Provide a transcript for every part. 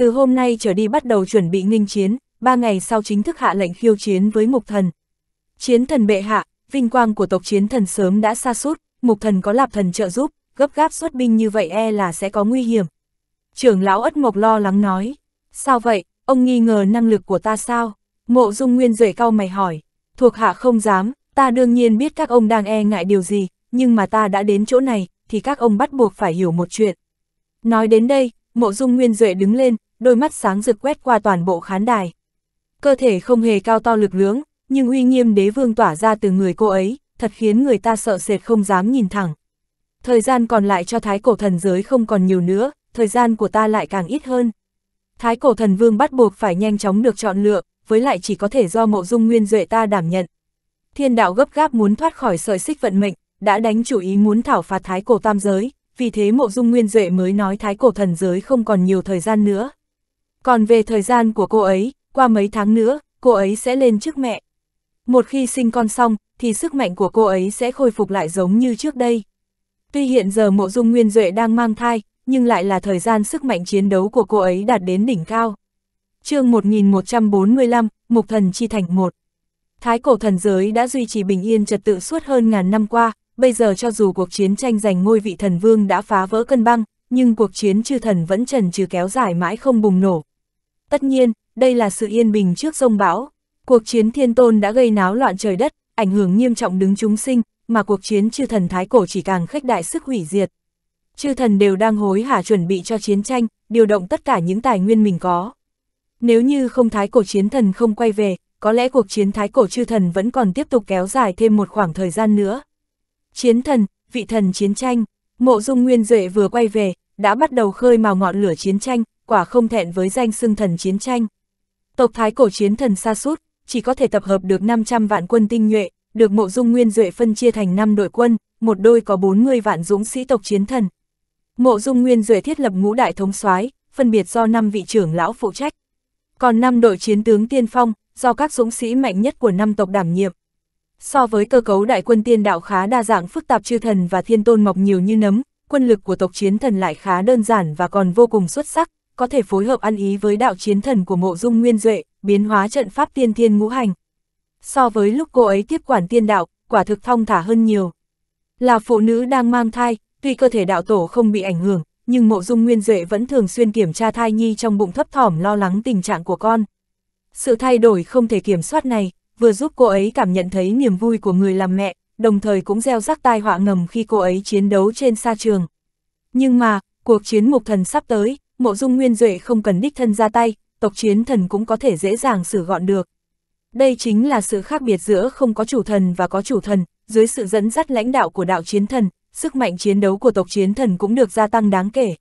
từ hôm nay trở đi bắt đầu chuẩn bị nghinh chiến, ba ngày sau chính thức hạ lệnh khiêu chiến với mục thần. Chiến thần bệ hạ, vinh quang của tộc chiến thần sớm đã xa sút mục thần có lạp thần trợ giúp, gấp gáp xuất binh như vậy e là sẽ có nguy hiểm. Trưởng lão ất mộc lo lắng nói, sao vậy, ông nghi ngờ năng lực của ta sao? Mộ dung nguyên rời cao mày hỏi, thuộc hạ không dám, ta đương nhiên biết các ông đang e ngại điều gì, nhưng mà ta đã đến chỗ này, thì các ông bắt buộc phải hiểu một chuyện. Nói đến đây, mộ dung nguyên duệ đứng lên, đôi mắt sáng rực quét qua toàn bộ khán đài. Cơ thể không hề cao to lực lưỡng, nhưng uy nghiêm đế vương tỏa ra từ người cô ấy, thật khiến người ta sợ sệt không dám nhìn thẳng. Thời gian còn lại cho thái cổ thần giới không còn nhiều nữa, thời gian của ta lại càng ít hơn. Thái cổ thần vương bắt buộc phải nhanh chóng được chọn lựa, với lại chỉ có thể do mộ dung nguyên duệ ta đảm nhận. Thiên đạo gấp gáp muốn thoát khỏi sợi xích vận mệnh, đã đánh chủ ý muốn thảo phạt thái cổ tam giới, vì thế mộ dung nguyên duệ mới nói thái cổ thần giới không còn nhiều thời gian nữa. Còn về thời gian của cô ấy, qua mấy tháng nữa, cô ấy sẽ lên trước mẹ. Một khi sinh con xong, thì sức mạnh của cô ấy sẽ khôi phục lại giống như trước đây. Tuy hiện giờ mộ dung nguyên duệ đang mang thai, nhưng lại là thời gian sức mạnh chiến đấu của cô ấy đạt đến đỉnh cao. chương 1145, Mục Thần Chi Thành 1 Thái cổ thần giới đã duy trì bình yên trật tự suốt hơn ngàn năm qua, bây giờ cho dù cuộc chiến tranh giành ngôi vị thần vương đã phá vỡ cân băng, nhưng cuộc chiến chư thần vẫn trần trừ kéo dài mãi không bùng nổ, Tất nhiên, đây là sự yên bình trước sông bão. Cuộc chiến thiên tôn đã gây náo loạn trời đất, ảnh hưởng nghiêm trọng đứng chúng sinh, mà cuộc chiến chư thần thái cổ chỉ càng khuếch đại sức hủy diệt. Chư thần đều đang hối hả chuẩn bị cho chiến tranh, điều động tất cả những tài nguyên mình có. Nếu như không thái cổ chiến thần không quay về, có lẽ cuộc chiến thái cổ chư thần vẫn còn tiếp tục kéo dài thêm một khoảng thời gian nữa. Chiến thần, vị thần chiến tranh, mộ dung nguyên duệ vừa quay về, đã bắt đầu khơi màu ngọn lửa chiến tranh, quả không thẹn với danh xưng thần chiến tranh. Tộc thái cổ chiến thần xa sút chỉ có thể tập hợp được 500 vạn quân tinh nhuệ, được mộ dung nguyên duệ phân chia thành 5 đội quân, một đôi có 40 vạn dũng sĩ tộc chiến thần. Mộ dung nguyên duệ thiết lập ngũ đại thống soái phân biệt do 5 vị trưởng lão phụ trách. Còn 5 đội chiến tướng tiên phong, do các dũng sĩ mạnh nhất của năm tộc đảm nhiệm. So với cơ cấu đại quân tiên đạo khá đa dạng phức tạp chư thần và thiên tôn mọc nhiều như nấm, quân lực của tộc chiến thần lại khá đơn giản và còn vô cùng xuất sắc, có thể phối hợp ăn ý với đạo chiến thần của mộ dung nguyên duệ, biến hóa trận pháp tiên thiên ngũ hành. So với lúc cô ấy tiếp quản tiên đạo, quả thực thong thả hơn nhiều. Là phụ nữ đang mang thai, tuy cơ thể đạo tổ không bị ảnh hưởng, nhưng mộ dung nguyên duệ vẫn thường xuyên kiểm tra thai nhi trong bụng thấp thỏm lo lắng tình trạng của con. Sự thay đổi không thể kiểm soát này, vừa giúp cô ấy cảm nhận thấy niềm vui của người làm mẹ, đồng thời cũng gieo rắc tai họa ngầm khi cô ấy chiến đấu trên sa trường. Nhưng mà, cuộc chiến mục thần sắp tới, mộ dung nguyên duệ không cần đích thân ra tay, tộc chiến thần cũng có thể dễ dàng xử gọn được. Đây chính là sự khác biệt giữa không có chủ thần và có chủ thần, dưới sự dẫn dắt lãnh đạo của đạo chiến thần, sức mạnh chiến đấu của tộc chiến thần cũng được gia tăng đáng kể.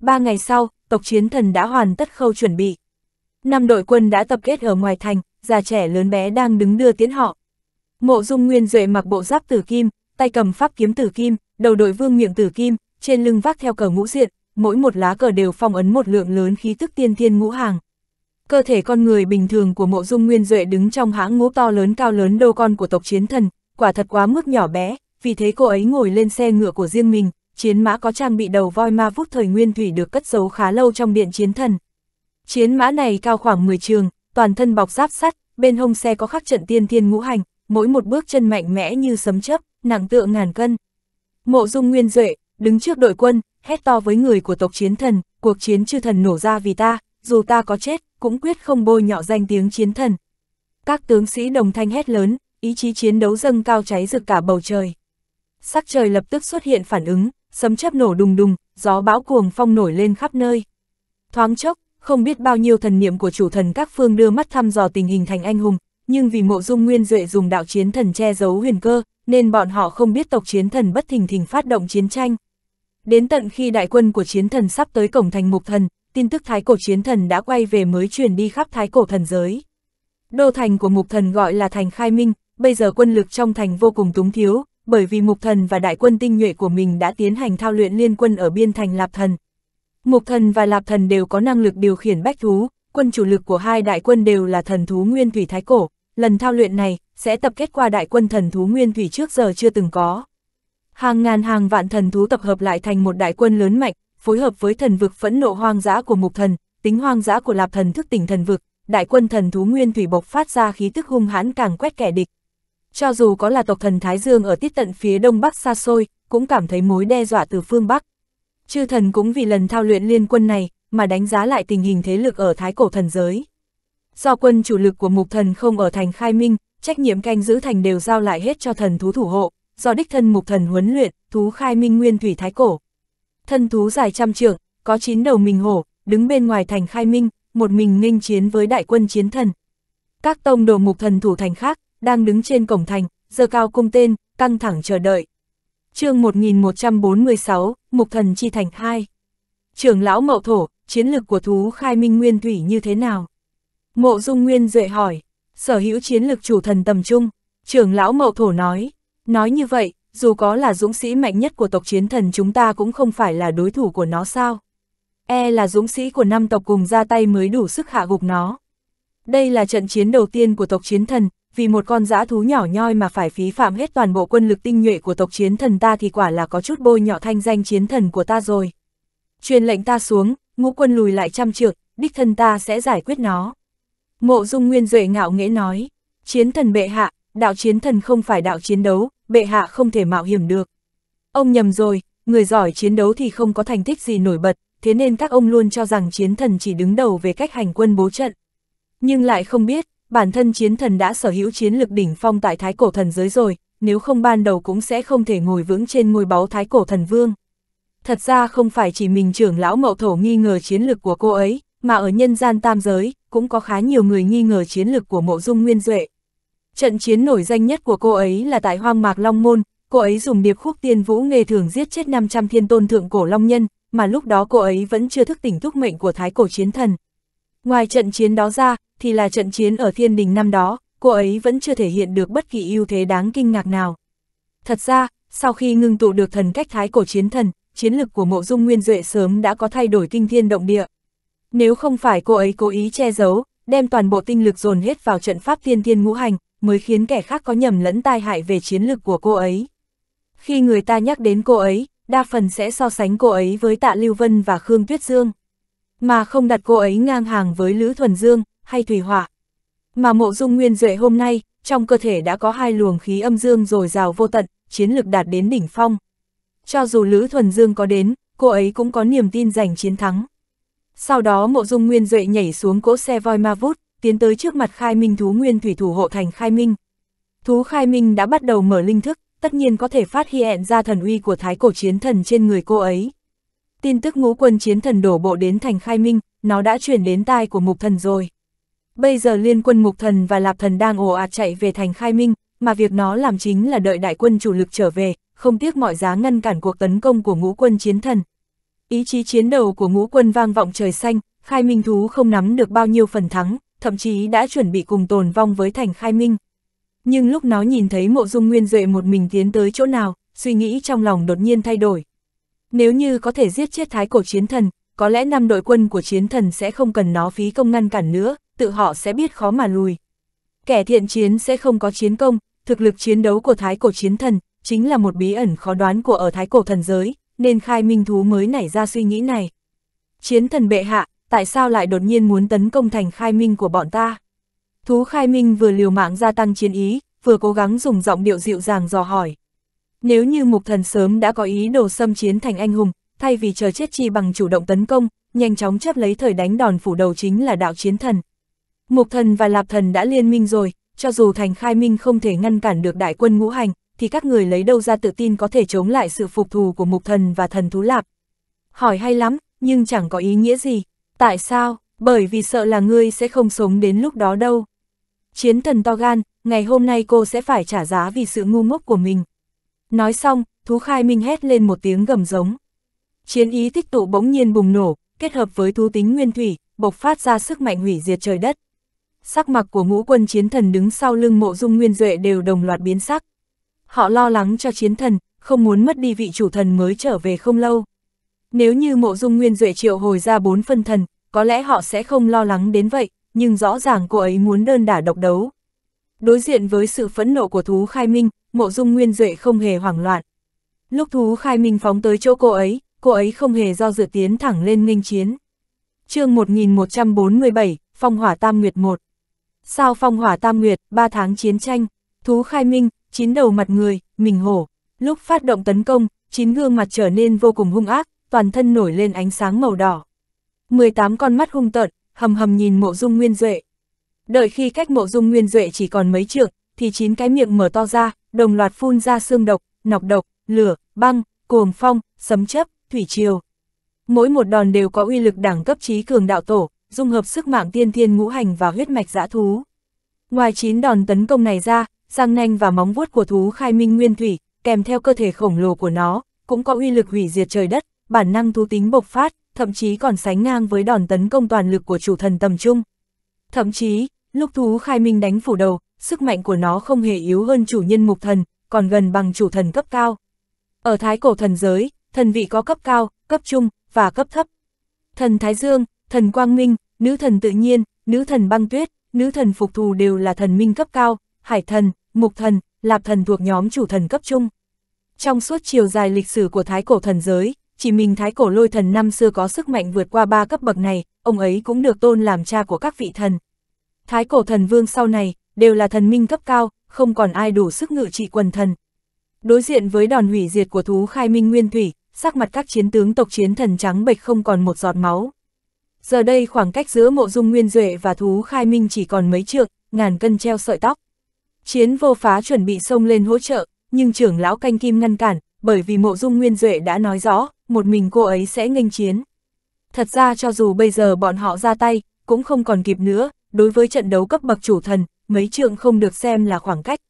Ba ngày sau, tộc chiến thần đã hoàn tất khâu chuẩn bị. Năm đội quân đã tập kết ở ngoài thành, già trẻ lớn bé đang đứng đưa tiến họ. Mộ dung nguyên duệ mặc bộ giáp tử kim, tay cầm pháp kiếm tử kim, đầu đội vương miệng tử kim, trên lưng vác theo cờ ngũ diện, mỗi một lá cờ đều phong ấn một lượng lớn khí tức tiên thiên ngũ hàng. Cơ thể con người bình thường của mộ dung nguyên duệ đứng trong hãng ngũ to lớn cao lớn đô con của tộc chiến thần, quả thật quá mức nhỏ bé, vì thế cô ấy ngồi lên xe ngựa của riêng mình, chiến mã có trang bị đầu voi ma vút thời nguyên thủy được cất giấu khá lâu trong điện chiến thần. Chiến mã này cao khoảng 10 trường, toàn thân bọc giáp sắt, bên hông xe có khắc trận tiên thiên ngũ hành, mỗi một bước chân mạnh mẽ như sấm chớp, nặng tựa ngàn cân. Mộ Dung Nguyên Duệ đứng trước đội quân, hét to với người của tộc chiến thần, cuộc chiến chư thần nổ ra vì ta, dù ta có chết, cũng quyết không bôi nhọ danh tiếng chiến thần. Các tướng sĩ đồng thanh hét lớn, ý chí chiến đấu dâng cao cháy rực cả bầu trời. Sắc trời lập tức xuất hiện phản ứng, sấm chớp nổ đùng đùng, gió bão cuồng phong nổi lên khắp nơi. Thoáng chốc, không biết bao nhiêu thần niệm của chủ thần các phương đưa mắt thăm dò tình hình thành anh hùng, nhưng vì mộ dung nguyên duệ dùng đạo chiến thần che giấu huyền cơ, nên bọn họ không biết tộc chiến thần bất thình thình phát động chiến tranh. Đến tận khi đại quân của chiến thần sắp tới cổng thành mục thần, tin tức thái cổ chiến thần đã quay về mới truyền đi khắp thái cổ thần giới. Đô thành của mục thần gọi là thành khai minh, bây giờ quân lực trong thành vô cùng túng thiếu, bởi vì mục thần và đại quân tinh nhuệ của mình đã tiến hành thao luyện liên quân ở biên thành Lạp Thần. Mục thần và Lạp Thần đều có năng lực điều khiển bách thú, quân chủ lực của hai đại quân đều là thần thú nguyên thủy thái cổ, lần thao luyện này sẽ tập kết qua đại quân thần thú nguyên thủy trước giờ chưa từng có. Hàng ngàn hàng vạn thần thú tập hợp lại thành một đại quân lớn mạnh, phối hợp với thần vực phẫn nộ hoang dã của mục thần, tính hoang dã của lạp thần thức tỉnh thần vực, đại quân thần thú nguyên thủy bộc phát ra khí tức hung hãn càng quét kẻ địch. Cho dù có là tộc thần Thái Dương ở tiết tận phía đông bắc xa xôi, cũng cảm thấy mối đe dọa từ phương bắc. Chư thần cũng vì lần thao luyện liên quân này, mà đánh giá lại tình hình thế lực ở thái cổ thần giới. Do quân chủ lực của mục thần không ở thành khai minh, trách nhiệm canh giữ thành đều giao lại hết cho thần thú thủ hộ, do đích thân mục thần huấn luyện, thú khai minh nguyên thủy thái cổ. Thân thú dài trăm trượng, có chín đầu mình hổ, đứng bên ngoài thành khai minh, một mình nghênh chiến với đại quân chiến thần. Các tông đồ mục thần thủ thành khác, đang đứng trên cổng thành, giơ cao cung tên, căng thẳng chờ đợi. chương 1146, Mục Thần Chi Thành 2 Trưởng lão Mậu Thổ, chiến lược của thú khai minh nguyên thủy như thế nào? Mộ Dung Nguyên Duệ hỏi, sở hữu chiến lược chủ thần tầm trung, trưởng lão Mậu Thổ nói, Nói như vậy, dù có là dũng sĩ mạnh nhất của tộc chiến thần chúng ta cũng không phải là đối thủ của nó sao. E là dũng sĩ của năm tộc cùng ra tay mới đủ sức hạ gục nó. Đây là trận chiến đầu tiên của tộc chiến thần, vì một con dã thú nhỏ nhoi mà phải phí phạm hết toàn bộ quân lực tinh nhuệ của tộc chiến thần ta thì quả là có chút bôi nhỏ thanh danh chiến thần của ta rồi. Truyền lệnh ta xuống, ngũ quân lùi lại trăm trượt, đích thân ta sẽ giải quyết nó. Mộ dung nguyên duệ ngạo nghễ nói, chiến thần bệ hạ, đạo chiến thần không phải đạo chiến đấu, bệ hạ không thể mạo hiểm được. Ông nhầm rồi, người giỏi chiến đấu thì không có thành tích gì nổi bật, thế nên các ông luôn cho rằng chiến thần chỉ đứng đầu về cách hành quân bố trận. Nhưng lại không biết, bản thân chiến thần đã sở hữu chiến lực đỉnh phong tại thái cổ thần giới rồi, nếu không ban đầu cũng sẽ không thể ngồi vững trên ngôi báu thái cổ thần vương. Thật ra không phải chỉ mình trưởng lão mậu thổ nghi ngờ chiến lực của cô ấy, mà ở nhân gian tam giới, cũng có khá nhiều người nghi ngờ chiến lực của mộ dung nguyên duệ. Trận chiến nổi danh nhất của cô ấy là tại hoang mạc Long Môn, cô ấy dùng điệp khúc tiên vũ nghề thường giết chết 500 thiên tôn thượng cổ Long Nhân, mà lúc đó cô ấy vẫn chưa thức tỉnh thúc mệnh của thái cổ chiến thần. Ngoài trận chiến đó ra, thì là trận chiến ở thiên đình năm đó, cô ấy vẫn chưa thể hiện được bất kỳ ưu thế đáng kinh ngạc nào. Thật ra, sau khi ngưng tụ được thần cách thái cổ chiến thần, chiến lực của mộ dung nguyên duệ sớm đã có thay đổi kinh thiên động địa. Nếu không phải cô ấy cố ý che giấu, đem toàn bộ tinh lực dồn hết vào trận pháp tiên thiên ngũ hành, mới khiến kẻ khác có nhầm lẫn tai hại về chiến lược của cô ấy. Khi người ta nhắc đến cô ấy, đa phần sẽ so sánh cô ấy với Tạ Lưu Vân và Khương Tuyết Dương, mà không đặt cô ấy ngang hàng với Lữ Thuần Dương hay Thủy Hỏa. Mà mộ dung nguyên duệ hôm nay, trong cơ thể đã có hai luồng khí âm dương rồi rào vô tận, chiến lược đạt đến đỉnh phong. Cho dù Lữ Thuần Dương có đến, cô ấy cũng có niềm tin giành chiến thắng. Sau đó mộ dung nguyên duệ nhảy xuống cỗ xe voi ma vút, tiến tới trước mặt khai minh thú nguyên thủy thủ hộ thành khai minh. Thú khai minh đã bắt đầu mở linh thức, tất nhiên có thể phát hiện ra thần uy của thái cổ chiến thần trên người cô ấy. Tin tức ngũ quân chiến thần đổ bộ đến thành khai minh, nó đã chuyển đến tai của mục thần rồi. Bây giờ liên quân mục thần và lạp thần đang ồ ạt chạy về thành khai minh, mà việc nó làm chính là đợi đại quân chủ lực trở về, không tiếc mọi giá ngăn cản cuộc tấn công của ngũ quân chiến thần. Ý chí chiến đầu của ngũ quân vang vọng trời xanh, khai minh thú không nắm được bao nhiêu phần thắng, thậm chí đã chuẩn bị cùng tồn vong với Thành Khai Minh. Nhưng lúc nó nhìn thấy mộ dung nguyên duệ một mình tiến tới chỗ nào, suy nghĩ trong lòng đột nhiên thay đổi. Nếu như có thể giết chết thái cổ chiến thần, có lẽ năm đội quân của chiến thần sẽ không cần nó phí công ngăn cản nữa, tự họ sẽ biết khó mà lùi. Kẻ thiện chiến sẽ không có chiến công, thực lực chiến đấu của thái cổ chiến thần chính là một bí ẩn khó đoán của ở thái cổ thần giới, nên khai minh thú mới nảy ra suy nghĩ này. Chiến thần bệ hạ, tại sao lại đột nhiên muốn tấn công thành khai minh của bọn ta? Thú khai minh vừa liều mạng gia tăng chiến ý, vừa cố gắng dùng giọng điệu dịu dàng dò hỏi. Nếu như mục thần sớm đã có ý đồ xâm chiến thành anh hùng, thay vì chờ chết chi bằng chủ động tấn công, nhanh chóng chấp lấy thời đánh đòn phủ đầu chính là đạo chiến thần. Mục thần và lạp thần đã liên minh rồi, cho dù thành khai minh không thể ngăn cản được đại quân ngũ hành, thì các người lấy đâu ra tự tin có thể chống lại sự phục thù của mục thần và thần thú lạp. Hỏi hay lắm, nhưng chẳng có ý nghĩa gì, Tại sao? Bởi vì sợ là ngươi sẽ không sống đến lúc đó đâu. Chiến thần to gan, ngày hôm nay cô sẽ phải trả giá vì sự ngu ngốc của mình. Nói xong, thú khai minh hét lên một tiếng gầm giống. Chiến ý tích tụ bỗng nhiên bùng nổ, kết hợp với thú tính nguyên thủy, bộc phát ra sức mạnh hủy diệt trời đất. Sắc mặt của ngũ quân chiến thần đứng sau lưng mộ dung nguyên duệ đều đồng loạt biến sắc. Họ lo lắng cho chiến thần, không muốn mất đi vị chủ thần mới trở về không lâu. Nếu như mộ dung nguyên duệ triệu hồi ra bốn phân thần, có lẽ họ sẽ không lo lắng đến vậy, nhưng rõ ràng cô ấy muốn đơn đả độc đấu. Đối diện với sự phẫn nộ của thú khai minh, mộ dung nguyên duệ không hề hoảng loạn. Lúc thú khai minh phóng tới chỗ cô ấy, cô ấy không hề do dự tiến thẳng lên nghênh chiến. chương 1147, Phong hỏa Tam Nguyệt 1 Sao Phong hỏa Tam Nguyệt, 3 tháng chiến tranh, thú khai minh, chín đầu mặt người, mình hổ. Lúc phát động tấn công, chín gương mặt trở nên vô cùng hung ác, toàn thân nổi lên ánh sáng màu đỏ. 18 con mắt hung tợn, hầm hầm nhìn mộ dung nguyên duệ. Đợi khi cách mộ dung nguyên duệ chỉ còn mấy trượng, thì chín cái miệng mở to ra, đồng loạt phun ra xương độc, nọc độc, lửa, băng, cuồng phong, sấm chấp, thủy triều. Mỗi một đòn đều có uy lực đẳng cấp trí cường đạo tổ, dung hợp sức mạng tiên thiên ngũ hành và huyết mạch dã thú. Ngoài chín đòn tấn công này ra, răng nanh và móng vuốt của thú khai minh nguyên thủy, kèm theo cơ thể khổng lồ của nó, cũng có uy lực hủy diệt trời đất, bản năng thú tính bộc phát, thậm chí còn sánh ngang với đòn tấn công toàn lực của chủ thần tầm trung. Thậm chí, lúc thú khai minh đánh phủ đầu, sức mạnh của nó không hề yếu hơn chủ nhân mục thần, còn gần bằng chủ thần cấp cao. Ở thái cổ thần giới, thần vị có cấp cao, cấp trung và cấp thấp. Thần Thái Dương, thần Quang Minh, nữ thần tự nhiên, nữ thần băng tuyết, nữ thần phục thù đều là thần minh cấp cao, hải thần, mục thần, lạp thần thuộc nhóm chủ thần cấp trung. Trong suốt chiều dài lịch sử của thái cổ thần giới, chỉ mình thái cổ lôi thần năm xưa có sức mạnh vượt qua ba cấp bậc này, ông ấy cũng được tôn làm cha của các vị thần. Thái cổ thần vương sau này, đều là thần minh cấp cao, không còn ai đủ sức ngự trị quần thần. Đối diện với đòn hủy diệt của thú khai minh nguyên thủy, sắc mặt các chiến tướng tộc chiến thần trắng bệch không còn một giọt máu. Giờ đây khoảng cách giữa mộ dung nguyên duệ và thú khai minh chỉ còn mấy trượng, ngàn cân treo sợi tóc. Chiến vô phá chuẩn bị xông lên hỗ trợ, nhưng trưởng lão canh kim ngăn cản, bởi vì mộ dung nguyên duệ đã nói rõ, một mình cô ấy sẽ nghênh chiến. Thật ra cho dù bây giờ bọn họ ra tay, cũng không còn kịp nữa, đối với trận đấu cấp bậc chủ thần, mấy trường không được xem là khoảng cách.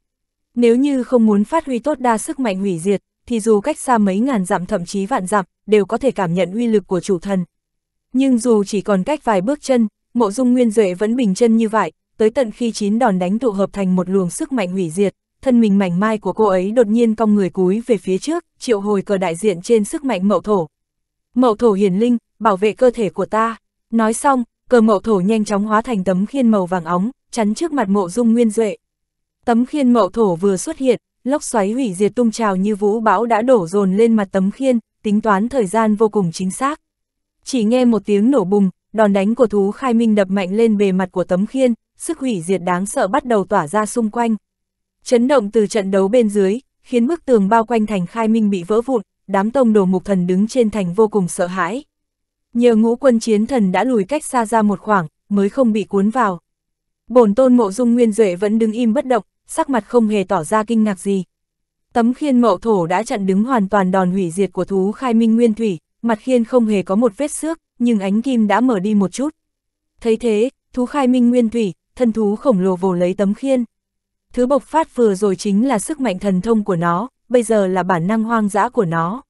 Nếu như không muốn phát huy tốt đa sức mạnh hủy diệt, thì dù cách xa mấy ngàn dặm thậm chí vạn dặm, đều có thể cảm nhận uy lực của chủ thần. Nhưng dù chỉ còn cách vài bước chân, mộ dung nguyên duệ vẫn bình chân như vậy, tới tận khi chín đòn đánh tụ hợp thành một luồng sức mạnh hủy diệt, thân mình mảnh mai của cô ấy đột nhiên cong người cúi về phía trước, triệu hồi cờ đại diện trên sức mạnh mậu thổ. Mậu thổ hiền linh, bảo vệ cơ thể của ta. Nói xong, cờ mậu thổ nhanh chóng hóa thành tấm khiên màu vàng óng, chắn trước mặt mộ dung nguyên duệ. Tấm khiên mậu thổ vừa xuất hiện, lốc xoáy hủy diệt tung trào như vũ bão đã đổ dồn lên mặt tấm khiên, tính toán thời gian vô cùng chính xác. Chỉ nghe một tiếng nổ bùng, đòn đánh của thú khai minh đập mạnh lên bề mặt của tấm khiên, sức hủy diệt đáng sợ bắt đầu tỏa ra xung quanh. Chấn động từ trận đấu bên dưới, khiến bức tường bao quanh thành khai minh bị vỡ vụn, đám tông đồ mục thần đứng trên thành vô cùng sợ hãi. Nhờ ngũ quân chiến thần đã lùi cách xa ra một khoảng, mới không bị cuốn vào. Bổn tôn mộ dung nguyên duệ vẫn đứng im bất động, sắc mặt không hề tỏ ra kinh ngạc gì. Tấm khiên mậu thổ đã chặn đứng hoàn toàn đòn hủy diệt của thú khai minh nguyên thủy, mặt khiên không hề có một vết xước, nhưng ánh kim đã mở đi một chút. Thấy thế, thú khai minh nguyên thủy, thân thú khổng lồ vồ lấy tấm khiên thứ bộc phát vừa rồi chính là sức mạnh thần thông của nó, bây giờ là bản năng hoang dã của nó.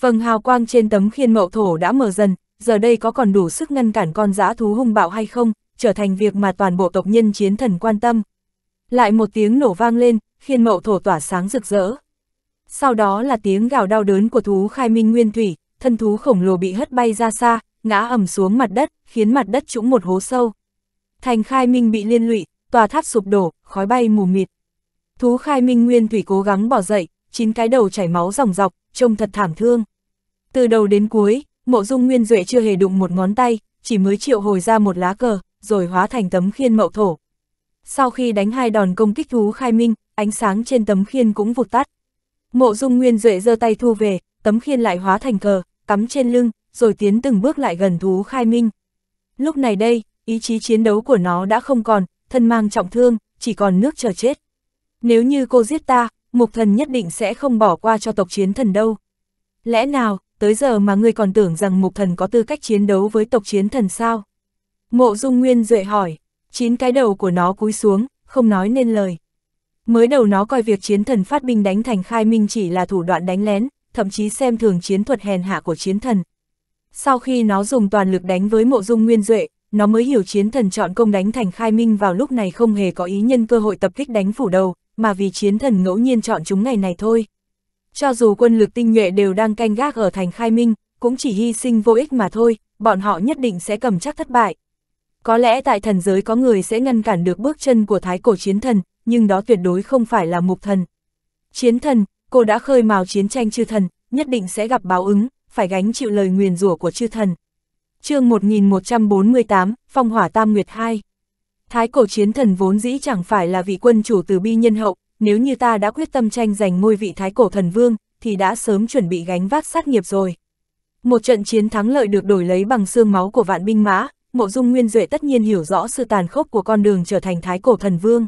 Vầng hào quang trên tấm khiên mậu thổ đã mở dần, giờ đây có còn đủ sức ngăn cản con dã thú hung bạo hay không, trở thành việc mà toàn bộ tộc nhân chiến thần quan tâm. Lại một tiếng nổ vang lên, khiên mậu thổ tỏa sáng rực rỡ. Sau đó là tiếng gào đau đớn của thú khai minh nguyên thủy, thân thú khổng lồ bị hất bay ra xa, ngã ầm xuống mặt đất, khiến mặt đất trũng một hố sâu. Thành khai minh bị liên lụy, tòa tháp sụp đổ, khói bay mù mịt. Thú khai minh nguyên thủy cố gắng bỏ dậy, chín cái đầu chảy máu ròng rọc, trông thật thảm thương. Từ đầu đến cuối, mộ dung nguyên duệ chưa hề đụng một ngón tay, chỉ mới triệu hồi ra một lá cờ, rồi hóa thành tấm khiên mậu thổ. Sau khi đánh hai đòn công kích thú khai minh, ánh sáng trên tấm khiên cũng vụt tắt. Mộ dung nguyên duệ giơ tay thu về, tấm khiên lại hóa thành cờ, cắm trên lưng, rồi tiến từng bước lại gần thú khai minh. Lúc này đây, ý chí chiến đấu của nó đã không còn, thân mang trọng thương, chỉ còn nước chờ chết. Nếu như cô giết ta, mục thần nhất định sẽ không bỏ qua cho tộc chiến thần đâu. Lẽ nào, tới giờ mà ngươi còn tưởng rằng mục thần có tư cách chiến đấu với tộc chiến thần sao? Mộ dung nguyên duệ hỏi, chín cái đầu của nó cúi xuống, không nói nên lời. Mới đầu nó coi việc chiến thần phát binh đánh thành khai minh chỉ là thủ đoạn đánh lén, thậm chí xem thường chiến thuật hèn hạ của chiến thần. Sau khi nó dùng toàn lực đánh với mộ dung nguyên duệ, nó mới hiểu chiến thần chọn công đánh thành khai minh vào lúc này không hề có ý nhân cơ hội tập kích đánh phủ đầu, mà vì chiến thần ngẫu nhiên chọn chúng ngày này thôi. Cho dù quân lực tinh nhuệ đều đang canh gác ở thành khai minh, cũng chỉ hy sinh vô ích mà thôi, bọn họ nhất định sẽ cầm chắc thất bại. Có lẽ tại thần giới có người sẽ ngăn cản được bước chân của thái cổ chiến thần, nhưng đó tuyệt đối không phải là mục thần. Chiến thần, cô đã khơi mào chiến tranh chư thần, nhất định sẽ gặp báo ứng, phải gánh chịu lời nguyền rủa của chư thần chương 1148, Phong hỏa Tam Nguyệt 2. Thái cổ chiến thần vốn dĩ chẳng phải là vị quân chủ từ bi nhân hậu, nếu như ta đã quyết tâm tranh giành ngôi vị thái cổ thần vương, thì đã sớm chuẩn bị gánh vác sát nghiệp rồi. Một trận chiến thắng lợi được đổi lấy bằng xương máu của vạn binh mã, mộ dung nguyên duệ tất nhiên hiểu rõ sự tàn khốc của con đường trở thành thái cổ thần vương.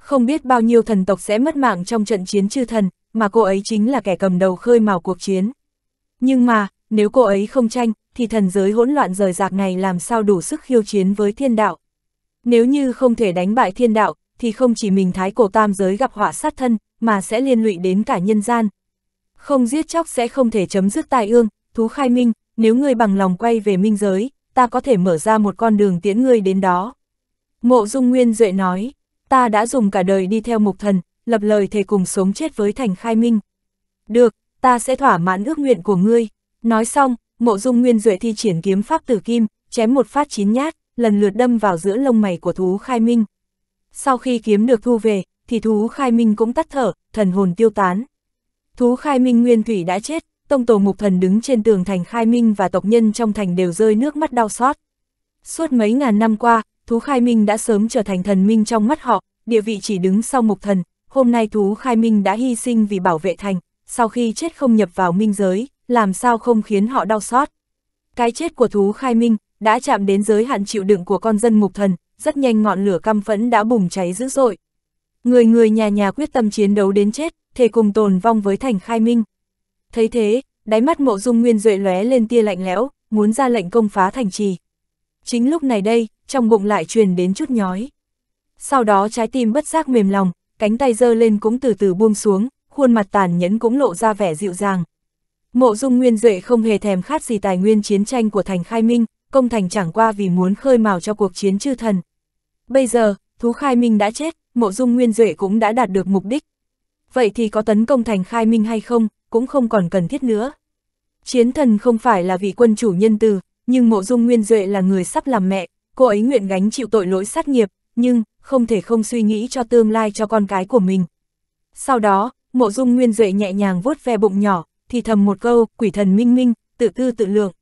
Không biết bao nhiêu thần tộc sẽ mất mạng trong trận chiến chư thần, mà cô ấy chính là kẻ cầm đầu khơi mào cuộc chiến. Nhưng mà, nếu cô ấy không tranh, thì thần giới hỗn loạn rời rạc này làm sao đủ sức khiêu chiến với thiên đạo. Nếu như không thể đánh bại thiên đạo, thì không chỉ mình thái cổ tam giới gặp họa sát thân, mà sẽ liên lụy đến cả nhân gian. Không giết chóc sẽ không thể chấm dứt tai ương, thú khai minh, nếu ngươi bằng lòng quay về minh giới, ta có thể mở ra một con đường tiễn ngươi đến đó. Mộ Dung Nguyên Duệ nói, ta đã dùng cả đời đi theo mục thần, lập lời thề cùng sống chết với thành khai minh. Được, ta sẽ thỏa mãn ước nguyện của ngươi. Nói xong, mộ dung nguyên duệ thi triển kiếm pháp tử kim, chém một phát chín nhát, lần lượt đâm vào giữa lông mày của thú khai minh. Sau khi kiếm được thu về, thì thú khai minh cũng tắt thở, thần hồn tiêu tán. Thú khai minh nguyên thủy đã chết, tông tổ mục thần đứng trên tường thành khai minh và tộc nhân trong thành đều rơi nước mắt đau xót. Suốt mấy ngàn năm qua, thú khai minh đã sớm trở thành thần minh trong mắt họ, địa vị chỉ đứng sau mục thần, hôm nay thú khai minh đã hy sinh vì bảo vệ thành, sau khi chết không nhập vào minh giới, làm sao không khiến họ đau xót. Cái chết của thú khai minh đã chạm đến giới hạn chịu đựng của con dân mục thần, rất nhanh ngọn lửa căm phẫn đã bùng cháy dữ dội. Người người nhà nhà quyết tâm chiến đấu đến chết, thề cùng tồn vong với thành khai minh. Thấy thế, đáy mắt mộ dung nguyên duệ lóe lên tia lạnh lẽo, muốn ra lệnh công phá thành trì. Chính lúc này đây, trong bụng lại truyền đến chút nhói. Sau đó trái tim bất giác mềm lòng, cánh tay giơ lên cũng từ từ buông xuống, khuôn mặt tàn nhẫn cũng lộ ra vẻ dịu dàng. Mộ dung nguyên duệ không hề thèm khát gì tài nguyên chiến tranh của thành khai minh, công thành chẳng qua vì muốn khơi mào cho cuộc chiến chư thần. Bây giờ, thú khai minh đã chết, mộ dung nguyên duệ cũng đã đạt được mục đích. Vậy thì có tấn công thành khai minh hay không, cũng không còn cần thiết nữa. Chiến thần không phải là vị quân chủ nhân từ, nhưng mộ dung nguyên duệ là người sắp làm mẹ, cô ấy nguyện gánh chịu tội lỗi sát nghiệp, nhưng không thể không suy nghĩ cho tương lai cho con cái của mình. Sau đó, mộ dung nguyên duệ nhẹ nhàng vuốt ve bụng nhỏ, thì thầm một câu, quỷ thần minh minh, tự tư tự lượng.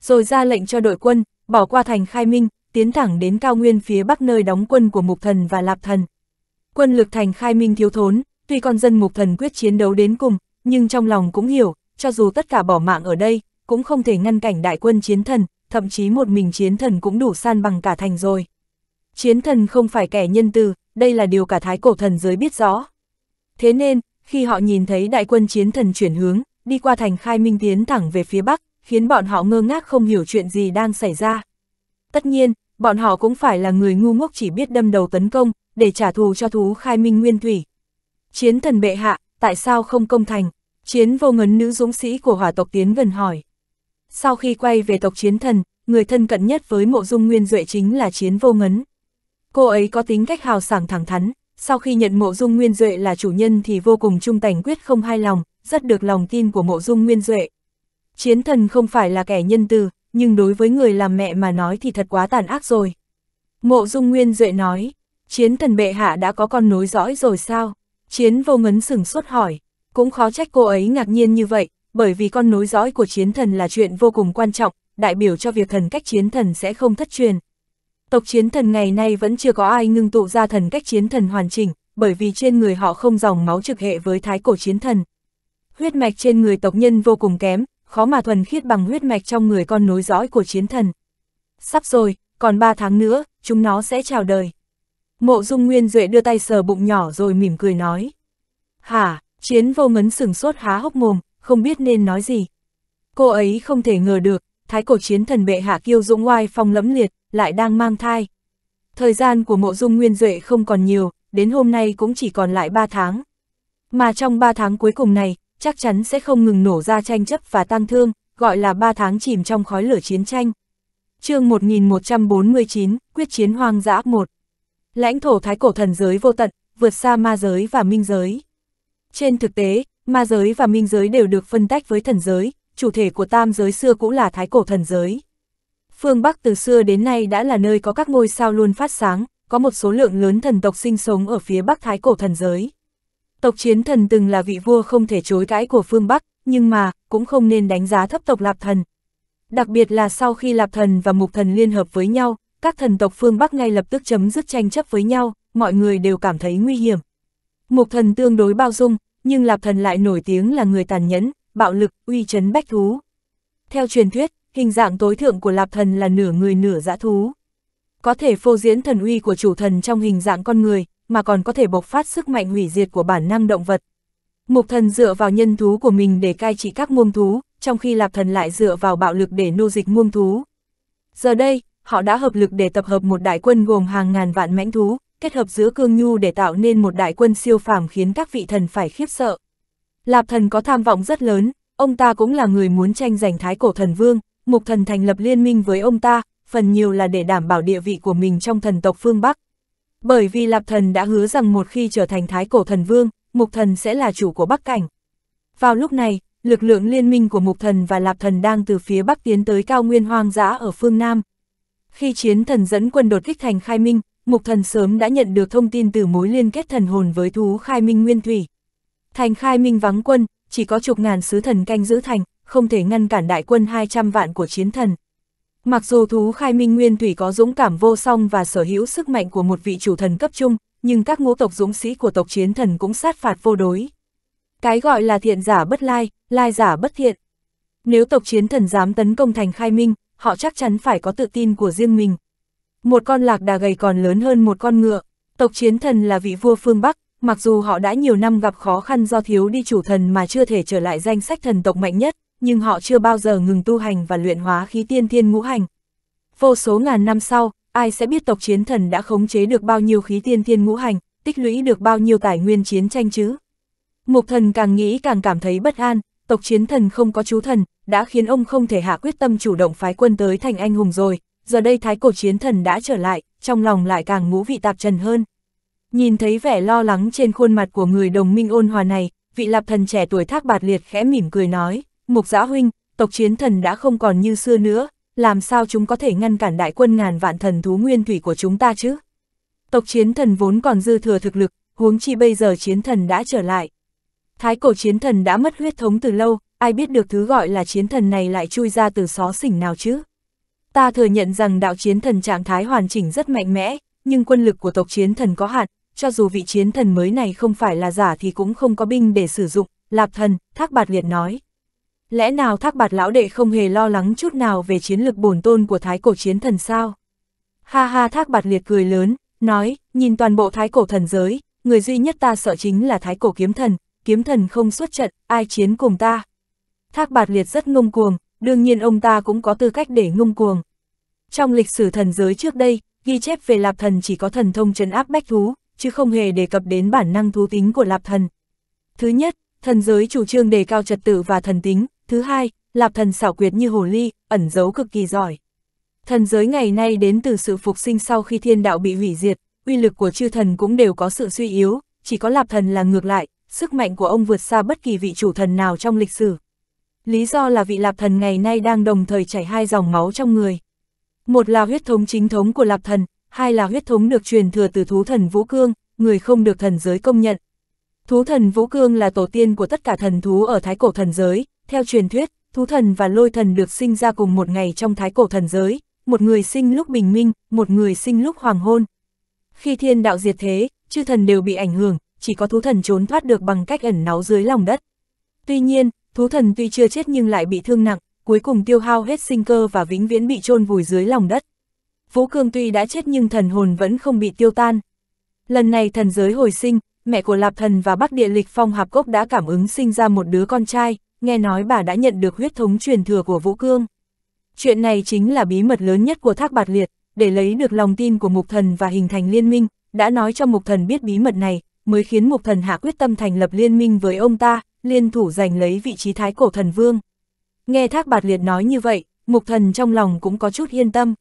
Rồi ra lệnh cho đội quân, bỏ qua thành khai minh, tiến thẳng đến cao nguyên phía bắc nơi đóng quân của mục thần và lạp thần. Quân lực thành khai minh thiếu thốn, tuy con dân mục thần quyết chiến đấu đến cùng, nhưng trong lòng cũng hiểu, cho dù tất cả bỏ mạng ở đây, cũng không thể ngăn cảnh đại quân chiến thần, thậm chí một mình chiến thần cũng đủ san bằng cả thành rồi. Chiến thần không phải kẻ nhân từ, đây là điều cả thái cổ thần giới biết rõ. Thế nên, khi họ nhìn thấy đại quân chiến thần chuyển hướng, đi qua thành khai minh tiến thẳng về phía bắc, khiến bọn họ ngơ ngác không hiểu chuyện gì đang xảy ra. Tất nhiên, bọn họ cũng phải là người ngu ngốc chỉ biết đâm đầu tấn công, để trả thù cho thú khai minh nguyên thủy. Chiến thần bệ hạ, tại sao không công thành? Chiến vô ngấn nữ dũng sĩ của hỏa tộc tiến gần hỏi. Sau khi quay về tộc chiến thần, người thân cận nhất với mộ dung nguyên duệ chính là chiến vô ngấn. Cô ấy có tính cách hào sảng thẳng thắn, sau khi nhận mộ dung nguyên duệ là chủ nhân thì vô cùng trung thành quyết không hài lòng, rất được lòng tin của mộ dung nguyên duệ. Chiến thần không phải là kẻ nhân từ, nhưng đối với người làm mẹ mà nói thì thật quá tàn ác rồi. Mộ dung nguyên duệ nói, chiến thần bệ hạ đã có con nối dõi rồi sao? Chiến vô ngấn sừng suốt hỏi, cũng khó trách cô ấy ngạc nhiên như vậy, bởi vì con nối dõi của chiến thần là chuyện vô cùng quan trọng, đại biểu cho việc thần cách chiến thần sẽ không thất truyền. Tộc chiến thần ngày nay vẫn chưa có ai ngưng tụ ra thần cách chiến thần hoàn chỉnh, bởi vì trên người họ không dòng máu trực hệ với thái cổ chiến thần huyết mạch trên người tộc nhân vô cùng kém, khó mà thuần khiết bằng huyết mạch trong người con nối dõi của chiến thần. Sắp rồi, còn 3 tháng nữa, chúng nó sẽ chào đời. Mộ Dung Nguyên Duệ đưa tay sờ bụng nhỏ rồi mỉm cười nói. Hả, chiến vô ngấn sừng sốt há hốc mồm, không biết nên nói gì. Cô ấy không thể ngờ được, thái cổ chiến thần bệ hạ kiêu dũng oai phong lẫm liệt, lại đang mang thai. Thời gian của mộ dung nguyên duệ không còn nhiều, đến hôm nay cũng chỉ còn lại 3 tháng. Mà trong 3 tháng cuối cùng này, chắc chắn sẽ không ngừng nổ ra tranh chấp và tăng thương, gọi là ba tháng chìm trong khói lửa chiến tranh. chương 1149, Quyết chiến hoang dã 1 Lãnh thổ thái cổ thần giới vô tận, vượt xa ma giới và minh giới. Trên thực tế, ma giới và minh giới đều được phân tách với thần giới, chủ thể của tam giới xưa cũng là thái cổ thần giới. Phương Bắc từ xưa đến nay đã là nơi có các ngôi sao luôn phát sáng, có một số lượng lớn thần tộc sinh sống ở phía Bắc thái cổ thần giới. Tộc chiến thần từng là vị vua không thể chối cãi của phương Bắc, nhưng mà, cũng không nên đánh giá thấp tộc Lạp Thần. Đặc biệt là sau khi Lạp Thần và Mục Thần liên hợp với nhau, các thần tộc phương Bắc ngay lập tức chấm dứt tranh chấp với nhau, mọi người đều cảm thấy nguy hiểm. Mục Thần tương đối bao dung, nhưng Lạp Thần lại nổi tiếng là người tàn nhẫn, bạo lực, uy chấn bách thú. Theo truyền thuyết, hình dạng tối thượng của Lạp Thần là nửa người nửa dã thú. Có thể phô diễn thần uy của chủ thần trong hình dạng con người, mà còn có thể bộc phát sức mạnh hủy diệt của bản năng động vật. Mục thần dựa vào nhân thú của mình để cai trị các muông thú, trong khi lạp thần lại dựa vào bạo lực để nô dịch muông thú. Giờ đây, họ đã hợp lực để tập hợp một đại quân gồm hàng ngàn vạn mãnh thú, kết hợp giữa cương nhu để tạo nên một đại quân siêu phàm khiến các vị thần phải khiếp sợ. Lạp thần có tham vọng rất lớn, ông ta cũng là người muốn tranh giành thái cổ thần vương, mục thần thành lập liên minh với ông ta, phần nhiều là để đảm bảo địa vị của mình trong thần tộc phương Bắc. Bởi vì Lạp Thần đã hứa rằng một khi trở thành Thái Cổ Thần Vương, Mục Thần sẽ là chủ của Bắc Cảnh. Vào lúc này, lực lượng liên minh của Mục Thần và Lạp Thần đang từ phía Bắc tiến tới cao nguyên hoang dã ở phương Nam. Khi chiến thần dẫn quân đột kích thành Khai Minh, Mục Thần sớm đã nhận được thông tin từ mối liên kết thần hồn với thú Khai Minh Nguyên Thủy. Thành Khai Minh vắng quân, chỉ có chục ngàn sứ thần canh giữ thành, không thể ngăn cản đại quân 200 vạn của chiến thần. Mặc dù thú khai minh nguyên thủy có dũng cảm vô song và sở hữu sức mạnh của một vị chủ thần cấp trung, nhưng các ngũ tộc dũng sĩ của tộc chiến thần cũng sát phạt vô đối. Cái gọi là thiện giả bất lai, lai giả bất thiện. Nếu tộc chiến thần dám tấn công thành khai minh, họ chắc chắn phải có tự tin của riêng mình. Một con lạc đà gầy còn lớn hơn một con ngựa, tộc chiến thần là vị vua phương Bắc, mặc dù họ đã nhiều năm gặp khó khăn do thiếu đi chủ thần mà chưa thể trở lại danh sách thần tộc mạnh nhất nhưng họ chưa bao giờ ngừng tu hành và luyện hóa khí tiên thiên ngũ hành. Vô số ngàn năm sau, ai sẽ biết tộc chiến thần đã khống chế được bao nhiêu khí tiên thiên ngũ hành, tích lũy được bao nhiêu tài nguyên chiến tranh chứ? Mục thần càng nghĩ càng cảm thấy bất an, tộc chiến thần không có chú thần, đã khiến ông không thể hạ quyết tâm chủ động phái quân tới thành anh hùng rồi, giờ đây thái cổ chiến thần đã trở lại, trong lòng lại càng ngũ vị tạp trần hơn. Nhìn thấy vẻ lo lắng trên khuôn mặt của người đồng minh ôn hòa này, vị lạp thần trẻ tuổi thác bạt liệt khẽ mỉm cười nói mục giã huynh, tộc chiến thần đã không còn như xưa nữa, làm sao chúng có thể ngăn cản đại quân ngàn vạn thần thú nguyên thủy của chúng ta chứ? Tộc chiến thần vốn còn dư thừa thực lực, huống chi bây giờ chiến thần đã trở lại. Thái cổ chiến thần đã mất huyết thống từ lâu, ai biết được thứ gọi là chiến thần này lại chui ra từ xó xỉnh nào chứ? Ta thừa nhận rằng đạo chiến thần trạng thái hoàn chỉnh rất mạnh mẽ, nhưng quân lực của tộc chiến thần có hạn, cho dù vị chiến thần mới này không phải là giả thì cũng không có binh để sử dụng, Lạp thần, Thác Bạt Liệt nói lẽ nào thác bạt lão đệ không hề lo lắng chút nào về chiến lực bổn tôn của thái cổ chiến thần sao? Ha ha thác bạt liệt cười lớn, nói, nhìn toàn bộ thái cổ thần giới, người duy nhất ta sợ chính là thái cổ kiếm thần, kiếm thần không xuất trận, ai chiến cùng ta. Thác bạt liệt rất ngông cuồng, đương nhiên ông ta cũng có tư cách để ngông cuồng. Trong lịch sử thần giới trước đây, ghi chép về lạp thần chỉ có thần thông trấn áp bách thú, chứ không hề đề cập đến bản năng thú tính của lạp thần. Thứ nhất, thần giới chủ trương đề cao trật tự và thần tính, Thứ hai, Lạp thần xảo quyệt như hồ ly, ẩn giấu cực kỳ giỏi. Thần giới ngày nay đến từ sự phục sinh sau khi thiên đạo bị hủy diệt, uy lực của chư thần cũng đều có sự suy yếu, chỉ có Lạp thần là ngược lại, sức mạnh của ông vượt xa bất kỳ vị chủ thần nào trong lịch sử. Lý do là vị Lạp thần ngày nay đang đồng thời chảy hai dòng máu trong người. Một là huyết thống chính thống của Lạp thần, hai là huyết thống được truyền thừa từ thú thần Vũ Cương, người không được thần giới công nhận. Thú thần Vũ Cương là tổ tiên của tất cả thần thú ở thái cổ thần giới, theo truyền thuyết, thú thần và lôi thần được sinh ra cùng một ngày trong thái cổ thần giới, một người sinh lúc bình minh, một người sinh lúc hoàng hôn. Khi thiên đạo diệt thế, chư thần đều bị ảnh hưởng, chỉ có thú thần trốn thoát được bằng cách ẩn náu dưới lòng đất. Tuy nhiên, thú thần tuy chưa chết nhưng lại bị thương nặng, cuối cùng tiêu hao hết sinh cơ và vĩnh viễn bị chôn vùi dưới lòng đất. Vũ Cương tuy đã chết nhưng thần hồn vẫn không bị tiêu tan. Lần này thần giới hồi sinh, mẹ của Lạp Thần và Bắc Địa Lịch Phong Hạp Cốc đã cảm ứng sinh ra một đứa con trai, nghe nói bà đã nhận được huyết thống truyền thừa của Vũ Cương. Chuyện này chính là bí mật lớn nhất của Thác Bạt Liệt, để lấy được lòng tin của Mục Thần và hình thành liên minh, đã nói cho Mục Thần biết bí mật này, mới khiến Mục Thần hạ quyết tâm thành lập liên minh với ông ta, liên thủ giành lấy vị trí thái cổ thần vương. Nghe Thác Bạt Liệt nói như vậy, Mục Thần trong lòng cũng có chút yên tâm.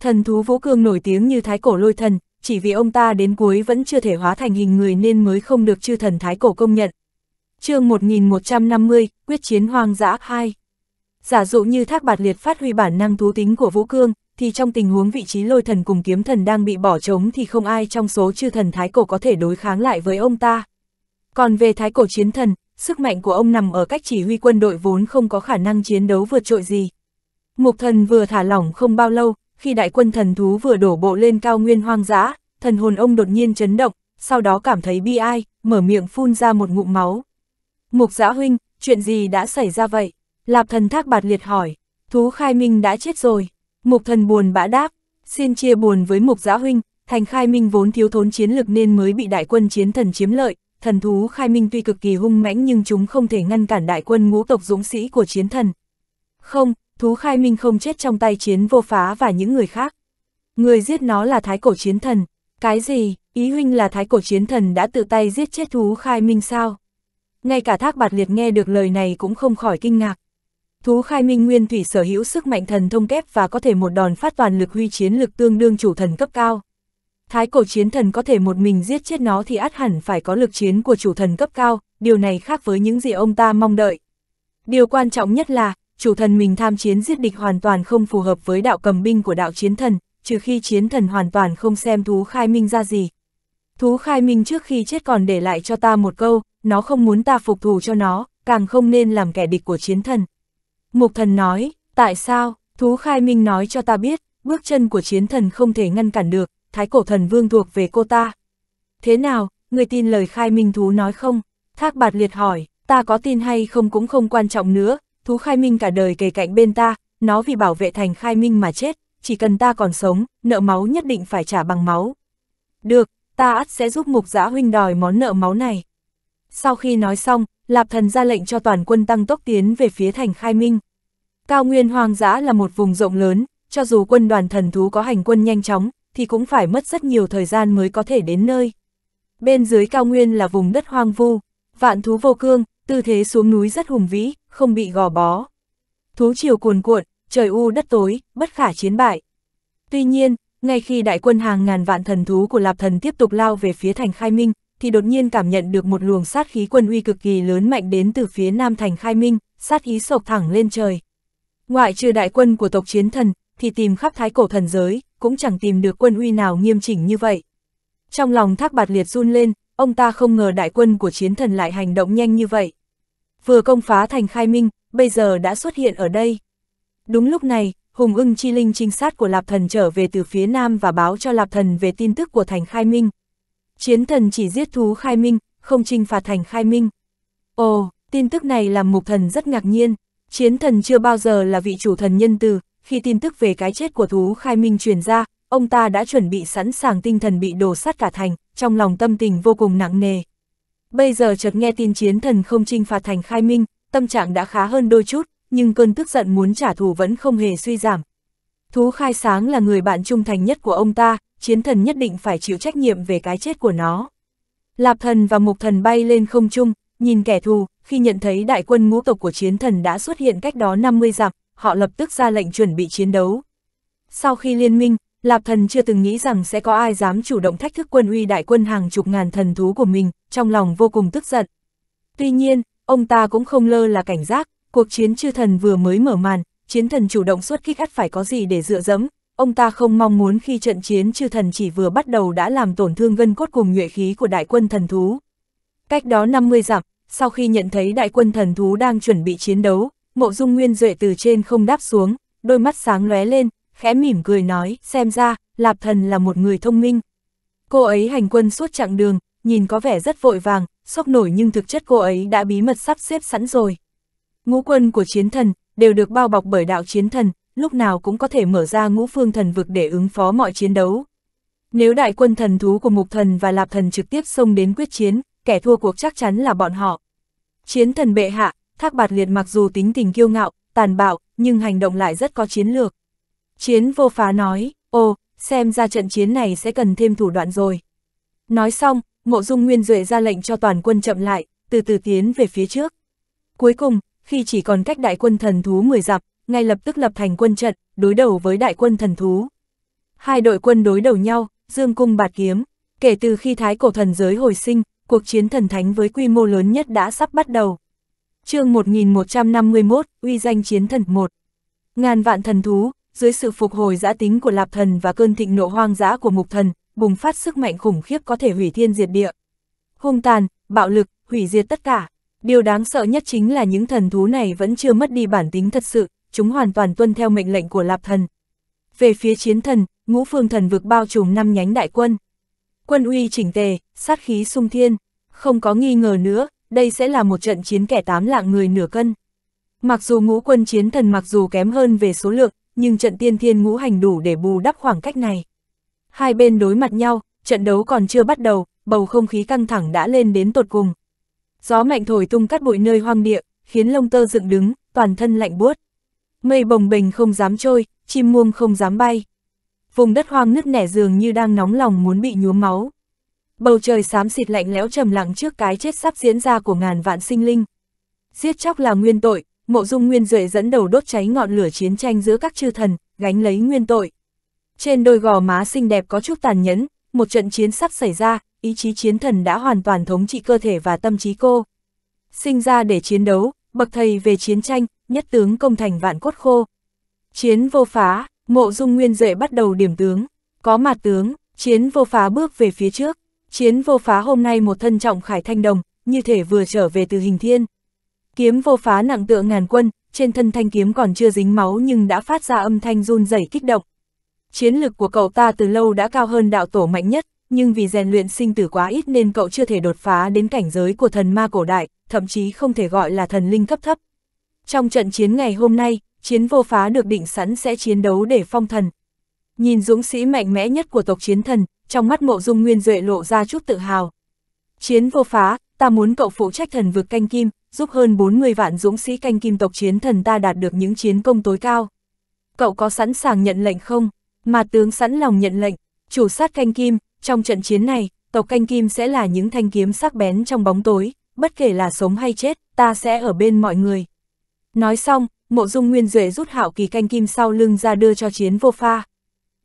Thần thú Vũ Cương nổi tiếng như thái cổ lôi thần, chỉ vì ông ta đến cuối vẫn chưa thể hóa thành hình người nên mới không được chư thần thái cổ công nhận chương 1150, quyết chiến hoang dã 2. Giả dụ như thác bạt liệt phát huy bản năng thú tính của Vũ Cương, thì trong tình huống vị trí lôi thần cùng kiếm thần đang bị bỏ trống thì không ai trong số chư thần thái cổ có thể đối kháng lại với ông ta. Còn về thái cổ chiến thần, sức mạnh của ông nằm ở cách chỉ huy quân đội vốn không có khả năng chiến đấu vượt trội gì. Mục thần vừa thả lỏng không bao lâu, khi đại quân thần thú vừa đổ bộ lên cao nguyên hoang dã, thần hồn ông đột nhiên chấn động, sau đó cảm thấy bi ai, mở miệng phun ra một ngụm máu. Mục giã huynh, chuyện gì đã xảy ra vậy? Lạp thần thác bạt liệt hỏi, thú khai minh đã chết rồi. Mục thần buồn bã đáp, xin chia buồn với mục giã huynh, thành khai minh vốn thiếu thốn chiến lực nên mới bị đại quân chiến thần chiếm lợi. Thần thú khai minh tuy cực kỳ hung mãnh nhưng chúng không thể ngăn cản đại quân ngũ tộc dũng sĩ của chiến thần. Không, thú khai minh không chết trong tay chiến vô phá và những người khác. Người giết nó là thái cổ chiến thần. Cái gì, ý huynh là thái cổ chiến thần đã tự tay giết chết thú khai minh sao? ngay cả thác bạt liệt nghe được lời này cũng không khỏi kinh ngạc. Thú khai minh nguyên thủy sở hữu sức mạnh thần thông kép và có thể một đòn phát toàn lực huy chiến lực tương đương chủ thần cấp cao. Thái cổ chiến thần có thể một mình giết chết nó thì át hẳn phải có lực chiến của chủ thần cấp cao, điều này khác với những gì ông ta mong đợi. Điều quan trọng nhất là, chủ thần mình tham chiến giết địch hoàn toàn không phù hợp với đạo cầm binh của đạo chiến thần, trừ khi chiến thần hoàn toàn không xem thú khai minh ra gì. Thú khai minh trước khi chết còn để lại cho ta một câu, nó không muốn ta phục thù cho nó, càng không nên làm kẻ địch của chiến thần. Mục thần nói, tại sao, thú khai minh nói cho ta biết, bước chân của chiến thần không thể ngăn cản được, thái cổ thần vương thuộc về cô ta. Thế nào, người tin lời khai minh thú nói không? Thác bạt liệt hỏi, ta có tin hay không cũng không quan trọng nữa, thú khai minh cả đời kề cạnh bên ta, nó vì bảo vệ thành khai minh mà chết, chỉ cần ta còn sống, nợ máu nhất định phải trả bằng máu. Được, ta ắt sẽ giúp mục giã huynh đòi món nợ máu này. Sau khi nói xong, Lạp Thần ra lệnh cho toàn quân tăng tốc tiến về phía thành Khai Minh. Cao nguyên hoang dã là một vùng rộng lớn, cho dù quân đoàn thần thú có hành quân nhanh chóng, thì cũng phải mất rất nhiều thời gian mới có thể đến nơi. Bên dưới cao nguyên là vùng đất hoang vu, vạn thú vô cương, tư thế xuống núi rất hùng vĩ, không bị gò bó. Thú chiều cuồn cuộn, trời u đất tối, bất khả chiến bại. Tuy nhiên, ngay khi đại quân hàng ngàn vạn thần thú của Lạp Thần tiếp tục lao về phía thành Khai Minh, thì đột nhiên cảm nhận được một luồng sát khí quân uy cực kỳ lớn mạnh đến từ phía Nam Thành Khai Minh, sát khí sộc thẳng lên trời. Ngoại trừ đại quân của tộc chiến thần, thì tìm khắp thái cổ thần giới, cũng chẳng tìm được quân uy nào nghiêm chỉnh như vậy. Trong lòng thác bạt liệt run lên, ông ta không ngờ đại quân của chiến thần lại hành động nhanh như vậy. Vừa công phá thành khai minh, bây giờ đã xuất hiện ở đây. Đúng lúc này, Hùng ưng chi linh trinh sát của Lạp Thần trở về từ phía Nam và báo cho Lạp Thần về tin tức của thành khai minh. Chiến thần chỉ giết thú khai minh, không trinh phạt thành khai minh. Ồ, tin tức này làm mục thần rất ngạc nhiên. Chiến thần chưa bao giờ là vị chủ thần nhân từ, khi tin tức về cái chết của thú khai minh truyền ra, ông ta đã chuẩn bị sẵn sàng tinh thần bị đổ sát cả thành, trong lòng tâm tình vô cùng nặng nề. Bây giờ chợt nghe tin chiến thần không trinh phạt thành khai minh, tâm trạng đã khá hơn đôi chút, nhưng cơn tức giận muốn trả thù vẫn không hề suy giảm. Thú khai sáng là người bạn trung thành nhất của ông ta, chiến thần nhất định phải chịu trách nhiệm về cái chết của nó. Lạp thần và mục thần bay lên không trung, nhìn kẻ thù, khi nhận thấy đại quân ngũ tộc của chiến thần đã xuất hiện cách đó 50 dặm, họ lập tức ra lệnh chuẩn bị chiến đấu. Sau khi liên minh, Lạp thần chưa từng nghĩ rằng sẽ có ai dám chủ động thách thức quân uy đại quân hàng chục ngàn thần thú của mình, trong lòng vô cùng tức giận. Tuy nhiên, ông ta cũng không lơ là cảnh giác, cuộc chiến chư thần vừa mới mở màn, chiến thần chủ động xuất kích ắt phải có gì để dựa dẫm, ông ta không mong muốn khi trận chiến chư thần chỉ vừa bắt đầu đã làm tổn thương gân cốt cùng nhuệ khí của đại quân thần thú. Cách đó 50 dặm, sau khi nhận thấy đại quân thần thú đang chuẩn bị chiến đấu, mộ dung nguyên duệ từ trên không đáp xuống, đôi mắt sáng lóe lên, khẽ mỉm cười nói, xem ra, Lạp Thần là một người thông minh. Cô ấy hành quân suốt chặng đường, nhìn có vẻ rất vội vàng, sốc nổi nhưng thực chất cô ấy đã bí mật sắp xếp sẵn rồi. Ngũ quân của chiến thần, đều được bao bọc bởi đạo chiến thần, lúc nào cũng có thể mở ra ngũ phương thần vực để ứng phó mọi chiến đấu. Nếu đại quân thần thú của mục thần và lạp thần trực tiếp xông đến quyết chiến, kẻ thua cuộc chắc chắn là bọn họ. Chiến thần bệ hạ, thác bạt liệt mặc dù tính tình kiêu ngạo, tàn bạo, nhưng hành động lại rất có chiến lược. Chiến vô phá nói, ô, xem ra trận chiến này sẽ cần thêm thủ đoạn rồi. Nói xong, mộ dung nguyên duệ ra lệnh cho toàn quân chậm lại, từ từ tiến về phía trước. Cuối cùng, khi chỉ còn cách đại quân thần thú 10 dặm, ngay lập tức lập thành quân trận, đối đầu với đại quân thần thú. Hai đội quân đối đầu nhau, dương cung bạt kiếm. Kể từ khi thái cổ thần giới hồi sinh, cuộc chiến thần thánh với quy mô lớn nhất đã sắp bắt đầu. chương 1151, uy danh chiến thần 1. Ngàn vạn thần thú, dưới sự phục hồi giã tính của lạp thần và cơn thịnh nộ hoang dã của mục thần, bùng phát sức mạnh khủng khiếp có thể hủy thiên diệt địa. Hung tàn, bạo lực, hủy diệt tất cả. Điều đáng sợ nhất chính là những thần thú này vẫn chưa mất đi bản tính thật sự, chúng hoàn toàn tuân theo mệnh lệnh của Lạp Thần. Về phía chiến thần, ngũ phương thần vực bao trùm năm nhánh đại quân. Quân uy chỉnh tề, sát khí sung thiên, không có nghi ngờ nữa, đây sẽ là một trận chiến kẻ tám lạng người nửa cân. Mặc dù ngũ quân chiến thần mặc dù kém hơn về số lượng, nhưng trận tiên thiên ngũ hành đủ để bù đắp khoảng cách này. Hai bên đối mặt nhau, trận đấu còn chưa bắt đầu, bầu không khí căng thẳng đã lên đến tột cùng. Gió mạnh thổi tung cắt bụi nơi hoang địa, khiến lông tơ dựng đứng, toàn thân lạnh buốt. Mây bồng bềnh không dám trôi, chim muông không dám bay. Vùng đất hoang nứt nẻ dường như đang nóng lòng muốn bị nhuốm máu. Bầu trời xám xịt lạnh lẽo trầm lặng trước cái chết sắp diễn ra của ngàn vạn sinh linh. Giết chóc là nguyên tội, mộ dung nguyên rưỡi dẫn đầu đốt cháy ngọn lửa chiến tranh giữa các chư thần, gánh lấy nguyên tội. Trên đôi gò má xinh đẹp có chút tàn nhẫn, một trận chiến sắp xảy ra, ý chí chiến thần đã hoàn toàn thống trị cơ thể và tâm trí cô. Sinh ra để chiến đấu, bậc thầy về chiến tranh, nhất tướng công thành vạn cốt khô. Chiến vô phá, mộ dung nguyên duệ bắt đầu điểm tướng, có mặt tướng, chiến vô phá bước về phía trước, chiến vô phá hôm nay một thân trọng khải thanh đồng, như thể vừa trở về từ hình thiên. Kiếm vô phá nặng tựa ngàn quân, trên thân thanh kiếm còn chưa dính máu nhưng đã phát ra âm thanh run rẩy kích động. Chiến lực của cậu ta từ lâu đã cao hơn đạo tổ mạnh nhất, nhưng vì rèn luyện sinh tử quá ít nên cậu chưa thể đột phá đến cảnh giới của thần ma cổ đại, thậm chí không thể gọi là thần linh cấp thấp. Trong trận chiến ngày hôm nay, chiến vô phá được định sẵn sẽ chiến đấu để phong thần. Nhìn dũng sĩ mạnh mẽ nhất của tộc chiến thần, trong mắt mộ dung nguyên duệ lộ ra chút tự hào. Chiến vô phá, ta muốn cậu phụ trách thần vực canh kim, giúp hơn 40 vạn dũng sĩ canh kim tộc chiến thần ta đạt được những chiến công tối cao. Cậu có sẵn sàng nhận lệnh không? Mà tướng sẵn lòng nhận lệnh, chủ sát canh kim, trong trận chiến này, tộc canh kim sẽ là những thanh kiếm sắc bén trong bóng tối, bất kể là sống hay chết, ta sẽ ở bên mọi người. Nói xong, mộ dung nguyên duệ rút hạo kỳ canh kim sau lưng ra đưa cho chiến vô pha.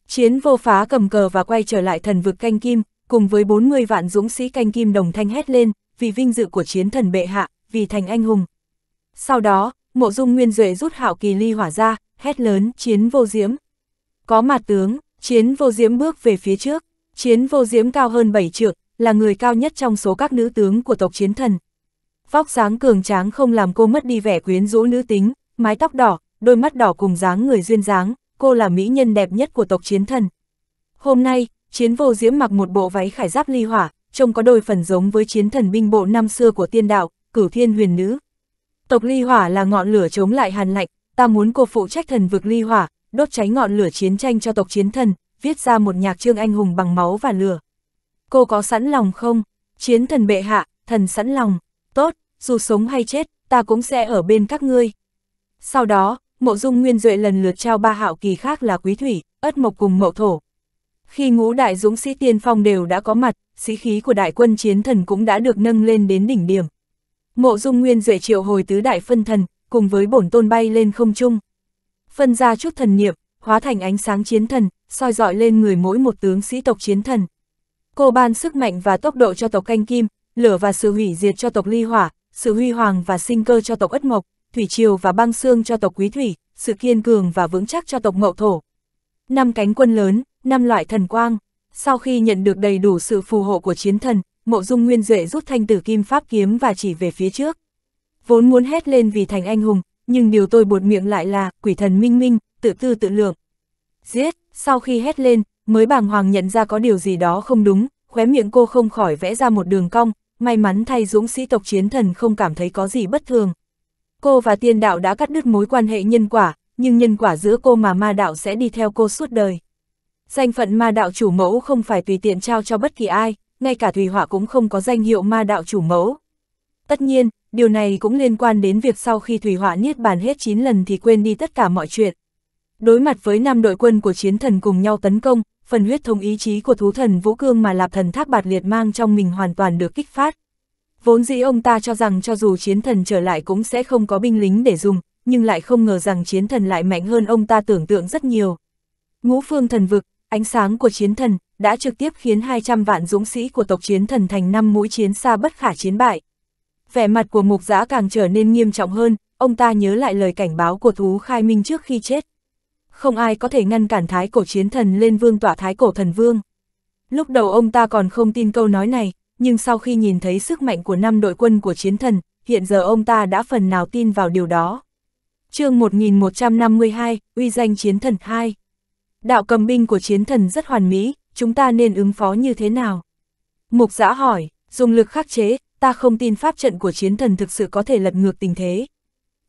Chiến vô phá cầm cờ và quay trở lại thần vực canh kim, cùng với 40 vạn dũng sĩ canh kim đồng thanh hét lên, vì vinh dự của chiến thần bệ hạ, vì thành anh hùng. Sau đó, mộ dung nguyên duệ rút hạo kỳ ly hỏa ra, hét lớn chiến vô diễm. Có mặt tướng, chiến vô diễm bước về phía trước, chiến vô diễm cao hơn 7 trượng, là người cao nhất trong số các nữ tướng của tộc chiến thần, Vóc dáng cường tráng không làm cô mất đi vẻ quyến rũ nữ tính, mái tóc đỏ, đôi mắt đỏ cùng dáng người duyên dáng, cô là mỹ nhân đẹp nhất của tộc chiến thần. Hôm nay, chiến vô diễm mặc một bộ váy khải giáp ly hỏa, trông có đôi phần giống với chiến thần binh bộ năm xưa của tiên đạo, cửu thiên huyền nữ. Tộc ly hỏa là ngọn lửa chống lại hàn lạnh, ta muốn cô phụ trách thần vực ly hỏa, đốt cháy ngọn lửa chiến tranh cho tộc chiến thần, viết ra một nhạc chương anh hùng bằng máu và lửa. Cô có sẵn lòng không? Chiến thần bệ hạ, thần sẵn lòng tốt, dù sống hay chết, ta cũng sẽ ở bên các ngươi. Sau đó, mộ dung nguyên duệ lần lượt trao ba hạo kỳ khác là quý thủy, ất mộc cùng mậu thổ. Khi ngũ đại dũng sĩ tiên phong đều đã có mặt, sĩ khí của đại quân chiến thần cũng đã được nâng lên đến đỉnh điểm. Mộ dung nguyên duệ triệu hồi tứ đại phân thần, cùng với bổn tôn bay lên không trung. Phân ra chút thần niệm, hóa thành ánh sáng chiến thần, soi dọi lên người mỗi một tướng sĩ tộc chiến thần. Cô ban sức mạnh và tốc độ cho tộc canh kim, lửa và sự hủy diệt cho tộc ly hỏa, sự huy hoàng và sinh cơ cho tộc ất mộc, thủy triều và băng xương cho tộc quý thủy, sự kiên cường và vững chắc cho tộc ngậu thổ. Năm cánh quân lớn, năm loại thần quang. Sau khi nhận được đầy đủ sự phù hộ của chiến thần, Mộ Dung Nguyên Duệ rút thanh tử kim pháp kiếm và chỉ về phía trước. Vốn muốn hét lên vì thành anh hùng, nhưng điều tôi buột miệng lại là quỷ thần minh minh, tự tư tự lượng. Giết, sau khi hét lên, mới bàng hoàng nhận ra có điều gì đó không đúng, khóe miệng cô không khỏi vẽ ra một đường cong, may mắn thay dũng sĩ tộc chiến thần không cảm thấy có gì bất thường. Cô và tiên đạo đã cắt đứt mối quan hệ nhân quả, nhưng nhân quả giữa cô mà ma đạo sẽ đi theo cô suốt đời. Danh phận ma đạo chủ mẫu không phải tùy tiện trao cho bất kỳ ai, ngay cả Thùy Hỏa cũng không có danh hiệu ma đạo chủ mẫu. Tất nhiên, điều này cũng liên quan đến việc sau khi Thùy Hỏa niết bàn hết 9 lần thì quên đi tất cả mọi chuyện. Đối mặt với năm đội quân của chiến thần cùng nhau tấn công, phần huyết thống ý chí của thú thần Vũ Cương mà Lạp thần Thác Bạt Liệt mang trong mình hoàn toàn được kích phát. Vốn dĩ ông ta cho rằng cho dù chiến thần trở lại cũng sẽ không có binh lính để dùng, nhưng lại không ngờ rằng chiến thần lại mạnh hơn ông ta tưởng tượng rất nhiều. Ngũ phương thần vực, ánh sáng của chiến thần, đã trực tiếp khiến 200 vạn dũng sĩ của tộc chiến thần thành năm mũi chiến xa bất khả chiến bại. Vẻ mặt của mục giã càng trở nên nghiêm trọng hơn, ông ta nhớ lại lời cảnh báo của thú khai minh trước khi chết không ai có thể ngăn cản thái cổ chiến thần lên vương tọa thái cổ thần vương. Lúc đầu ông ta còn không tin câu nói này, nhưng sau khi nhìn thấy sức mạnh của năm đội quân của chiến thần, hiện giờ ông ta đã phần nào tin vào điều đó. chương 1152, uy danh chiến thần 2 Đạo cầm binh của chiến thần rất hoàn mỹ, chúng ta nên ứng phó như thế nào? Mục giã hỏi, dùng lực khắc chế, ta không tin pháp trận của chiến thần thực sự có thể lật ngược tình thế.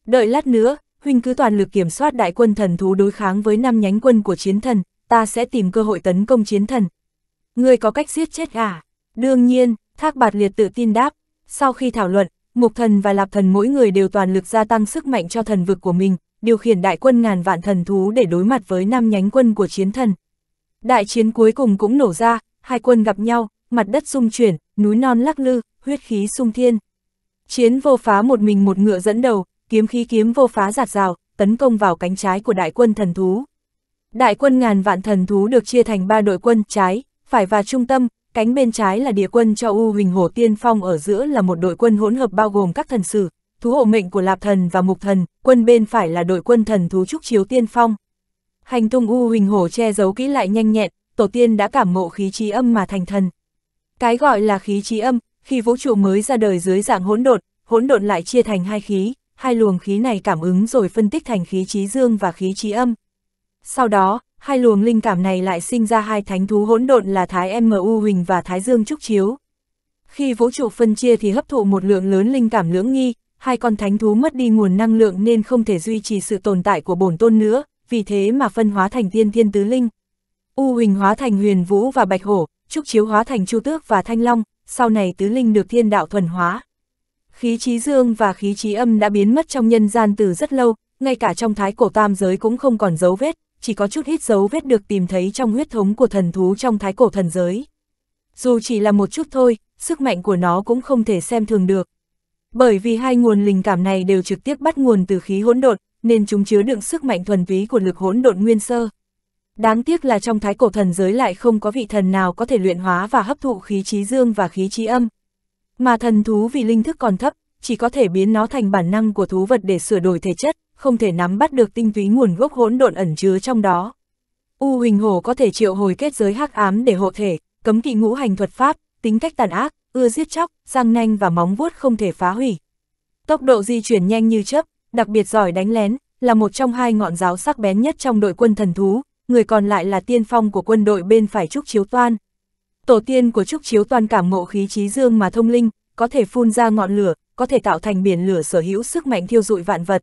Đợi lát nữa, huynh cứ toàn lực kiểm soát đại quân thần thú đối kháng với năm nhánh quân của chiến thần, ta sẽ tìm cơ hội tấn công chiến thần. Ngươi có cách giết chết gà? Đương nhiên, Thác Bạt Liệt tự tin đáp. Sau khi thảo luận, Mục Thần và Lạp Thần mỗi người đều toàn lực gia tăng sức mạnh cho thần vực của mình, điều khiển đại quân ngàn vạn thần thú để đối mặt với năm nhánh quân của chiến thần. Đại chiến cuối cùng cũng nổ ra, hai quân gặp nhau, mặt đất rung chuyển, núi non lắc lư, huyết khí sung thiên. Chiến vô phá một mình một ngựa dẫn đầu, kiếm khí kiếm vô phá giạt rào, tấn công vào cánh trái của đại quân thần thú. Đại quân ngàn vạn thần thú được chia thành ba đội quân trái, phải và trung tâm, cánh bên trái là địa quân cho U Huỳnh Hổ Tiên Phong ở giữa là một đội quân hỗn hợp bao gồm các thần sử, thú hộ mệnh của Lạp Thần và Mục Thần, quân bên phải là đội quân thần thú Trúc Chiếu Tiên Phong. Hành tung U Huỳnh Hổ che giấu kỹ lại nhanh nhẹn, tổ tiên đã cảm mộ khí trí âm mà thành thần. Cái gọi là khí trí âm, khi vũ trụ mới ra đời dưới dạng hỗn độn, hỗn độn lại chia thành hai khí, hai luồng khí này cảm ứng rồi phân tích thành khí trí dương và khí trí âm. Sau đó, hai luồng linh cảm này lại sinh ra hai thánh thú hỗn độn là Thái MU Huỳnh và Thái Dương Trúc Chiếu. Khi vũ trụ phân chia thì hấp thụ một lượng lớn linh cảm lưỡng nghi, hai con thánh thú mất đi nguồn năng lượng nên không thể duy trì sự tồn tại của bổn tôn nữa, vì thế mà phân hóa thành tiên thiên tứ linh. U Huỳnh hóa thành huyền vũ và bạch hổ, Trúc Chiếu hóa thành Chu Tước và Thanh Long, sau này tứ linh được thiên đạo thuần hóa khí trí dương và khí trí âm đã biến mất trong nhân gian từ rất lâu, ngay cả trong thái cổ tam giới cũng không còn dấu vết, chỉ có chút ít dấu vết được tìm thấy trong huyết thống của thần thú trong thái cổ thần giới. Dù chỉ là một chút thôi, sức mạnh của nó cũng không thể xem thường được. Bởi vì hai nguồn linh cảm này đều trực tiếp bắt nguồn từ khí hỗn độn, nên chúng chứa đựng sức mạnh thuần túy của lực hỗn độn nguyên sơ. Đáng tiếc là trong thái cổ thần giới lại không có vị thần nào có thể luyện hóa và hấp thụ khí trí dương và khí trí âm, mà thần thú vì linh thức còn thấp, chỉ có thể biến nó thành bản năng của thú vật để sửa đổi thể chất, không thể nắm bắt được tinh túy nguồn gốc hỗn độn ẩn chứa trong đó. U Huỳnh Hồ có thể triệu hồi kết giới hắc ám để hộ thể, cấm kỵ ngũ hành thuật pháp, tính cách tàn ác, ưa giết chóc, răng nanh và móng vuốt không thể phá hủy. Tốc độ di chuyển nhanh như chớp, đặc biệt giỏi đánh lén, là một trong hai ngọn giáo sắc bén nhất trong đội quân thần thú, người còn lại là tiên phong của quân đội bên phải trúc chiếu toan. Tổ tiên của Trúc Chiếu toàn cảm ngộ khí trí dương mà thông linh, có thể phun ra ngọn lửa, có thể tạo thành biển lửa sở hữu sức mạnh thiêu dụi vạn vật.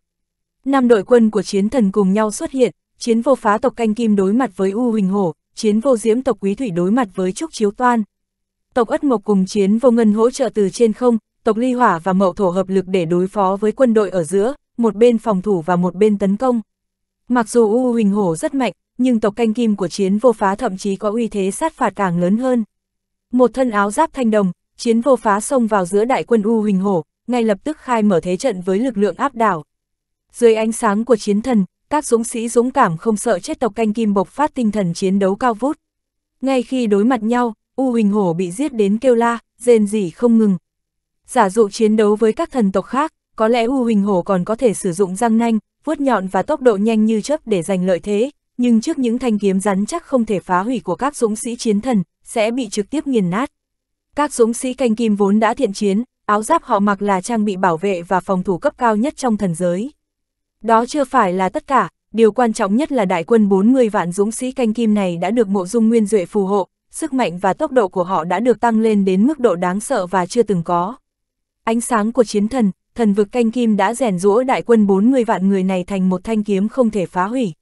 Năm đội quân của chiến thần cùng nhau xuất hiện, chiến vô phá tộc canh kim đối mặt với U Huỳnh Hổ, chiến vô diễm tộc Quý Thủy đối mặt với Trúc Chiếu Toan. Tộc Ất Mộc cùng chiến vô ngân hỗ trợ từ trên không, tộc Ly Hỏa và Mậu Thổ hợp lực để đối phó với quân đội ở giữa, một bên phòng thủ và một bên tấn công. Mặc dù U Huỳnh Hổ rất mạnh, nhưng tộc canh kim của chiến vô phá thậm chí có uy thế sát phạt càng lớn hơn. Một thân áo giáp thanh đồng, chiến vô phá xông vào giữa đại quân U Huỳnh Hổ, ngay lập tức khai mở thế trận với lực lượng áp đảo. Dưới ánh sáng của chiến thần, các dũng sĩ dũng cảm không sợ chết tộc canh kim bộc phát tinh thần chiến đấu cao vút. Ngay khi đối mặt nhau, U Huỳnh Hổ bị giết đến kêu la, rên rỉ không ngừng. Giả dụ chiến đấu với các thần tộc khác, có lẽ U Huỳnh Hổ còn có thể sử dụng răng nanh, vuốt nhọn và tốc độ nhanh như chớp để giành lợi thế, nhưng trước những thanh kiếm rắn chắc không thể phá hủy của các dũng sĩ chiến thần, sẽ bị trực tiếp nghiền nát. Các dũng sĩ canh kim vốn đã thiện chiến, áo giáp họ mặc là trang bị bảo vệ và phòng thủ cấp cao nhất trong thần giới. Đó chưa phải là tất cả, điều quan trọng nhất là đại quân 40 vạn dũng sĩ canh kim này đã được mộ dung nguyên duệ phù hộ, sức mạnh và tốc độ của họ đã được tăng lên đến mức độ đáng sợ và chưa từng có. Ánh sáng của chiến thần, thần vực canh kim đã rèn rũa đại quân 40 vạn người này thành một thanh kiếm không thể phá hủy.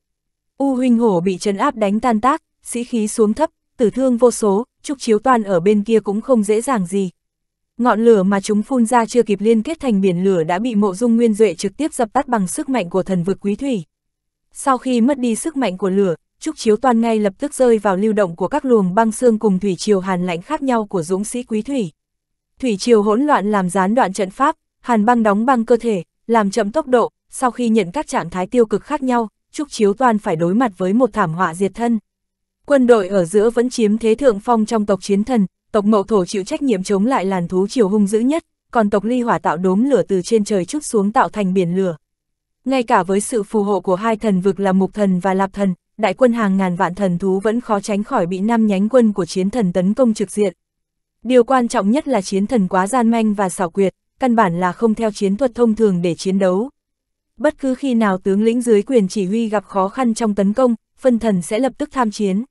U huynh hổ bị trấn áp đánh tan tác, sĩ khí xuống thấp, tử thương vô số, trúc chiếu toàn ở bên kia cũng không dễ dàng gì. Ngọn lửa mà chúng phun ra chưa kịp liên kết thành biển lửa đã bị mộ dung nguyên duệ trực tiếp dập tắt bằng sức mạnh của thần vực quý thủy. Sau khi mất đi sức mạnh của lửa, Trúc Chiếu Toàn ngay lập tức rơi vào lưu động của các luồng băng xương cùng thủy triều hàn lạnh khác nhau của dũng sĩ quý thủy. Thủy triều hỗn loạn làm gián đoạn trận pháp, hàn băng đóng băng cơ thể, làm chậm tốc độ, sau khi nhận các trạng thái tiêu cực khác nhau, Trúc Chiếu Toàn phải đối mặt với một thảm họa diệt thân. Quân đội ở giữa vẫn chiếm thế thượng phong trong tộc chiến thần, tộc mậu thổ chịu trách nhiệm chống lại làn thú chiều hung dữ nhất, còn tộc ly hỏa tạo đốm lửa từ trên trời chút xuống tạo thành biển lửa. Ngay cả với sự phù hộ của hai thần vực là mục thần và lạp thần, đại quân hàng ngàn vạn thần thú vẫn khó tránh khỏi bị năm nhánh quân của chiến thần tấn công trực diện. Điều quan trọng nhất là chiến thần quá gian manh và xảo quyệt, căn bản là không theo chiến thuật thông thường để chiến đấu. Bất cứ khi nào tướng lĩnh dưới quyền chỉ huy gặp khó khăn trong tấn công, phân thần sẽ lập tức tham chiến.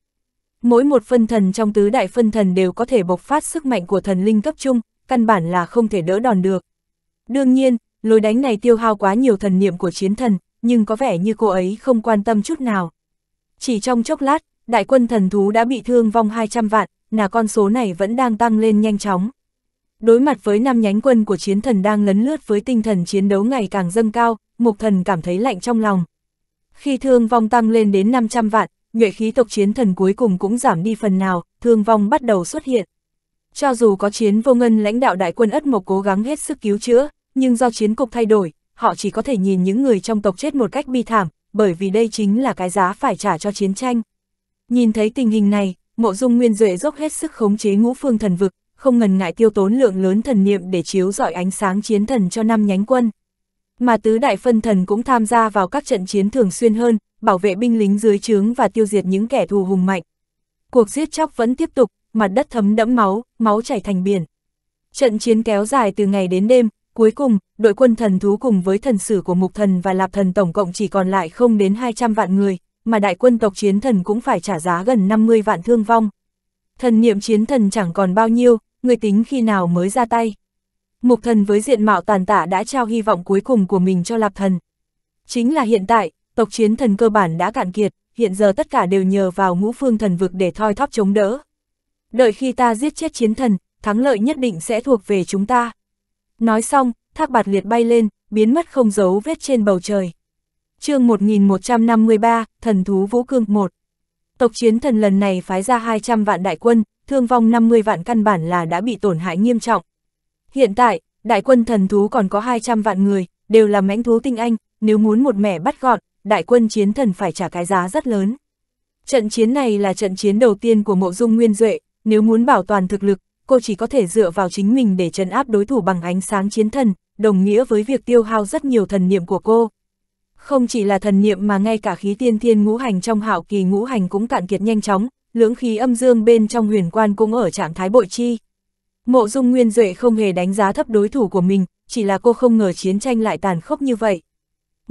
Mỗi một phân thần trong tứ đại phân thần đều có thể bộc phát sức mạnh của thần linh cấp trung, căn bản là không thể đỡ đòn được. Đương nhiên, lối đánh này tiêu hao quá nhiều thần niệm của chiến thần, nhưng có vẻ như cô ấy không quan tâm chút nào. Chỉ trong chốc lát, đại quân thần thú đã bị thương vong 200 vạn, là con số này vẫn đang tăng lên nhanh chóng. Đối mặt với năm nhánh quân của chiến thần đang lấn lướt với tinh thần chiến đấu ngày càng dâng cao, mục thần cảm thấy lạnh trong lòng. Khi thương vong tăng lên đến 500 vạn, nhuệ khí tộc chiến thần cuối cùng cũng giảm đi phần nào, thương vong bắt đầu xuất hiện. Cho dù có chiến vô ngân lãnh đạo đại quân ất mộc cố gắng hết sức cứu chữa, nhưng do chiến cục thay đổi, họ chỉ có thể nhìn những người trong tộc chết một cách bi thảm, bởi vì đây chính là cái giá phải trả cho chiến tranh. Nhìn thấy tình hình này, mộ dung nguyên duệ dốc hết sức khống chế ngũ phương thần vực, không ngần ngại tiêu tốn lượng lớn thần niệm để chiếu dọi ánh sáng chiến thần cho năm nhánh quân. Mà tứ đại phân thần cũng tham gia vào các trận chiến thường xuyên hơn, bảo vệ binh lính dưới trướng và tiêu diệt những kẻ thù hùng mạnh. Cuộc giết chóc vẫn tiếp tục, mặt đất thấm đẫm máu, máu chảy thành biển. Trận chiến kéo dài từ ngày đến đêm, cuối cùng, đội quân thần thú cùng với thần sử của mục thần và lạp thần tổng cộng chỉ còn lại không đến 200 vạn người, mà đại quân tộc chiến thần cũng phải trả giá gần 50 vạn thương vong. Thần niệm chiến thần chẳng còn bao nhiêu, người tính khi nào mới ra tay. Mục thần với diện mạo tàn tạ đã trao hy vọng cuối cùng của mình cho lạp thần. Chính là hiện tại, tộc chiến thần cơ bản đã cạn kiệt, hiện giờ tất cả đều nhờ vào ngũ phương thần vực để thoi thóp chống đỡ. Đợi khi ta giết chết chiến thần, thắng lợi nhất định sẽ thuộc về chúng ta. Nói xong, thác bạt liệt bay lên, biến mất không dấu vết trên bầu trời. chương 1153, Thần Thú Vũ Cương 1 Tộc chiến thần lần này phái ra 200 vạn đại quân, thương vong 50 vạn căn bản là đã bị tổn hại nghiêm trọng. Hiện tại, đại quân thần thú còn có 200 vạn người, đều là mãnh thú tinh anh, nếu muốn một mẻ bắt gọn, đại quân chiến thần phải trả cái giá rất lớn. Trận chiến này là trận chiến đầu tiên của mộ dung nguyên duệ, nếu muốn bảo toàn thực lực, cô chỉ có thể dựa vào chính mình để trấn áp đối thủ bằng ánh sáng chiến thần, đồng nghĩa với việc tiêu hao rất nhiều thần niệm của cô. Không chỉ là thần niệm mà ngay cả khí tiên thiên ngũ hành trong hạo kỳ ngũ hành cũng cạn kiệt nhanh chóng, lưỡng khí âm dương bên trong huyền quan cũng ở trạng thái bội chi. Mộ dung nguyên duệ không hề đánh giá thấp đối thủ của mình, chỉ là cô không ngờ chiến tranh lại tàn khốc như vậy.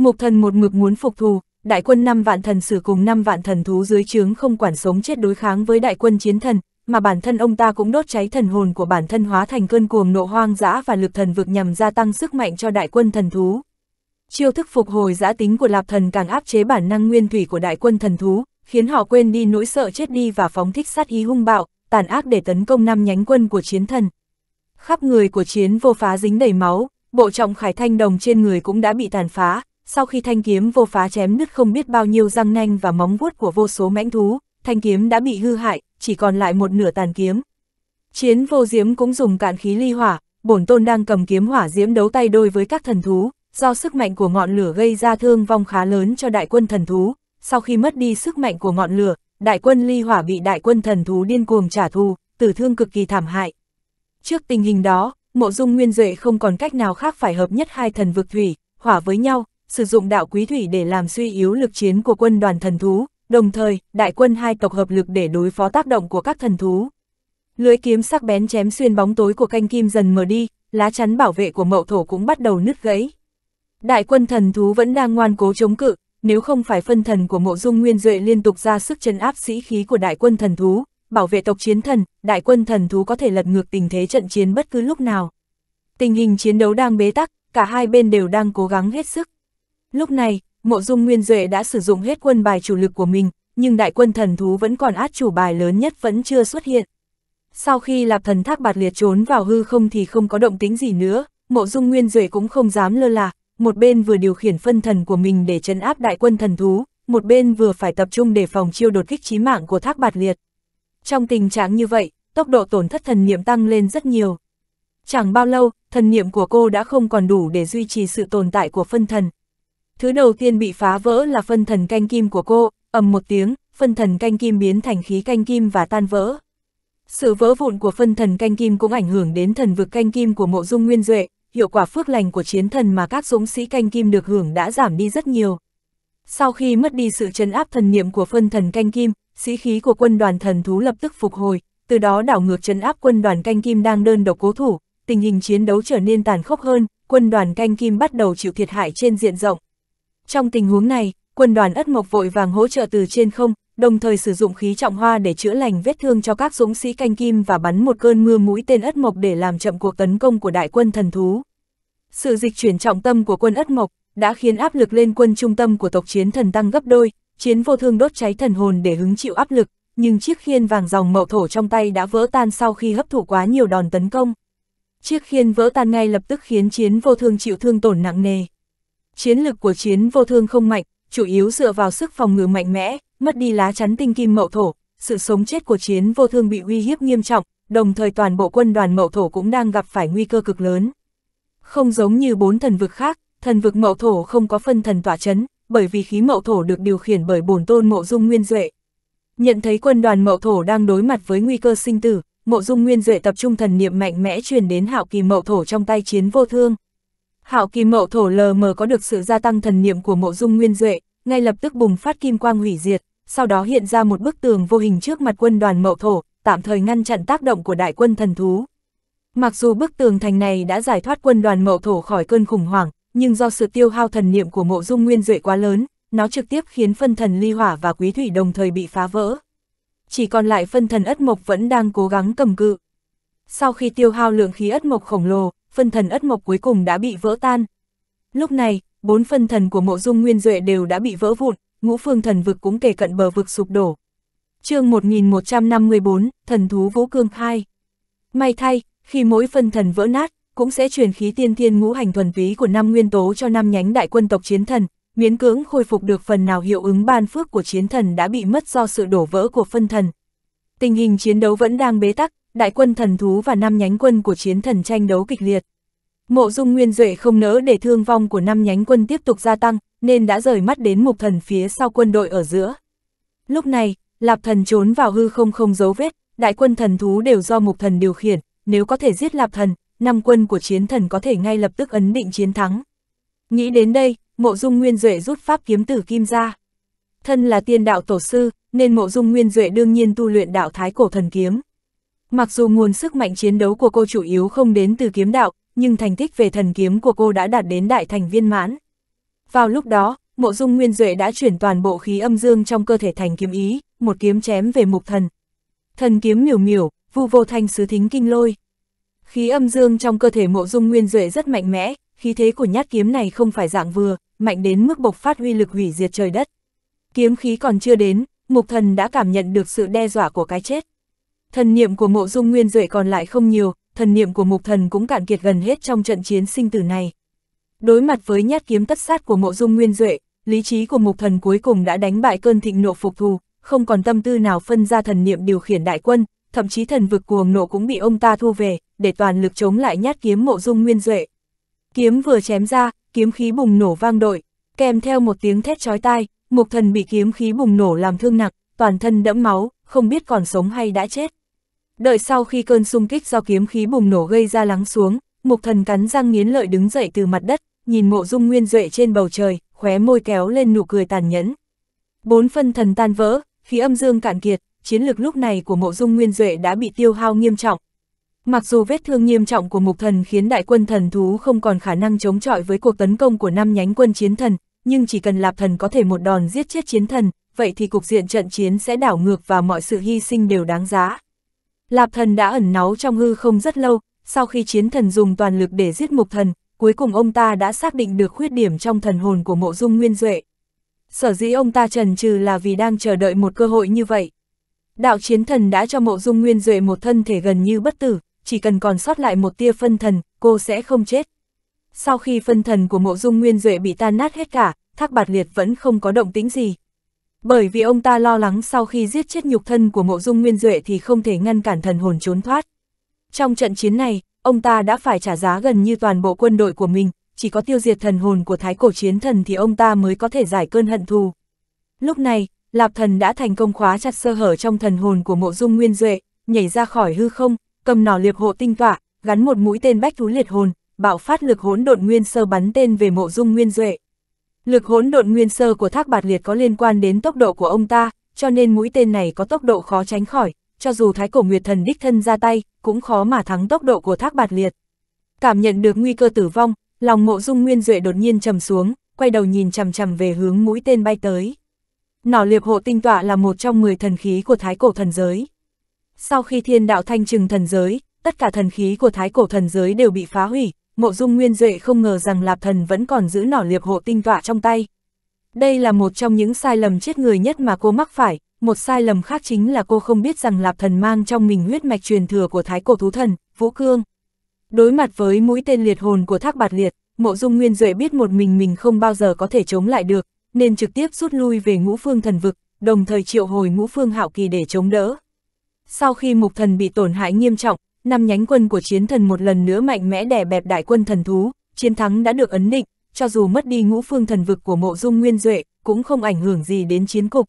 Mục thần một mực muốn phục thù, đại quân 5 vạn thần sử cùng 5 vạn thần thú dưới trướng không quản sống chết đối kháng với đại quân chiến thần, mà bản thân ông ta cũng đốt cháy thần hồn của bản thân hóa thành cơn cuồng nộ hoang dã và lực thần vực nhằm gia tăng sức mạnh cho đại quân thần thú. Chiêu thức phục hồi giã tính của lạp thần càng áp chế bản năng nguyên thủy của đại quân thần thú, khiến họ quên đi nỗi sợ chết đi và phóng thích sát ý hung bạo, tàn ác để tấn công năm nhánh quân của chiến thần. Khắp người của chiến vô phá dính đầy máu, bộ trọng khải thanh đồng trên người cũng đã bị tàn phá, sau khi thanh kiếm vô phá chém nứt không biết bao nhiêu răng nanh và móng vuốt của vô số mãnh thú, thanh kiếm đã bị hư hại, chỉ còn lại một nửa tàn kiếm. Chiến vô diếm cũng dùng cạn khí ly hỏa, bổn tôn đang cầm kiếm hỏa diếm đấu tay đôi với các thần thú, do sức mạnh của ngọn lửa gây ra thương vong khá lớn cho đại quân thần thú. Sau khi mất đi sức mạnh của ngọn lửa, đại quân ly hỏa bị đại quân thần thú điên cuồng trả thù, tử thương cực kỳ thảm hại. Trước tình hình đó, mộ dung nguyên duệ không còn cách nào khác phải hợp nhất hai thần vực thủy, hỏa với nhau, sử dụng đạo quý thủy để làm suy yếu lực chiến của quân đoàn thần thú, đồng thời, đại quân hai tộc hợp lực để đối phó tác động của các thần thú. Lưới kiếm sắc bén chém xuyên bóng tối của canh kim dần mờ đi, lá chắn bảo vệ của mậu thổ cũng bắt đầu nứt gãy. Đại quân thần thú vẫn đang ngoan cố chống cự, nếu không phải phân thần của mộ dung nguyên duệ liên tục ra sức chấn áp sĩ khí của đại quân thần thú, bảo vệ tộc chiến thần, đại quân thần thú có thể lật ngược tình thế trận chiến bất cứ lúc nào. Tình hình chiến đấu đang bế tắc, cả hai bên đều đang cố gắng hết sức. Lúc này, mộ dung nguyên duệ đã sử dụng hết quân bài chủ lực của mình, nhưng đại quân thần thú vẫn còn át chủ bài lớn nhất vẫn chưa xuất hiện. Sau khi lạp thần thác bạt liệt trốn vào hư không thì không có động tính gì nữa, mộ dung nguyên duệ cũng không dám lơ là, một bên vừa điều khiển phân thần của mình để chấn áp đại quân thần thú, một bên vừa phải tập trung để phòng chiêu đột kích chí mạng của thác bạt liệt. Trong tình trạng như vậy, tốc độ tổn thất thần niệm tăng lên rất nhiều. Chẳng bao lâu, thần niệm của cô đã không còn đủ để duy trì sự tồn tại của phân thần, Thứ đầu tiên bị phá vỡ là phân thần canh kim của cô, ầm một tiếng, phân thần canh kim biến thành khí canh kim và tan vỡ. Sự vỡ vụn của phân thần canh kim cũng ảnh hưởng đến thần vực canh kim của mộ dung nguyên duệ, hiệu quả phước lành của chiến thần mà các dũng sĩ canh kim được hưởng đã giảm đi rất nhiều. Sau khi mất đi sự chấn áp thần niệm của phân thần canh kim, sĩ khí của quân đoàn thần thú lập tức phục hồi, từ đó đảo ngược chấn áp quân đoàn canh kim đang đơn độc cố thủ, tình hình chiến đấu trở nên tàn khốc hơn, quân đoàn canh kim bắt đầu chịu thiệt hại trên diện rộng. Trong tình huống này, quân đoàn ất mộc vội vàng hỗ trợ từ trên không, đồng thời sử dụng khí trọng hoa để chữa lành vết thương cho các dũng sĩ canh kim và bắn một cơn mưa mũi tên ất mộc để làm chậm cuộc tấn công của đại quân thần thú. Sự dịch chuyển trọng tâm của quân ất mộc đã khiến áp lực lên quân trung tâm của tộc chiến thần tăng gấp đôi, chiến vô thương đốt cháy thần hồn để hứng chịu áp lực, nhưng chiếc khiên vàng dòng mậu thổ trong tay đã vỡ tan sau khi hấp thụ quá nhiều đòn tấn công. Chiếc khiên vỡ tan ngay lập tức khiến chiến vô thương chịu thương tổn nặng nề. Chiến lực của chiến vô thương không mạnh, chủ yếu dựa vào sức phòng ngự mạnh mẽ, mất đi lá chắn tinh kim mậu thổ, sự sống chết của chiến vô thương bị uy hiếp nghiêm trọng, đồng thời toàn bộ quân đoàn mậu thổ cũng đang gặp phải nguy cơ cực lớn. Không giống như bốn thần vực khác, thần vực mậu thổ không có phân thần tỏa chấn, bởi vì khí mậu thổ được điều khiển bởi bổn tôn mộ dung nguyên duệ. Nhận thấy quân đoàn mậu thổ đang đối mặt với nguy cơ sinh tử, mộ dung nguyên duệ tập trung thần niệm mạnh mẽ truyền đến hạo kỳ mậu thổ trong tay chiến vô thương. Hạo Kim Mậu Thổ lờ mờ có được sự gia tăng thần niệm của Mộ Dung Nguyên Duệ, ngay lập tức bùng phát kim quang hủy diệt, sau đó hiện ra một bức tường vô hình trước mặt quân đoàn Mậu Thổ, tạm thời ngăn chặn tác động của đại quân thần thú. Mặc dù bức tường thành này đã giải thoát quân đoàn Mậu Thổ khỏi cơn khủng hoảng, nhưng do sự tiêu hao thần niệm của Mộ Dung Nguyên Duệ quá lớn, nó trực tiếp khiến phân thần ly hỏa và quý thủy đồng thời bị phá vỡ. Chỉ còn lại phân thần ất mộc vẫn đang cố gắng cầm cự sau khi tiêu hao lượng khí ất mộc khổng lồ, phân thần ất mộc cuối cùng đã bị vỡ tan. Lúc này, bốn phân thần của mộ dung nguyên duệ đều đã bị vỡ vụn, ngũ phương thần vực cũng kể cận bờ vực sụp đổ. chương 1154, thần thú vũ cương khai. May thay, khi mỗi phân thần vỡ nát, cũng sẽ truyền khí tiên thiên ngũ hành thuần túy của năm nguyên tố cho năm nhánh đại quân tộc chiến thần, miễn cưỡng khôi phục được phần nào hiệu ứng ban phước của chiến thần đã bị mất do sự đổ vỡ của phân thần. Tình hình chiến đấu vẫn đang bế tắc, đại quân thần thú và năm nhánh quân của chiến thần tranh đấu kịch liệt. Mộ Dung Nguyên Duệ không nỡ để thương vong của năm nhánh quân tiếp tục gia tăng, nên đã rời mắt đến mục thần phía sau quân đội ở giữa. Lúc này, Lạp thần trốn vào hư không không dấu vết, đại quân thần thú đều do mục thần điều khiển, nếu có thể giết Lạp thần, năm quân của chiến thần có thể ngay lập tức ấn định chiến thắng. Nghĩ đến đây, Mộ Dung Nguyên Duệ rút pháp kiếm tử kim ra. Thân là tiên đạo tổ sư, nên Mộ Dung Nguyên Duệ đương nhiên tu luyện đạo thái cổ thần kiếm. Mặc dù nguồn sức mạnh chiến đấu của cô chủ yếu không đến từ kiếm đạo, nhưng thành tích về thần kiếm của cô đã đạt đến đại thành viên mãn. Vào lúc đó, mộ dung nguyên duệ đã chuyển toàn bộ khí âm dương trong cơ thể thành kiếm ý, một kiếm chém về mục thần. Thần kiếm miểu miểu, vu vô thanh sứ thính kinh lôi. Khí âm dương trong cơ thể mộ dung nguyên duệ rất mạnh mẽ, khí thế của nhát kiếm này không phải dạng vừa, mạnh đến mức bộc phát huy lực hủy diệt trời đất. Kiếm khí còn chưa đến, mục thần đã cảm nhận được sự đe dọa của cái chết. Thần niệm của mộ dung nguyên duệ còn lại không nhiều, thần niệm của mục thần cũng cạn kiệt gần hết trong trận chiến sinh tử này. Đối mặt với nhát kiếm tất sát của mộ dung nguyên duệ, lý trí của mục thần cuối cùng đã đánh bại cơn thịnh nộ phục thù, không còn tâm tư nào phân ra thần niệm điều khiển đại quân, thậm chí thần vực cuồng nộ cũng bị ông ta thu về, để toàn lực chống lại nhát kiếm mộ dung nguyên duệ. Kiếm vừa chém ra, kiếm khí bùng nổ vang đội, kèm theo một tiếng thét chói tai, mục thần bị kiếm khí bùng nổ làm thương nặng, toàn thân đẫm máu, không biết còn sống hay đã chết. Đợi sau khi cơn xung kích do kiếm khí bùng nổ gây ra lắng xuống, mục thần cắn răng nghiến lợi đứng dậy từ mặt đất, nhìn mộ dung nguyên duệ trên bầu trời, khóe môi kéo lên nụ cười tàn nhẫn. Bốn phân thần tan vỡ, khí âm dương cạn kiệt, chiến lực lúc này của mộ dung nguyên duệ đã bị tiêu hao nghiêm trọng. Mặc dù vết thương nghiêm trọng của mục thần khiến đại quân thần thú không còn khả năng chống chọi với cuộc tấn công của năm nhánh quân chiến thần, nhưng chỉ cần lạp thần có thể một đòn giết chết chiến thần, vậy thì cục diện trận chiến sẽ đảo ngược và mọi sự hy sinh đều đáng giá. Lạp thần đã ẩn náu trong hư không rất lâu, sau khi chiến thần dùng toàn lực để giết mục thần, cuối cùng ông ta đã xác định được khuyết điểm trong thần hồn của mộ dung nguyên duệ. Sở dĩ ông ta trần trừ là vì đang chờ đợi một cơ hội như vậy. Đạo chiến thần đã cho mộ dung nguyên duệ một thân thể gần như bất tử, chỉ cần còn sót lại một tia phân thần, cô sẽ không chết. Sau khi phân thần của mộ dung nguyên duệ bị tan nát hết cả, thác bạt liệt vẫn không có động tĩnh gì. Bởi vì ông ta lo lắng sau khi giết chết nhục thân của mộ dung nguyên duệ thì không thể ngăn cản thần hồn trốn thoát. Trong trận chiến này, ông ta đã phải trả giá gần như toàn bộ quân đội của mình, chỉ có tiêu diệt thần hồn của thái cổ chiến thần thì ông ta mới có thể giải cơn hận thù. Lúc này, Lạp thần đã thành công khóa chặt sơ hở trong thần hồn của mộ dung nguyên duệ, nhảy ra khỏi hư không, cầm nỏ liệp hộ tinh tỏa, gắn một mũi tên bách thú liệt hồn, bạo phát lực hỗn độn nguyên sơ bắn tên về mộ dung nguyên duệ. Lực hỗn độn nguyên sơ của thác bạt liệt có liên quan đến tốc độ của ông ta, cho nên mũi tên này có tốc độ khó tránh khỏi, cho dù thái cổ nguyệt thần đích thân ra tay, cũng khó mà thắng tốc độ của thác bạt liệt. Cảm nhận được nguy cơ tử vong, lòng mộ dung nguyên duệ đột nhiên trầm xuống, quay đầu nhìn chằm chằm về hướng mũi tên bay tới. Nỏ liệp hộ tinh tọa là một trong 10 thần khí của thái cổ thần giới. Sau khi thiên đạo thanh trừng thần giới, tất cả thần khí của thái cổ thần giới đều bị phá hủy, Mộ Dung Nguyên Duệ không ngờ rằng Lạp Thần vẫn còn giữ nỏ liệp hộ tinh tọa trong tay. Đây là một trong những sai lầm chết người nhất mà cô mắc phải, một sai lầm khác chính là cô không biết rằng Lạp Thần mang trong mình huyết mạch truyền thừa của Thái Cổ Thú Thần, Vũ Cương. Đối mặt với mũi tên liệt hồn của Thác Bạt Liệt, Mộ Dung Nguyên Duệ biết một mình mình không bao giờ có thể chống lại được, nên trực tiếp rút lui về ngũ phương thần vực, đồng thời triệu hồi ngũ phương hạo kỳ để chống đỡ. Sau khi mục thần bị tổn hại nghiêm trọng, năm nhánh quân của chiến thần một lần nữa mạnh mẽ đè bẹp đại quân thần thú, chiến thắng đã được ấn định, cho dù mất đi ngũ phương thần vực của mộ dung nguyên duệ, cũng không ảnh hưởng gì đến chiến cục.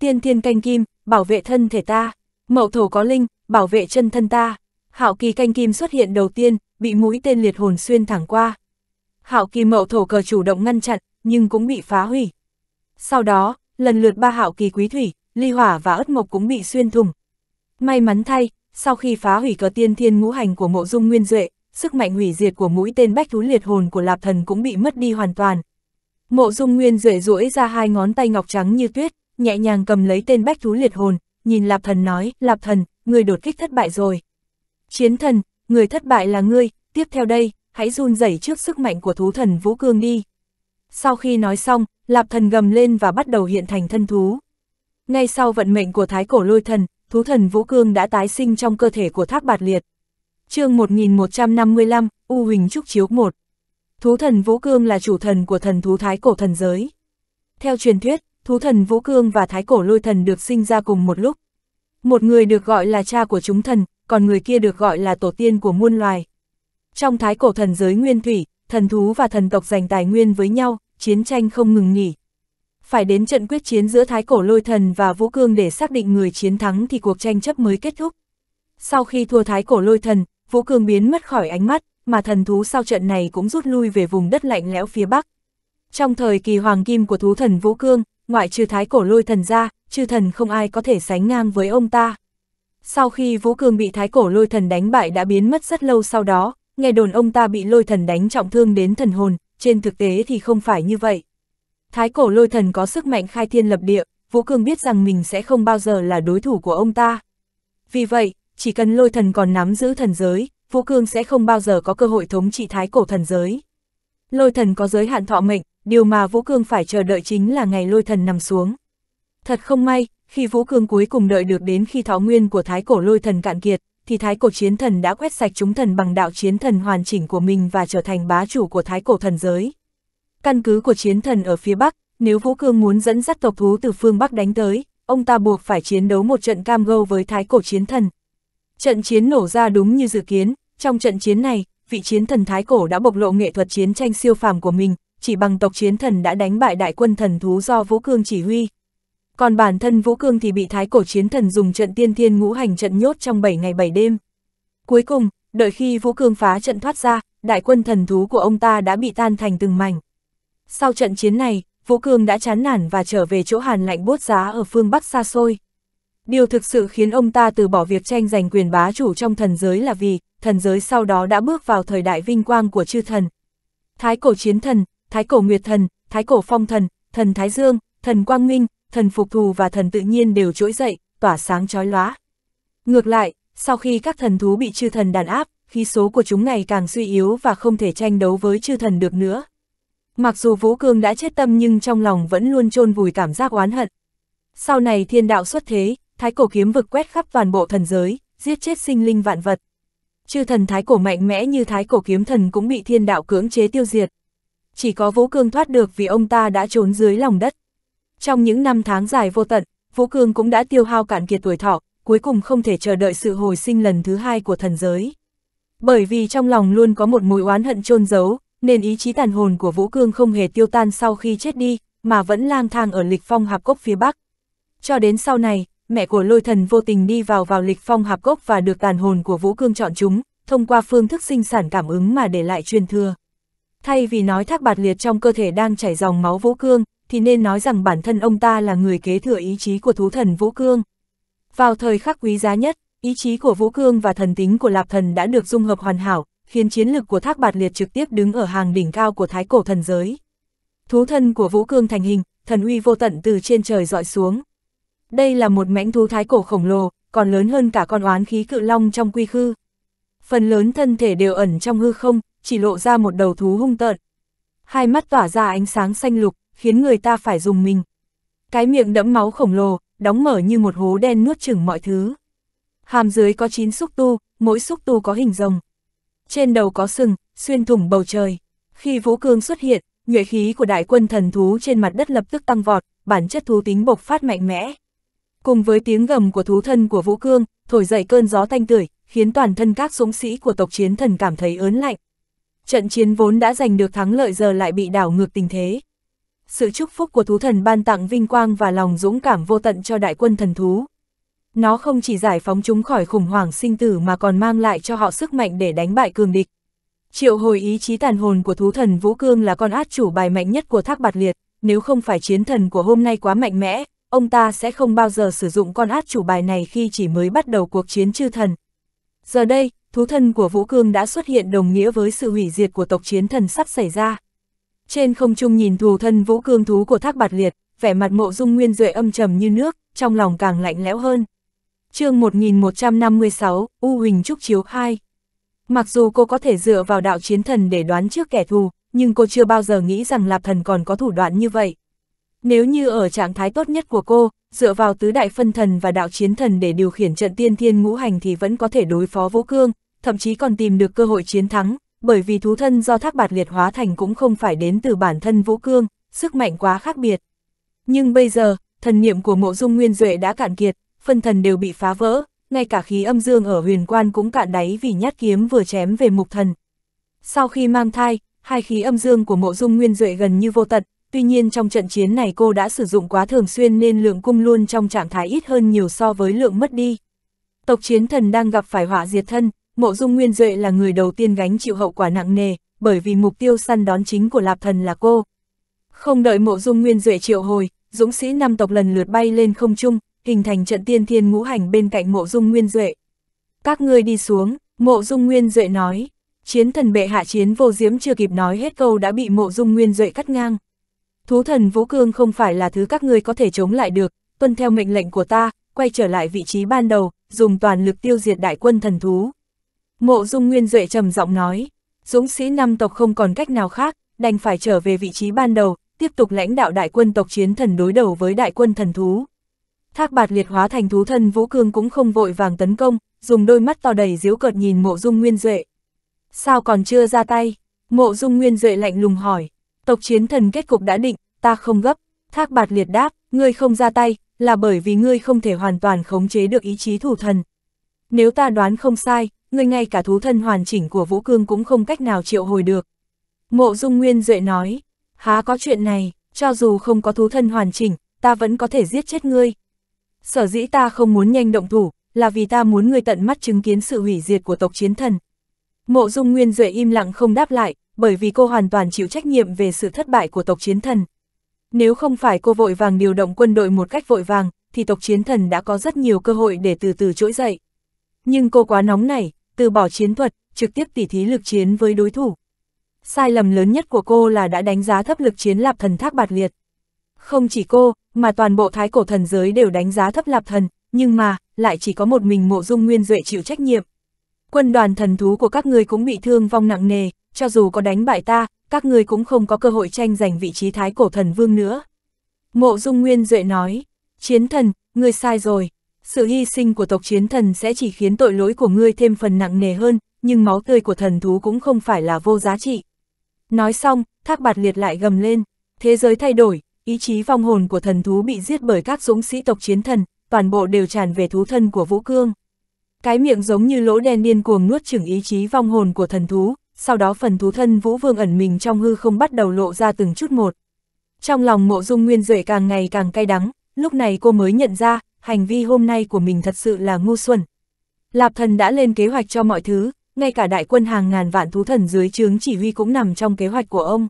Tiên thiên canh kim, bảo vệ thân thể ta, mậu thổ có linh, bảo vệ chân thân ta, hạo kỳ canh kim xuất hiện đầu tiên, bị mũi tên liệt hồn xuyên thẳng qua. Hạo kỳ mậu thổ cờ chủ động ngăn chặn, nhưng cũng bị phá hủy. Sau đó, lần lượt ba hạo kỳ quý thủy, ly hỏa và ất mộc cũng bị xuyên thủng. May mắn thay, sau khi phá hủy cờ tiên thiên ngũ hành của mộ dung nguyên duệ, sức mạnh hủy diệt của mũi tên bách thú liệt hồn của lạp thần cũng bị mất đi hoàn toàn. Mộ dung nguyên duệ duỗi ra hai ngón tay ngọc trắng như tuyết, nhẹ nhàng cầm lấy tên bách thú liệt hồn, nhìn lạp thần nói, lạp thần, người đột kích thất bại rồi. Chiến thần, người thất bại là ngươi, tiếp theo đây, hãy run rẩy trước sức mạnh của thú thần vũ cương đi. Sau khi nói xong, lạp thần gầm lên và bắt đầu hiện thành thân thú. Ngay sau vận mệnh của thái cổ lôi thần, thú thần Vũ Cương đã tái sinh trong cơ thể của thác bạt liệt. chương 1155, U Huỳnh Trúc Chiếu 1 Thú thần Vũ Cương là chủ thần của thần thú thái cổ thần giới. Theo truyền thuyết, thú thần Vũ Cương và thái cổ lôi thần được sinh ra cùng một lúc. Một người được gọi là cha của chúng thần, còn người kia được gọi là tổ tiên của muôn loài. Trong thái cổ thần giới nguyên thủy, thần thú và thần tộc giành tài nguyên với nhau, chiến tranh không ngừng nghỉ, phải đến trận quyết chiến giữa Thái Cổ Lôi Thần và Vũ Cương để xác định người chiến thắng thì cuộc tranh chấp mới kết thúc. Sau khi thua Thái Cổ Lôi Thần, Vũ Cương biến mất khỏi ánh mắt, mà thần thú sau trận này cũng rút lui về vùng đất lạnh lẽo phía Bắc. Trong thời kỳ hoàng kim của thú thần Vũ Cương, ngoại trừ Thái Cổ Lôi Thần ra, chư thần không ai có thể sánh ngang với ông ta. Sau khi Vũ Cương bị Thái Cổ Lôi Thần đánh bại đã biến mất rất lâu sau đó, nghe đồn ông ta bị Lôi Thần đánh trọng thương đến thần hồn, trên thực tế thì không phải như vậy. Thái cổ lôi thần có sức mạnh khai thiên lập địa, Vũ cương biết rằng mình sẽ không bao giờ là đối thủ của ông ta. Vì vậy, chỉ cần lôi thần còn nắm giữ thần giới, Vũ Cương sẽ không bao giờ có cơ hội thống trị thái cổ thần giới. Lôi thần có giới hạn thọ mệnh, điều mà Vũ Cương phải chờ đợi chính là ngày lôi thần nằm xuống. Thật không may, khi Vũ Cương cuối cùng đợi được đến khi thọ nguyên của thái cổ lôi thần cạn kiệt, thì thái cổ chiến thần đã quét sạch chúng thần bằng đạo chiến thần hoàn chỉnh của mình và trở thành bá chủ của thái cổ thần giới. Căn cứ của chiến thần ở phía Bắc, nếu Vũ Cương muốn dẫn dắt tộc thú từ phương Bắc đánh tới, ông ta buộc phải chiến đấu một trận cam go với thái cổ chiến thần. Trận chiến nổ ra đúng như dự kiến, trong trận chiến này, vị chiến thần thái cổ đã bộc lộ nghệ thuật chiến tranh siêu phàm của mình, chỉ bằng tộc chiến thần đã đánh bại đại quân thần thú do Vũ Cương chỉ huy. Còn bản thân Vũ Cương thì bị thái cổ chiến thần dùng trận tiên thiên ngũ hành trận nhốt trong 7 ngày 7 đêm. Cuối cùng, đợi khi Vũ Cương phá trận thoát ra, đại quân thần thú của ông ta đã bị tan thành từng mảnh. Sau trận chiến này, Vũ Cường đã chán nản và trở về chỗ hàn lạnh bốt giá ở phương Bắc xa xôi. Điều thực sự khiến ông ta từ bỏ việc tranh giành quyền bá chủ trong thần giới là vì, thần giới sau đó đã bước vào thời đại vinh quang của chư thần. Thái cổ chiến thần, thái cổ nguyệt thần, thái cổ phong thần, thần thái dương, thần quang minh, thần phục thù và thần tự nhiên đều trỗi dậy, tỏa sáng chói lóa. Ngược lại, sau khi các thần thú bị chư thần đàn áp, khí số của chúng ngày càng suy yếu và không thể tranh đấu với chư thần được nữa, Mặc dù Vũ Cương đã chết tâm nhưng trong lòng vẫn luôn chôn vùi cảm giác oán hận. Sau này thiên đạo xuất thế, thái cổ kiếm vực quét khắp toàn bộ thần giới, giết chết sinh linh vạn vật. Chư thần thái cổ mạnh mẽ như thái cổ kiếm thần cũng bị thiên đạo cưỡng chế tiêu diệt. Chỉ có Vũ Cương thoát được vì ông ta đã trốn dưới lòng đất. Trong những năm tháng dài vô tận, Vũ Cương cũng đã tiêu hao cạn kiệt tuổi thọ, cuối cùng không thể chờ đợi sự hồi sinh lần thứ hai của thần giới. Bởi vì trong lòng luôn có một mối oán hận chôn giấu, nên ý chí tàn hồn của Vũ Cương không hề tiêu tan sau khi chết đi, mà vẫn lang thang ở lịch phong hạp cốc phía bắc. Cho đến sau này, mẹ của lôi thần vô tình đi vào vào lịch phong hạp cốc và được tàn hồn của Vũ Cương chọn chúng, thông qua phương thức sinh sản cảm ứng mà để lại truyền thừa. Thay vì nói thác bạt liệt trong cơ thể đang chảy dòng máu Vũ Cương, thì nên nói rằng bản thân ông ta là người kế thừa ý chí của thú thần Vũ Cương. Vào thời khắc quý giá nhất, ý chí của Vũ Cương và thần tính của Lạp Thần đã được dung hợp hoàn hảo, khiến chiến lực của thác bạt liệt trực tiếp đứng ở hàng đỉnh cao của thái cổ thần giới. Thú thân của Vũ Cương thành hình, thần uy vô tận từ trên trời dọi xuống. Đây là một mãnh thú thái cổ khổng lồ, còn lớn hơn cả con oán khí cự long trong quy khư. Phần lớn thân thể đều ẩn trong hư không, chỉ lộ ra một đầu thú hung tợn. Hai mắt tỏa ra ánh sáng xanh lục, khiến người ta phải dùng mình. Cái miệng đẫm máu khổng lồ, đóng mở như một hố đen nuốt chửng mọi thứ. Hàm dưới có chín xúc tu, mỗi xúc tu có hình rồng trên đầu có sừng, xuyên thủng bầu trời. Khi Vũ Cương xuất hiện, nhuệ khí của đại quân thần thú trên mặt đất lập tức tăng vọt, bản chất thú tính bộc phát mạnh mẽ. Cùng với tiếng gầm của thú thân của Vũ Cương, thổi dậy cơn gió thanh tưởi, khiến toàn thân các dũng sĩ của tộc chiến thần cảm thấy ớn lạnh. Trận chiến vốn đã giành được thắng lợi giờ lại bị đảo ngược tình thế. Sự chúc phúc của thú thần ban tặng vinh quang và lòng dũng cảm vô tận cho đại quân thần thú. Nó không chỉ giải phóng chúng khỏi khủng hoảng sinh tử mà còn mang lại cho họ sức mạnh để đánh bại cường địch. Triệu hồi ý chí tàn hồn của thú thần Vũ Cương là con át chủ bài mạnh nhất của thác bạt liệt, nếu không phải chiến thần của hôm nay quá mạnh mẽ, ông ta sẽ không bao giờ sử dụng con át chủ bài này khi chỉ mới bắt đầu cuộc chiến chư thần. Giờ đây, thú thần của Vũ Cương đã xuất hiện đồng nghĩa với sự hủy diệt của tộc chiến thần sắp xảy ra. Trên không trung nhìn thù thân Vũ Cương thú của thác bạt liệt, vẻ mặt mộ dung nguyên duệ âm trầm như nước, trong lòng càng lạnh lẽo hơn chương 1156, U Huỳnh Trúc Chiếu 2. Mặc dù cô có thể dựa vào đạo chiến thần để đoán trước kẻ thù, nhưng cô chưa bao giờ nghĩ rằng Lạp Thần còn có thủ đoạn như vậy. Nếu như ở trạng thái tốt nhất của cô, dựa vào tứ đại phân thần và đạo chiến thần để điều khiển trận tiên thiên ngũ hành thì vẫn có thể đối phó Vũ Cương, thậm chí còn tìm được cơ hội chiến thắng, bởi vì thú thân do thác bạt liệt hóa thành cũng không phải đến từ bản thân Vũ Cương, sức mạnh quá khác biệt. Nhưng bây giờ, thần niệm của mộ dung nguyên duệ đã cạn kiệt, phân thần đều bị phá vỡ, ngay cả khí âm dương ở huyền quan cũng cạn đáy vì nhát kiếm vừa chém về mục thần. Sau khi mang thai, hai khí âm dương của mộ dung nguyên duệ gần như vô tận, tuy nhiên trong trận chiến này cô đã sử dụng quá thường xuyên nên lượng cung luôn trong trạng thái ít hơn nhiều so với lượng mất đi. Tộc chiến thần đang gặp phải họa diệt thân, mộ dung nguyên duệ là người đầu tiên gánh chịu hậu quả nặng nề, bởi vì mục tiêu săn đón chính của lạp thần là cô. Không đợi mộ dung nguyên duệ triệu hồi, dũng sĩ năm tộc lần lượt bay lên không trung, hình thành trận tiên thiên ngũ hành bên cạnh mộ dung nguyên duệ. Các ngươi đi xuống, mộ dung nguyên duệ nói, chiến thần bệ hạ chiến vô diễm chưa kịp nói hết câu đã bị mộ dung nguyên duệ cắt ngang. Thú thần vũ cương không phải là thứ các ngươi có thể chống lại được, tuân theo mệnh lệnh của ta, quay trở lại vị trí ban đầu, dùng toàn lực tiêu diệt đại quân thần thú. Mộ dung nguyên duệ trầm giọng nói, dũng sĩ năm tộc không còn cách nào khác, đành phải trở về vị trí ban đầu, tiếp tục lãnh đạo đại quân tộc chiến thần đối đầu với đại quân thần thú. Thác bạt liệt hóa thành thú thân Vũ Cương cũng không vội vàng tấn công, dùng đôi mắt to đầy diếu cợt nhìn mộ dung nguyên duệ. Sao còn chưa ra tay? Mộ dung nguyên duệ lạnh lùng hỏi. Tộc chiến thần kết cục đã định, ta không gấp. Thác bạt liệt đáp, ngươi không ra tay, là bởi vì ngươi không thể hoàn toàn khống chế được ý chí thủ thần. Nếu ta đoán không sai, ngươi ngay cả thú thân hoàn chỉnh của Vũ Cương cũng không cách nào triệu hồi được. Mộ Dung Nguyên Duệ nói, há có chuyện này, cho dù không có thú thân hoàn chỉnh, ta vẫn có thể giết chết ngươi, Sở dĩ ta không muốn nhanh động thủ, là vì ta muốn người tận mắt chứng kiến sự hủy diệt của tộc chiến thần. Mộ Dung Nguyên Duệ im lặng không đáp lại, bởi vì cô hoàn toàn chịu trách nhiệm về sự thất bại của tộc chiến thần. Nếu không phải cô vội vàng điều động quân đội một cách vội vàng, thì tộc chiến thần đã có rất nhiều cơ hội để từ từ trỗi dậy. Nhưng cô quá nóng nảy, từ bỏ chiến thuật, trực tiếp tỉ thí lực chiến với đối thủ. Sai lầm lớn nhất của cô là đã đánh giá thấp lực chiến lạp thần thác bạt liệt. Không chỉ cô, mà toàn bộ thái cổ thần giới đều đánh giá thấp lạp thần, nhưng mà, lại chỉ có một mình mộ dung nguyên duệ chịu trách nhiệm. Quân đoàn thần thú của các người cũng bị thương vong nặng nề, cho dù có đánh bại ta, các người cũng không có cơ hội tranh giành vị trí thái cổ thần vương nữa. Mộ dung nguyên duệ nói, chiến thần, ngươi sai rồi, sự hy sinh của tộc chiến thần sẽ chỉ khiến tội lỗi của ngươi thêm phần nặng nề hơn, nhưng máu tươi của thần thú cũng không phải là vô giá trị. Nói xong, thác bạt liệt lại gầm lên, thế giới thay đổi, Ý chí vong hồn của thần thú bị giết bởi các dũng sĩ tộc chiến thần, toàn bộ đều tràn về thú thân của Vũ Cương. Cái miệng giống như lỗ đen điên cuồng nuốt chửng ý chí vong hồn của thần thú, sau đó phần thú thân Vũ Vương ẩn mình trong hư không bắt đầu lộ ra từng chút một. Trong lòng mộ dung nguyên duệ càng ngày càng cay đắng, lúc này cô mới nhận ra, hành vi hôm nay của mình thật sự là ngu xuẩn. Lạp thần đã lên kế hoạch cho mọi thứ, ngay cả đại quân hàng ngàn vạn thú thần dưới trướng chỉ huy cũng nằm trong kế hoạch của ông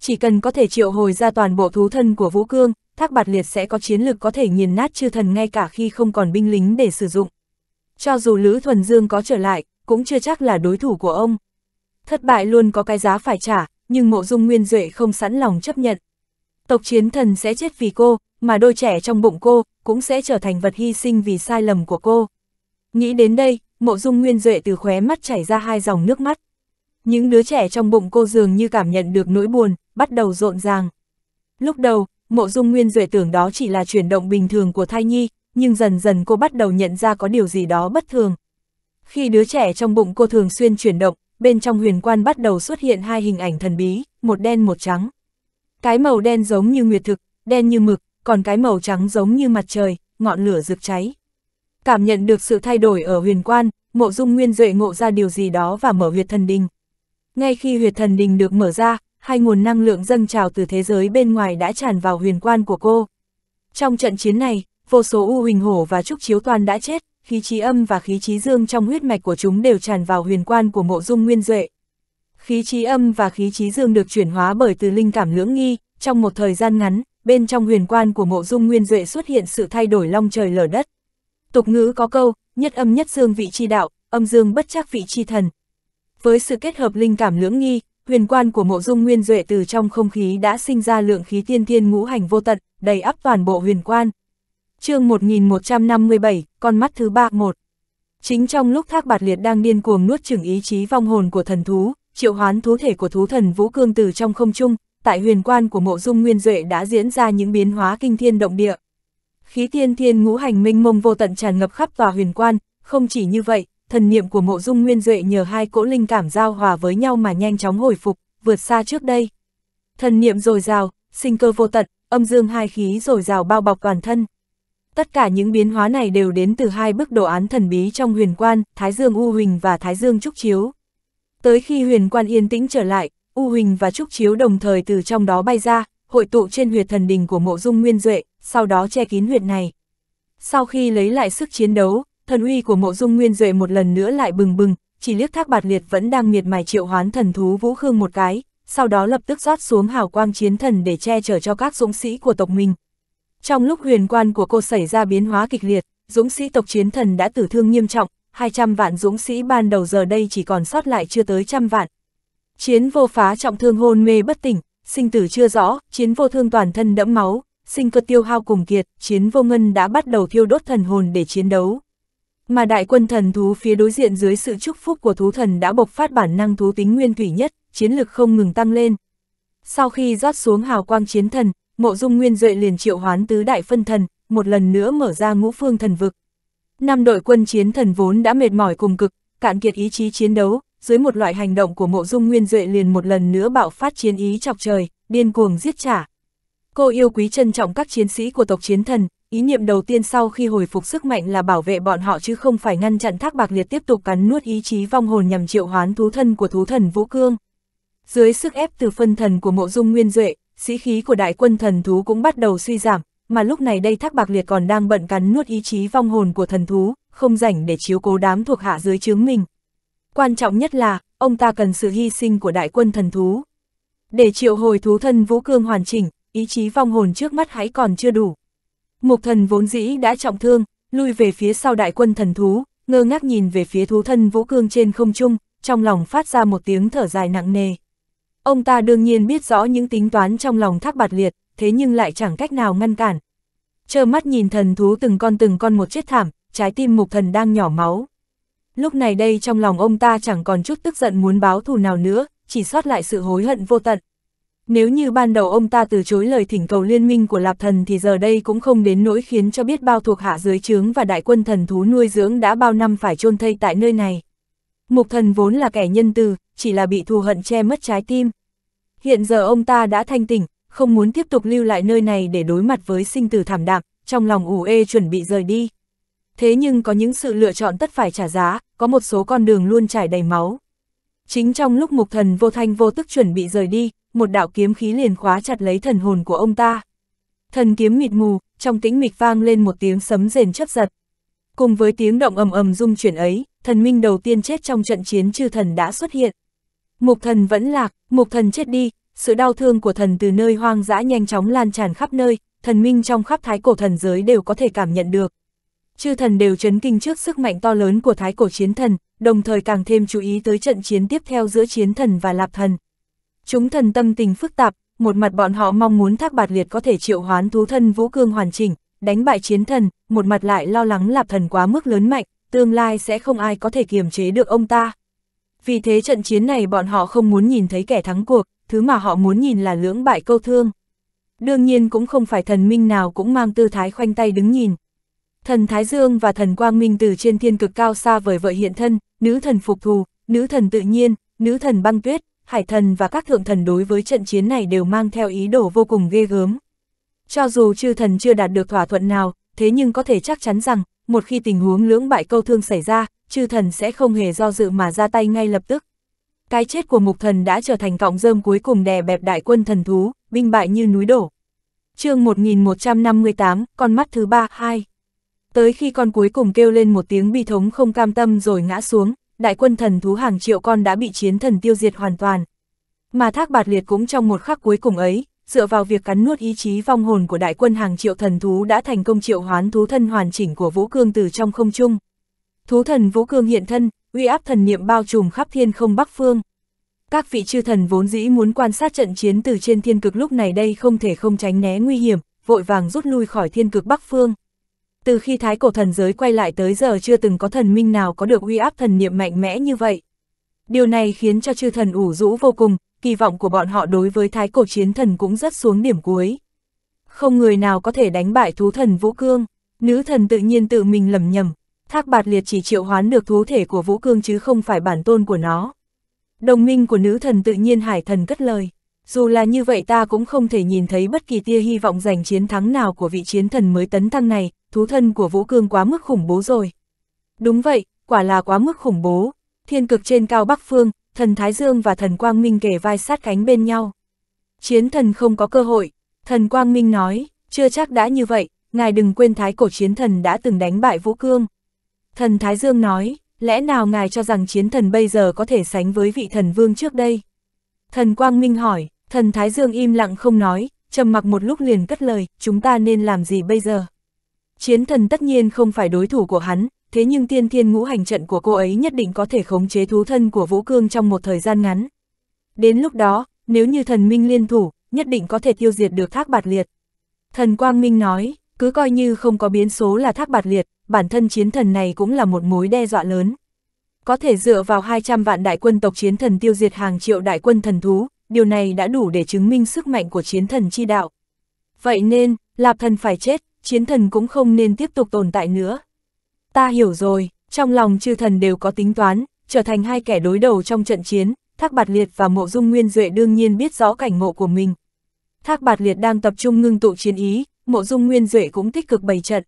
chỉ cần có thể triệu hồi ra toàn bộ thú thân của Vũ Cương, Thác Bạt Liệt sẽ có chiến lực có thể nghiền nát chư thần ngay cả khi không còn binh lính để sử dụng. Cho dù Lữ Thuần Dương có trở lại, cũng chưa chắc là đối thủ của ông. Thất bại luôn có cái giá phải trả, nhưng mộ dung nguyên duệ không sẵn lòng chấp nhận. Tộc chiến thần sẽ chết vì cô, mà đôi trẻ trong bụng cô cũng sẽ trở thành vật hy sinh vì sai lầm của cô. Nghĩ đến đây, mộ dung nguyên duệ từ khóe mắt chảy ra hai dòng nước mắt. Những đứa trẻ trong bụng cô dường như cảm nhận được nỗi buồn, bắt đầu rộn ràng. Lúc đầu, mộ dung nguyên duệ tưởng đó chỉ là chuyển động bình thường của thai nhi, nhưng dần dần cô bắt đầu nhận ra có điều gì đó bất thường. Khi đứa trẻ trong bụng cô thường xuyên chuyển động, bên trong huyền quan bắt đầu xuất hiện hai hình ảnh thần bí, một đen một trắng. Cái màu đen giống như nguyệt thực, đen như mực, còn cái màu trắng giống như mặt trời, ngọn lửa rực cháy. Cảm nhận được sự thay đổi ở huyền quan, mộ dung nguyên duệ ngộ ra điều gì đó và mở huyệt thần đình. Ngay khi huyệt thần đình được mở ra, hai nguồn năng lượng dâng trào từ thế giới bên ngoài đã tràn vào huyền quan của cô. Trong trận chiến này, vô số u huỳnh hổ và trúc chiếu toàn đã chết, khí trí âm và khí trí dương trong huyết mạch của chúng đều tràn vào huyền quan của mộ dung nguyên duệ. Khí trí âm và khí trí dương được chuyển hóa bởi từ linh cảm lưỡng nghi, trong một thời gian ngắn, bên trong huyền quan của mộ dung nguyên duệ xuất hiện sự thay đổi long trời lở đất. Tục ngữ có câu, nhất âm nhất dương vị chi đạo, âm dương bất chắc vị chi thần. Với sự kết hợp linh cảm lưỡng nghi, huyền quan của mộ dung nguyên duệ từ trong không khí đã sinh ra lượng khí tiên thiên ngũ hành vô tận, đầy ắp toàn bộ huyền quan. chương 1157, con mắt thứ ba một. Chính trong lúc thác bạt liệt đang điên cuồng nuốt chửng ý chí vong hồn của thần thú, triệu hoán thú thể của thú thần Vũ Cương từ trong không trung, tại huyền quan của mộ dung nguyên duệ đã diễn ra những biến hóa kinh thiên động địa. Khí tiên thiên ngũ hành minh mông vô tận tràn ngập khắp tòa huyền quan, không chỉ như vậy, thần niệm của mộ dung nguyên duệ nhờ hai cỗ linh cảm giao hòa với nhau mà nhanh chóng hồi phục, vượt xa trước đây. Thần niệm dồi dào, sinh cơ vô tận, âm dương hai khí dồi dào bao bọc toàn thân. Tất cả những biến hóa này đều đến từ hai bức đồ án thần bí trong huyền quan, Thái Dương U Huỳnh và Thái Dương Trúc Chiếu. Tới khi huyền quan yên tĩnh trở lại, U Huỳnh và Trúc Chiếu đồng thời từ trong đó bay ra, hội tụ trên huyệt thần đình của mộ dung nguyên duệ, sau đó che kín huyệt này. Sau khi lấy lại sức chiến đấu, thần uy của mộ dung nguyên duệ một lần nữa lại bừng bừng, chỉ liếc thác bạt liệt vẫn đang miệt mài triệu hoán thần thú vũ khương một cái, sau đó lập tức rót xuống hào quang chiến thần để che chở cho các dũng sĩ của tộc mình. Trong lúc huyền quan của cô xảy ra biến hóa kịch liệt, dũng sĩ tộc chiến thần đã tử thương nghiêm trọng, 200 vạn dũng sĩ ban đầu giờ đây chỉ còn sót lại chưa tới trăm vạn. Chiến vô phá trọng thương hôn mê bất tỉnh, sinh tử chưa rõ, chiến vô thương toàn thân đẫm máu, sinh cơ tiêu hao cùng kiệt, chiến vô ngân đã bắt đầu thiêu đốt thần hồn để chiến đấu. Mà đại quân thần thú phía đối diện dưới sự chúc phúc của thú thần đã bộc phát bản năng thú tính nguyên thủy nhất, chiến lực không ngừng tăng lên. Sau khi rót xuống hào quang chiến thần, mộ dung nguyên duệ liền triệu hoán tứ đại phân thần, một lần nữa mở ra ngũ phương thần vực. Năm đội quân chiến thần vốn đã mệt mỏi cùng cực, cạn kiệt ý chí chiến đấu, dưới một loại hành động của mộ dung nguyên duệ liền một lần nữa bạo phát chiến ý chọc trời, điên cuồng giết trả. Cô yêu quý trân trọng các chiến sĩ của tộc chiến thần, ý niệm đầu tiên sau khi hồi phục sức mạnh là bảo vệ bọn họ chứ không phải ngăn chặn thác bạc liệt tiếp tục cắn nuốt ý chí vong hồn nhằm triệu hoán thú thân của thú thần Vũ Cương. Dưới sức ép từ phân thần của mộ dung nguyên duệ, sĩ khí của đại quân thần thú cũng bắt đầu suy giảm, mà lúc này đây thác bạc liệt còn đang bận cắn nuốt ý chí vong hồn của thần thú, không rảnh để chiếu cố đám thuộc hạ dưới chướng mình. Quan trọng nhất là, ông ta cần sự hy sinh của đại quân thần thú. Để triệu hồi thú thân Vũ Cương hoàn chỉnh, ý chí vong hồn trước mắt hãy còn chưa đủ. Mục thần vốn dĩ đã trọng thương, lui về phía sau đại quân thần thú, ngơ ngác nhìn về phía thú thân vũ cương trên không trung, trong lòng phát ra một tiếng thở dài nặng nề. Ông ta đương nhiên biết rõ những tính toán trong lòng thác bạt liệt, thế nhưng lại chẳng cách nào ngăn cản. Chờ mắt nhìn thần thú từng con từng con một chết thảm, trái tim mục thần đang nhỏ máu. Lúc này đây trong lòng ông ta chẳng còn chút tức giận muốn báo thù nào nữa, chỉ sót lại sự hối hận vô tận. Nếu như ban đầu ông ta từ chối lời thỉnh cầu liên minh của Lạp Thần thì giờ đây cũng không đến nỗi khiến cho biết bao thuộc hạ dưới trướng và đại quân thần thú nuôi dưỡng đã bao năm phải chôn thây tại nơi này. Mục thần vốn là kẻ nhân từ, chỉ là bị thù hận che mất trái tim. Hiện giờ ông ta đã thanh tỉnh, không muốn tiếp tục lưu lại nơi này để đối mặt với sinh tử thảm đạm, trong lòng ủ ê chuẩn bị rời đi. Thế nhưng có những sự lựa chọn tất phải trả giá, có một số con đường luôn trải đầy máu. Chính trong lúc mục thần vô thanh vô tức chuẩn bị rời đi, một đạo kiếm khí liền khóa chặt lấy thần hồn của ông ta. Thần kiếm mịt mù, trong tĩnh mịch vang lên một tiếng sấm rền chấp giật. Cùng với tiếng động ầm ầm rung chuyển ấy, thần minh đầu tiên chết trong trận chiến chư thần đã xuất hiện. Mục thần vẫn lạc, mục thần chết đi, sự đau thương của thần từ nơi hoang dã nhanh chóng lan tràn khắp nơi, thần minh trong khắp thái cổ thần giới đều có thể cảm nhận được. Chư thần đều chấn kinh trước sức mạnh to lớn của thái cổ chiến thần, đồng thời càng thêm chú ý tới trận chiến tiếp theo giữa chiến thần và lạp thần. Chúng thần tâm tình phức tạp, một mặt bọn họ mong muốn thác bạt liệt có thể triệu hoán thú thân vũ cương hoàn chỉnh, đánh bại chiến thần, một mặt lại lo lắng lạp thần quá mức lớn mạnh, tương lai sẽ không ai có thể kiềm chế được ông ta. Vì thế trận chiến này bọn họ không muốn nhìn thấy kẻ thắng cuộc, thứ mà họ muốn nhìn là lưỡng bại câu thương. Đương nhiên cũng không phải thần minh nào cũng mang tư thái khoanh tay đứng nhìn. Thần Thái Dương và thần Quang Minh từ trên thiên cực cao xa vời vợi hiện thân, nữ thần phục thù, nữ thần tự nhiên, nữ thần băng tuyết, hải thần và các thượng thần đối với trận chiến này đều mang theo ý đồ vô cùng ghê gớm. Cho dù chư thần chưa đạt được thỏa thuận nào, thế nhưng có thể chắc chắn rằng, một khi tình huống lưỡng bại câu thương xảy ra, chư thần sẽ không hề do dự mà ra tay ngay lập tức. Cái chết của mục thần đã trở thành cọng rơm cuối cùng đè bẹp đại quân thần thú, binh bại như núi đổ. chương 1158, con mắt thứ ba, hai. Tới khi con cuối cùng kêu lên một tiếng bi thống không cam tâm rồi ngã xuống, đại quân thần thú hàng triệu con đã bị chiến thần tiêu diệt hoàn toàn. Mà thác bạt liệt cũng trong một khắc cuối cùng ấy, dựa vào việc cắn nuốt ý chí vong hồn của đại quân hàng triệu thần thú đã thành công triệu hoán thú thân hoàn chỉnh của Vũ Cương từ trong không trung. Thú thần Vũ Cương hiện thân, uy áp thần niệm bao trùm khắp thiên không bắc phương. Các vị chư thần vốn dĩ muốn quan sát trận chiến từ trên thiên cực lúc này đây không thể không tránh né nguy hiểm, vội vàng rút lui khỏi thiên cực bắc phương từ khi thái cổ thần giới quay lại tới giờ chưa từng có thần minh nào có được uy áp thần niệm mạnh mẽ như vậy. Điều này khiến cho chư thần ủ rũ vô cùng, kỳ vọng của bọn họ đối với thái cổ chiến thần cũng rất xuống điểm cuối. Không người nào có thể đánh bại thú thần Vũ Cương, nữ thần tự nhiên tự mình lầm nhầm, thác bạt liệt chỉ triệu hoán được thú thể của Vũ Cương chứ không phải bản tôn của nó. Đồng minh của nữ thần tự nhiên hải thần cất lời. Dù là như vậy ta cũng không thể nhìn thấy bất kỳ tia hy vọng giành chiến thắng nào của vị chiến thần mới tấn thăng này, thú thân của Vũ Cương quá mức khủng bố rồi. Đúng vậy, quả là quá mức khủng bố. Thiên cực trên cao Bắc Phương, thần Thái Dương và thần Quang Minh kề vai sát cánh bên nhau. Chiến thần không có cơ hội, thần Quang Minh nói, chưa chắc đã như vậy, ngài đừng quên thái cổ chiến thần đã từng đánh bại Vũ Cương. Thần Thái Dương nói, lẽ nào ngài cho rằng chiến thần bây giờ có thể sánh với vị thần vương trước đây? Thần Quang Minh hỏi, Thần Thái Dương im lặng không nói, trầm mặc một lúc liền cất lời, chúng ta nên làm gì bây giờ? Chiến thần tất nhiên không phải đối thủ của hắn, thế nhưng tiên thiên ngũ hành trận của cô ấy nhất định có thể khống chế thú thân của Vũ Cương trong một thời gian ngắn. Đến lúc đó, nếu như thần minh liên thủ, nhất định có thể tiêu diệt được thác bạt liệt. Thần Quang Minh nói, cứ coi như không có biến số là thác bạt liệt, bản thân chiến thần này cũng là một mối đe dọa lớn. Có thể dựa vào 200 vạn đại quân tộc chiến thần tiêu diệt hàng triệu đại quân thần thú, điều này đã đủ để chứng minh sức mạnh của chiến thần chi đạo. Vậy nên, Lạp thần phải chết, chiến thần cũng không nên tiếp tục tồn tại nữa. Ta hiểu rồi, trong lòng chư thần đều có tính toán, trở thành hai kẻ đối đầu trong trận chiến, Thác Bạt Liệt và Mộ Dung Nguyên Duệ đương nhiên biết rõ cảnh ngộ của mình. Thác Bạt Liệt đang tập trung ngưng tụ chiến ý, Mộ Dung Nguyên Duệ cũng tích cực bày trận.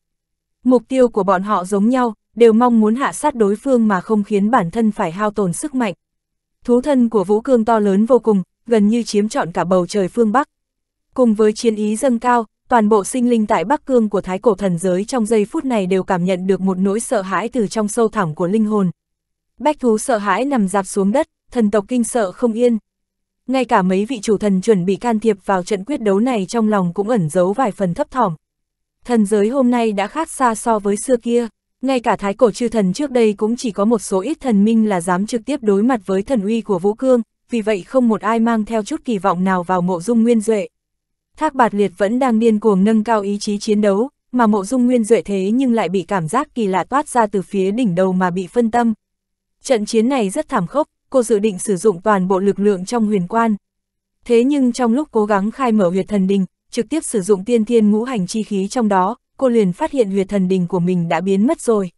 Mục tiêu của bọn họ giống nhau, đều mong muốn hạ sát đối phương mà không khiến bản thân phải hao tồn sức mạnh. Thú thân của Vũ Cương to lớn vô cùng, gần như chiếm trọn cả bầu trời phương Bắc. Cùng với chiến ý dâng cao, toàn bộ sinh linh tại Bắc Cương của Thái Cổ Thần Giới trong giây phút này đều cảm nhận được một nỗi sợ hãi từ trong sâu thẳm của linh hồn. Bách thú sợ hãi nằm dạp xuống đất, thần tộc kinh sợ không yên. Ngay cả mấy vị chủ thần chuẩn bị can thiệp vào trận quyết đấu này trong lòng cũng ẩn giấu vài phần thấp thỏm. Thần giới hôm nay đã khác xa so với xưa kia, ngay cả thái cổ chư thần trước đây cũng chỉ có một số ít thần minh là dám trực tiếp đối mặt với thần uy của Vũ Cương, vì vậy không một ai mang theo chút kỳ vọng nào vào mộ dung nguyên duệ. Thác bạt liệt vẫn đang điên cuồng nâng cao ý chí chiến đấu, mà mộ dung nguyên duệ thế nhưng lại bị cảm giác kỳ lạ toát ra từ phía đỉnh đầu mà bị phân tâm. Trận chiến này rất thảm khốc, cô dự định sử dụng toàn bộ lực lượng trong huyền quan. Thế nhưng trong lúc cố gắng khai mở huyệt thần đình, trực tiếp sử dụng tiên thiên ngũ hành chi khí trong đó, cô liền phát hiện huyệt thần đình của mình đã biến mất rồi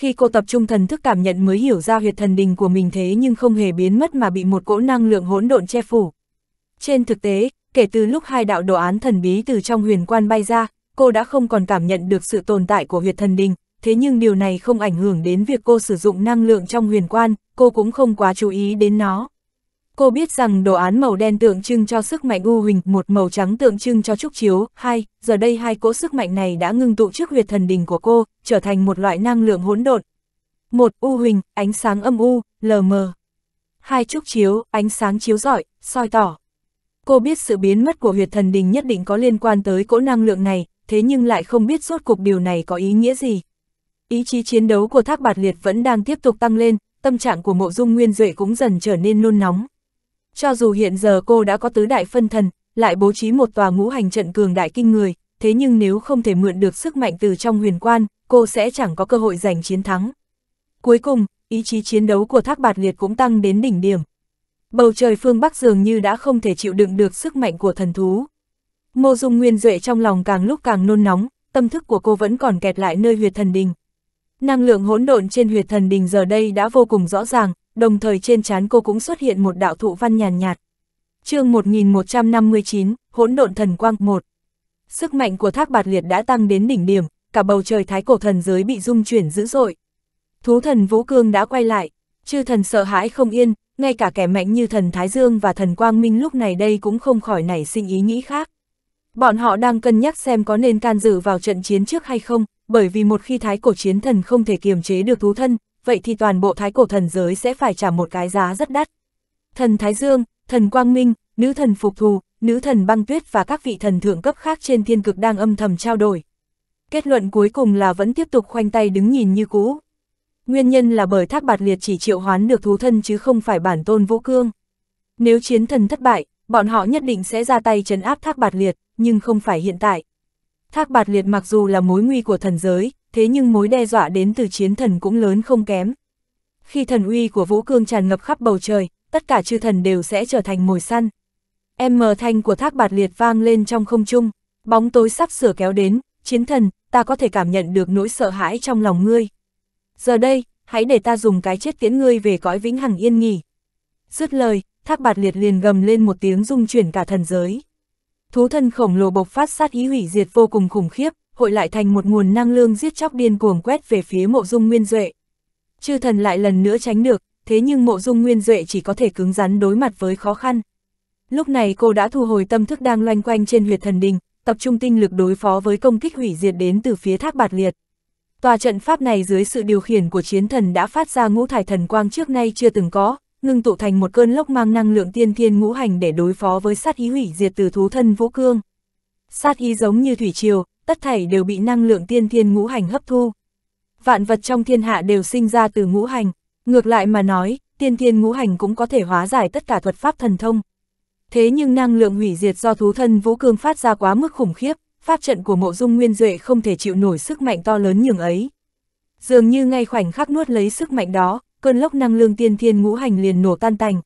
khi cô tập trung thần thức cảm nhận mới hiểu ra huyệt thần đình của mình thế nhưng không hề biến mất mà bị một cỗ năng lượng hỗn độn che phủ. Trên thực tế, kể từ lúc hai đạo đồ án thần bí từ trong huyền quan bay ra, cô đã không còn cảm nhận được sự tồn tại của huyệt thần đình, thế nhưng điều này không ảnh hưởng đến việc cô sử dụng năng lượng trong huyền quan, cô cũng không quá chú ý đến nó. Cô biết rằng đồ án màu đen tượng trưng cho sức mạnh u huỳnh, một màu trắng tượng trưng cho trúc chiếu. Hai, giờ đây hai cỗ sức mạnh này đã ngưng tụ trước huyệt thần đình của cô, trở thành một loại năng lượng hỗn độn. Một, u huỳnh, ánh sáng âm u, lờ mờ. Hai trúc chiếu, ánh sáng chiếu rọi, soi tỏ. Cô biết sự biến mất của huyệt thần đình nhất định có liên quan tới cỗ năng lượng này, thế nhưng lại không biết suốt cuộc điều này có ý nghĩa gì. Ý chí chiến đấu của Thác Bạt Liệt vẫn đang tiếp tục tăng lên, tâm trạng của Mộ Dung Nguyên Duệ cũng dần trở nên nôn nóng. Cho dù hiện giờ cô đã có tứ đại phân thần, lại bố trí một tòa ngũ hành trận cường đại kinh người, thế nhưng nếu không thể mượn được sức mạnh từ trong huyền quan, cô sẽ chẳng có cơ hội giành chiến thắng. Cuối cùng, ý chí chiến đấu của Thác Bạt Liệt cũng tăng đến đỉnh điểm. Bầu trời phương Bắc dường như đã không thể chịu đựng được sức mạnh của thần thú. Mô Dung Nguyên Duệ trong lòng càng lúc càng nôn nóng, tâm thức của cô vẫn còn kẹt lại nơi huyệt thần đình. Năng lượng hỗn độn trên huyệt thần đình giờ đây đã vô cùng rõ ràng, đồng thời trên trán cô cũng xuất hiện một đạo thụ văn nhàn nhạt. chương 1159, hỗn độn thần quang 1. Sức mạnh của thác bạt liệt đã tăng đến đỉnh điểm, cả bầu trời thái cổ thần giới bị rung chuyển dữ dội. Thú thần Vũ Cương đã quay lại, chư thần sợ hãi không yên, ngay cả kẻ mạnh như thần Thái Dương và thần Quang Minh lúc này đây cũng không khỏi nảy sinh ý nghĩ khác. Bọn họ đang cân nhắc xem có nên can dự vào trận chiến trước hay không, bởi vì một khi thái cổ chiến thần không thể kiềm chế được thú thân, vậy thì toàn bộ thái cổ thần giới sẽ phải trả một cái giá rất đắt. Thần Thái Dương, thần Quang Minh, nữ thần Phục Thù, nữ thần Băng Tuyết và các vị thần thượng cấp khác trên thiên cực đang âm thầm trao đổi. Kết luận cuối cùng là vẫn tiếp tục khoanh tay đứng nhìn như cũ. Nguyên nhân là bởi thác bạt liệt chỉ triệu hoán được thú thân chứ không phải bản tôn vũ cương. Nếu chiến thần thất bại, bọn họ nhất định sẽ ra tay trấn áp thác bạt liệt, nhưng không phải hiện tại. Thác bạt liệt mặc dù là mối nguy của thần giới, thế nhưng mối đe dọa đến từ chiến thần cũng lớn không kém. Khi thần uy của Vũ Cương tràn ngập khắp bầu trời, tất cả chư thần đều sẽ trở thành mồi săn. Em mờ thanh của thác bạt liệt vang lên trong không trung, bóng tối sắp sửa kéo đến, chiến thần, ta có thể cảm nhận được nỗi sợ hãi trong lòng ngươi. Giờ đây, hãy để ta dùng cái chết tiễn ngươi về cõi vĩnh hằng yên nghỉ. Dứt lời, thác bạt liệt liền gầm lên một tiếng rung chuyển cả thần giới. Thú thân khổng lồ bộc phát sát ý hủy diệt vô cùng khủng khiếp, hội lại thành một nguồn năng lượng giết chóc điên cuồng quét về phía mộ dung nguyên duệ. Chư thần lại lần nữa tránh được, thế nhưng mộ dung nguyên duệ chỉ có thể cứng rắn đối mặt với khó khăn. Lúc này cô đã thu hồi tâm thức đang loanh quanh trên huyệt thần đình, tập trung tinh lực đối phó với công kích hủy diệt đến từ phía thác bạt liệt. Tòa trận pháp này dưới sự điều khiển của chiến thần đã phát ra ngũ thải thần quang trước nay chưa từng có, ngưng tụ thành một cơn lốc mang năng lượng tiên thiên ngũ hành để đối phó với sát ý hủy diệt từ thú thân vũ cương. Sát ý giống như thủy triều, tất thảy đều bị năng lượng tiên thiên ngũ hành hấp thu. Vạn vật trong thiên hạ đều sinh ra từ ngũ hành, ngược lại mà nói, tiên thiên ngũ hành cũng có thể hóa giải tất cả thuật pháp thần thông. Thế nhưng năng lượng hủy diệt do thú thân Vũ Cương phát ra quá mức khủng khiếp, pháp trận của mộ dung nguyên duệ không thể chịu nổi sức mạnh to lớn nhường ấy. Dường như ngay khoảnh khắc nuốt lấy sức mạnh đó, cơn lốc năng lượng tiên thiên ngũ hành liền nổ tan tành.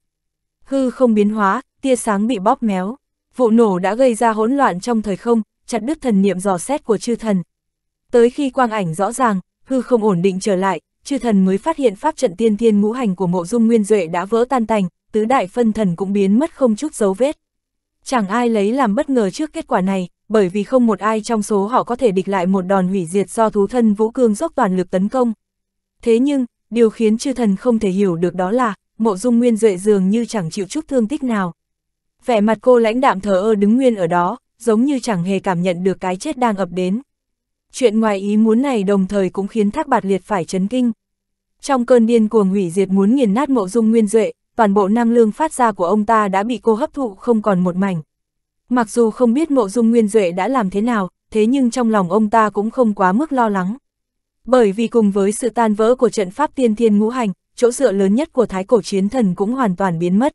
Hư không biến hóa, tia sáng bị bóp méo. Vụ nổ đã gây ra hỗn loạn trong thời không, chặt đứt thần niệm dò xét của chư thần. Tới khi quang ảnh rõ ràng, hư không ổn định trở lại, chư thần mới phát hiện pháp trận tiên thiên ngũ hành của mộ dung nguyên duệ đã vỡ tan tành, tứ đại phân thần cũng biến mất không chút dấu vết. Chẳng ai lấy làm bất ngờ trước kết quả này, bởi vì không một ai trong số họ có thể địch lại một đòn hủy diệt do thú thân Vũ Cương dốc toàn lực tấn công. Thế nhưng, điều khiến chư thần không thể hiểu được đó là, mộ dung nguyên duệ dường như chẳng chịu chút thương tích nào. Vẻ mặt cô lãnh đạm thờ ơ đứng nguyên ở đó, giống như chẳng hề cảm nhận được cái chết đang ập đến. Chuyện ngoài ý muốn này đồng thời cũng khiến Thác Bạt Liệt phải chấn kinh. Trong cơn điên cuồng hủy diệt muốn nghiền nát mộ dung nguyên duệ, toàn bộ năng lương phát ra của ông ta đã bị cô hấp thụ không còn một mảnh. Mặc dù không biết mộ dung nguyên duệ đã làm thế nào, thế nhưng trong lòng ông ta cũng không quá mức lo lắng. Bởi vì cùng với sự tan vỡ của trận pháp tiên thiên ngũ hành, chỗ dựa lớn nhất của thái cổ chiến thần cũng hoàn toàn biến mất.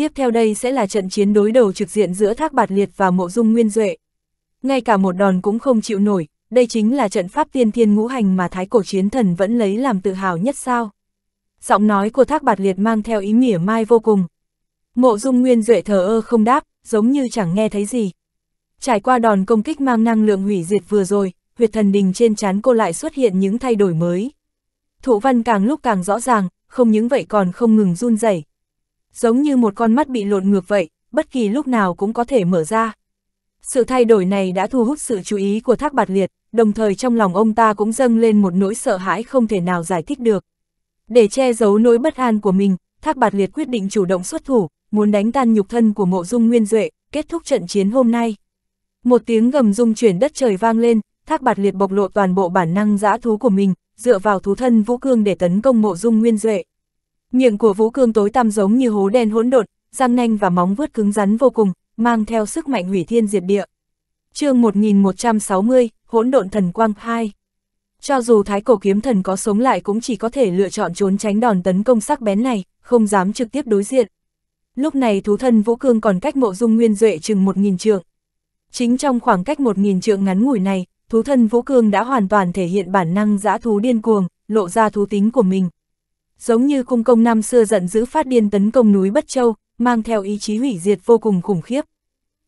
Tiếp theo đây sẽ là trận chiến đối đầu trực diện giữa Thác Bạt Liệt và Mộ Dung Nguyên Duệ. Ngay cả một đòn cũng không chịu nổi, đây chính là trận pháp tiên thiên ngũ hành mà Thái Cổ Chiến Thần vẫn lấy làm tự hào nhất sao. Giọng nói của Thác Bạt Liệt mang theo ý mỉa mai vô cùng. Mộ Dung Nguyên Duệ thờ ơ không đáp, giống như chẳng nghe thấy gì. Trải qua đòn công kích mang năng lượng hủy diệt vừa rồi, huyệt thần đình trên trán cô lại xuất hiện những thay đổi mới. thủ văn càng lúc càng rõ ràng, không những vậy còn không ngừng run rẩy giống như một con mắt bị lộn ngược vậy, bất kỳ lúc nào cũng có thể mở ra. Sự thay đổi này đã thu hút sự chú ý của Thác Bạt Liệt, đồng thời trong lòng ông ta cũng dâng lên một nỗi sợ hãi không thể nào giải thích được. Để che giấu nỗi bất an của mình, Thác Bạt Liệt quyết định chủ động xuất thủ, muốn đánh tan nhục thân của mộ dung nguyên duệ, kết thúc trận chiến hôm nay. Một tiếng gầm rung chuyển đất trời vang lên, Thác Bạt Liệt bộc lộ toàn bộ bản năng dã thú của mình, dựa vào thú thân vũ cương để tấn công mộ dung nguyên duệ. Miệng của Vũ Cương tối tăm giống như hố đen hỗn độn, răng nanh và móng vuốt cứng rắn vô cùng, mang theo sức mạnh hủy thiên diệt địa. chương 1160, hỗn độn thần quang 2 Cho dù thái cổ kiếm thần có sống lại cũng chỉ có thể lựa chọn trốn tránh đòn tấn công sắc bén này, không dám trực tiếp đối diện. Lúc này thú thân Vũ Cương còn cách mộ dung nguyên duệ chừng 1.000 trượng. Chính trong khoảng cách 1.000 trượng ngắn ngủi này, thú thân Vũ Cương đã hoàn toàn thể hiện bản năng dã thú điên cuồng, lộ ra thú tính của mình giống như cung công năm xưa giận dữ phát điên tấn công núi Bất Châu, mang theo ý chí hủy diệt vô cùng khủng khiếp.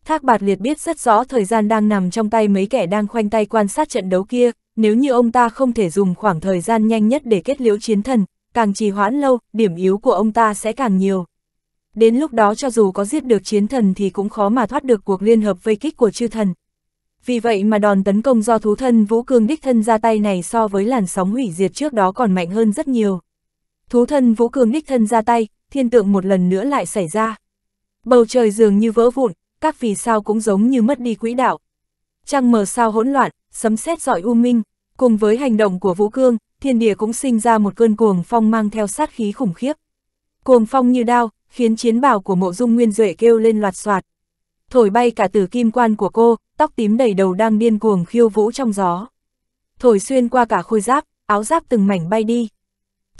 Thác bạt liệt biết rất rõ thời gian đang nằm trong tay mấy kẻ đang khoanh tay quan sát trận đấu kia, nếu như ông ta không thể dùng khoảng thời gian nhanh nhất để kết liễu chiến thần, càng trì hoãn lâu, điểm yếu của ông ta sẽ càng nhiều. Đến lúc đó cho dù có giết được chiến thần thì cũng khó mà thoát được cuộc liên hợp vây kích của chư thần. Vì vậy mà đòn tấn công do thú thân Vũ Cương Đích Thân ra tay này so với làn sóng hủy diệt trước đó còn mạnh hơn rất nhiều. Thú thân Vũ Cường Ních thân ra tay, thiên tượng một lần nữa lại xảy ra. Bầu trời dường như vỡ vụn, các vì sao cũng giống như mất đi quỹ đạo. Trăng mờ sao hỗn loạn, sấm sét giỏi u minh, cùng với hành động của Vũ Cương, thiên địa cũng sinh ra một cơn cuồng phong mang theo sát khí khủng khiếp. Cuồng phong như đao, khiến chiến bào của mộ dung nguyên duệ kêu lên loạt soạt. Thổi bay cả tử kim quan của cô, tóc tím đầy đầu đang điên cuồng khiêu vũ trong gió. Thổi xuyên qua cả khôi giáp, áo giáp từng mảnh bay đi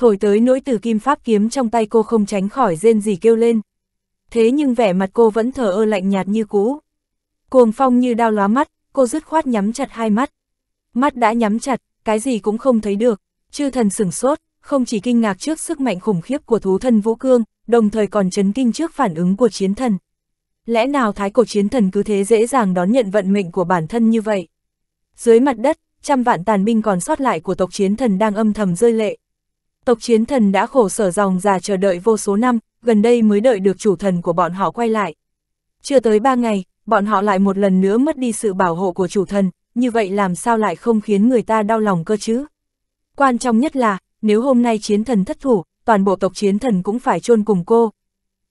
thổi tới nỗi từ kim pháp kiếm trong tay cô không tránh khỏi rên gì kêu lên. Thế nhưng vẻ mặt cô vẫn thờ ơ lạnh nhạt như cũ. Cuồng phong như đao lóa mắt, cô dứt khoát nhắm chặt hai mắt. Mắt đã nhắm chặt, cái gì cũng không thấy được, chư thần sửng sốt, không chỉ kinh ngạc trước sức mạnh khủng khiếp của thú thân Vũ Cương, đồng thời còn chấn kinh trước phản ứng của chiến thần. Lẽ nào thái cổ chiến thần cứ thế dễ dàng đón nhận vận mệnh của bản thân như vậy? Dưới mặt đất, trăm vạn tàn binh còn sót lại của tộc chiến thần đang âm thầm rơi lệ. Tộc chiến thần đã khổ sở dòng già chờ đợi vô số năm, gần đây mới đợi được chủ thần của bọn họ quay lại. Chưa tới ba ngày, bọn họ lại một lần nữa mất đi sự bảo hộ của chủ thần, như vậy làm sao lại không khiến người ta đau lòng cơ chứ? Quan trọng nhất là, nếu hôm nay chiến thần thất thủ, toàn bộ tộc chiến thần cũng phải chôn cùng cô.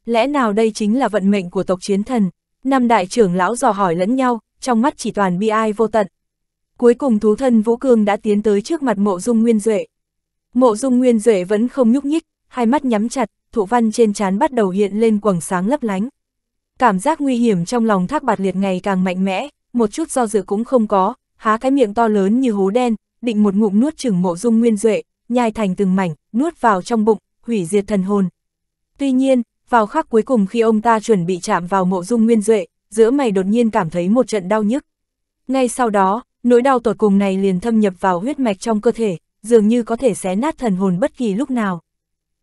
Lẽ nào đây chính là vận mệnh của tộc chiến thần? Năm đại trưởng lão dò hỏi lẫn nhau, trong mắt chỉ toàn bi ai vô tận. Cuối cùng thú thân Vũ Cương đã tiến tới trước mặt mộ dung nguyên duệ. Mộ dung nguyên duệ vẫn không nhúc nhích, hai mắt nhắm chặt, thụ văn trên trán bắt đầu hiện lên quầng sáng lấp lánh. Cảm giác nguy hiểm trong lòng thác bạt liệt ngày càng mạnh mẽ, một chút do dự cũng không có, há cái miệng to lớn như hố đen, định một ngụm nuốt chửng mộ dung nguyên duệ, nhai thành từng mảnh, nuốt vào trong bụng, hủy diệt thần hồn. Tuy nhiên, vào khắc cuối cùng khi ông ta chuẩn bị chạm vào mộ dung nguyên duệ, giữa mày đột nhiên cảm thấy một trận đau nhức. Ngay sau đó, nỗi đau tột cùng này liền thâm nhập vào huyết mạch trong cơ thể, dường như có thể xé nát thần hồn bất kỳ lúc nào.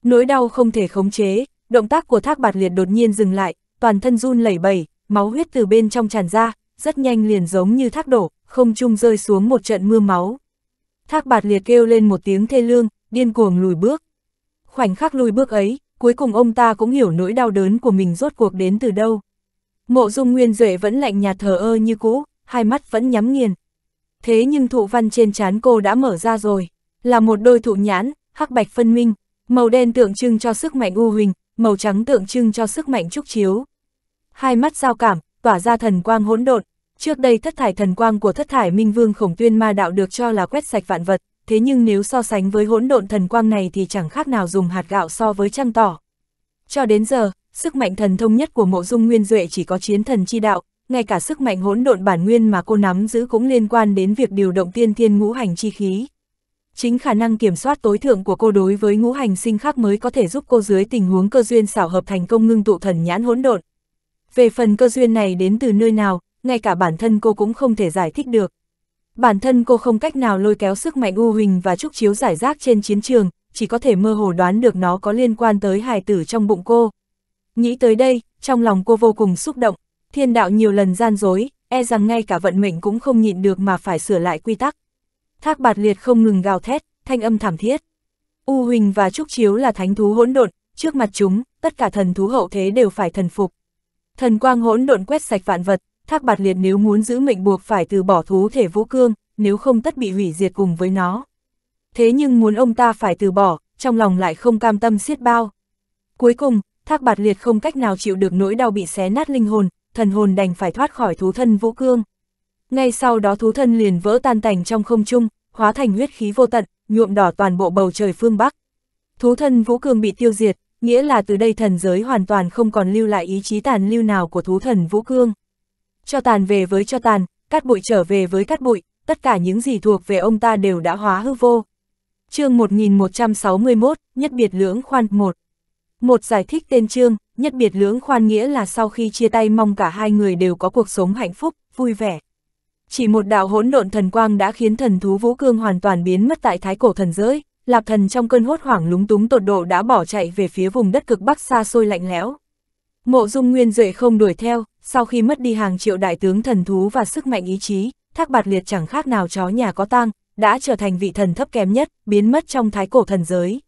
Nỗi đau không thể khống chế, động tác của thác bạt liệt đột nhiên dừng lại, toàn thân run lẩy bẩy, máu huyết từ bên trong tràn ra, rất nhanh liền giống như thác đổ, không trung rơi xuống một trận mưa máu. Thác bạt liệt kêu lên một tiếng thê lương, điên cuồng lùi bước. Khoảnh khắc lùi bước ấy, cuối cùng ông ta cũng hiểu nỗi đau đớn của mình rốt cuộc đến từ đâu. Mộ dung nguyên duệ vẫn lạnh nhạt thờ ơ như cũ, hai mắt vẫn nhắm nghiền. Thế nhưng thụ văn trên trán cô đã mở ra rồi là một đôi thụ nhãn, hắc bạch phân minh, màu đen tượng trưng cho sức mạnh u huỳnh, màu trắng tượng trưng cho sức mạnh trúc chiếu. Hai mắt giao cảm, tỏa ra thần quang hỗn độn, trước đây thất thải thần quang của thất thải minh vương khổng tuyên ma đạo được cho là quét sạch vạn vật, thế nhưng nếu so sánh với hỗn độn thần quang này thì chẳng khác nào dùng hạt gạo so với trăng tỏ. Cho đến giờ, sức mạnh thần thông nhất của mộ dung nguyên duệ chỉ có chiến thần chi đạo, ngay cả sức mạnh hỗn độn bản nguyên mà cô nắm giữ cũng liên quan đến việc điều động tiên thiên ngũ hành chi khí. Chính khả năng kiểm soát tối thượng của cô đối với ngũ hành sinh khác mới có thể giúp cô dưới tình huống cơ duyên xảo hợp thành công ngưng tụ thần nhãn hỗn độn. Về phần cơ duyên này đến từ nơi nào, ngay cả bản thân cô cũng không thể giải thích được. Bản thân cô không cách nào lôi kéo sức mạnh u huỳnh và trúc chiếu giải rác trên chiến trường, chỉ có thể mơ hồ đoán được nó có liên quan tới hài tử trong bụng cô. Nghĩ tới đây, trong lòng cô vô cùng xúc động, thiên đạo nhiều lần gian dối, e rằng ngay cả vận mệnh cũng không nhịn được mà phải sửa lại quy tắc. Thác bạt liệt không ngừng gào thét, thanh âm thảm thiết. U Huỳnh và Trúc Chiếu là thánh thú hỗn độn, trước mặt chúng, tất cả thần thú hậu thế đều phải thần phục. Thần quang hỗn độn quét sạch vạn vật, thác bạt liệt nếu muốn giữ mệnh buộc phải từ bỏ thú thể vũ cương, nếu không tất bị hủy diệt cùng với nó. Thế nhưng muốn ông ta phải từ bỏ, trong lòng lại không cam tâm siết bao. Cuối cùng, thác bạt liệt không cách nào chịu được nỗi đau bị xé nát linh hồn, thần hồn đành phải thoát khỏi thú thân vũ cương. Ngay sau đó thú thân liền vỡ tan tành trong không trung, hóa thành huyết khí vô tận, nhuộm đỏ toàn bộ bầu trời phương Bắc. Thú thân Vũ Cường bị tiêu diệt, nghĩa là từ đây thần giới hoàn toàn không còn lưu lại ý chí tàn lưu nào của thú thần Vũ Cương. Cho tàn về với cho tàn, cát bụi trở về với cát bụi, tất cả những gì thuộc về ông ta đều đã hóa hư vô. chương 1161, Nhất Biệt Lưỡng Khoan một Một giải thích tên chương, Nhất Biệt Lưỡng Khoan nghĩa là sau khi chia tay mong cả hai người đều có cuộc sống hạnh phúc, vui vẻ. Chỉ một đạo hỗn độn thần quang đã khiến thần thú Vũ Cương hoàn toàn biến mất tại thái cổ thần giới, Lạp thần trong cơn hốt hoảng lúng túng tột độ đã bỏ chạy về phía vùng đất cực bắc xa xôi lạnh lẽo. Mộ dung nguyên duệ không đuổi theo, sau khi mất đi hàng triệu đại tướng thần thú và sức mạnh ý chí, thác bạt liệt chẳng khác nào chó nhà có tang, đã trở thành vị thần thấp kém nhất, biến mất trong thái cổ thần giới.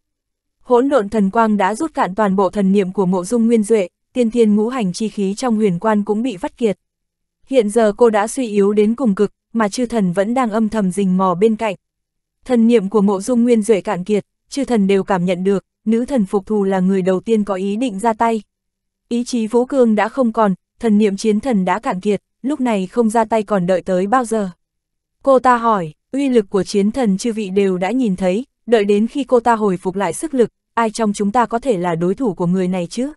Hỗn độn thần quang đã rút cạn toàn bộ thần niệm của mộ dung nguyên duệ, tiên thiên ngũ hành chi khí trong huyền quan cũng bị vắt kiệt, Hiện giờ cô đã suy yếu đến cùng cực, mà chư thần vẫn đang âm thầm rình mò bên cạnh. Thần niệm của mộ dung nguyên duệ cạn kiệt, chư thần đều cảm nhận được, nữ thần phục thù là người đầu tiên có ý định ra tay. Ý chí vô cương đã không còn, thần niệm chiến thần đã cạn kiệt, lúc này không ra tay còn đợi tới bao giờ. Cô ta hỏi, uy lực của chiến thần chư vị đều đã nhìn thấy, đợi đến khi cô ta hồi phục lại sức lực, ai trong chúng ta có thể là đối thủ của người này chứ?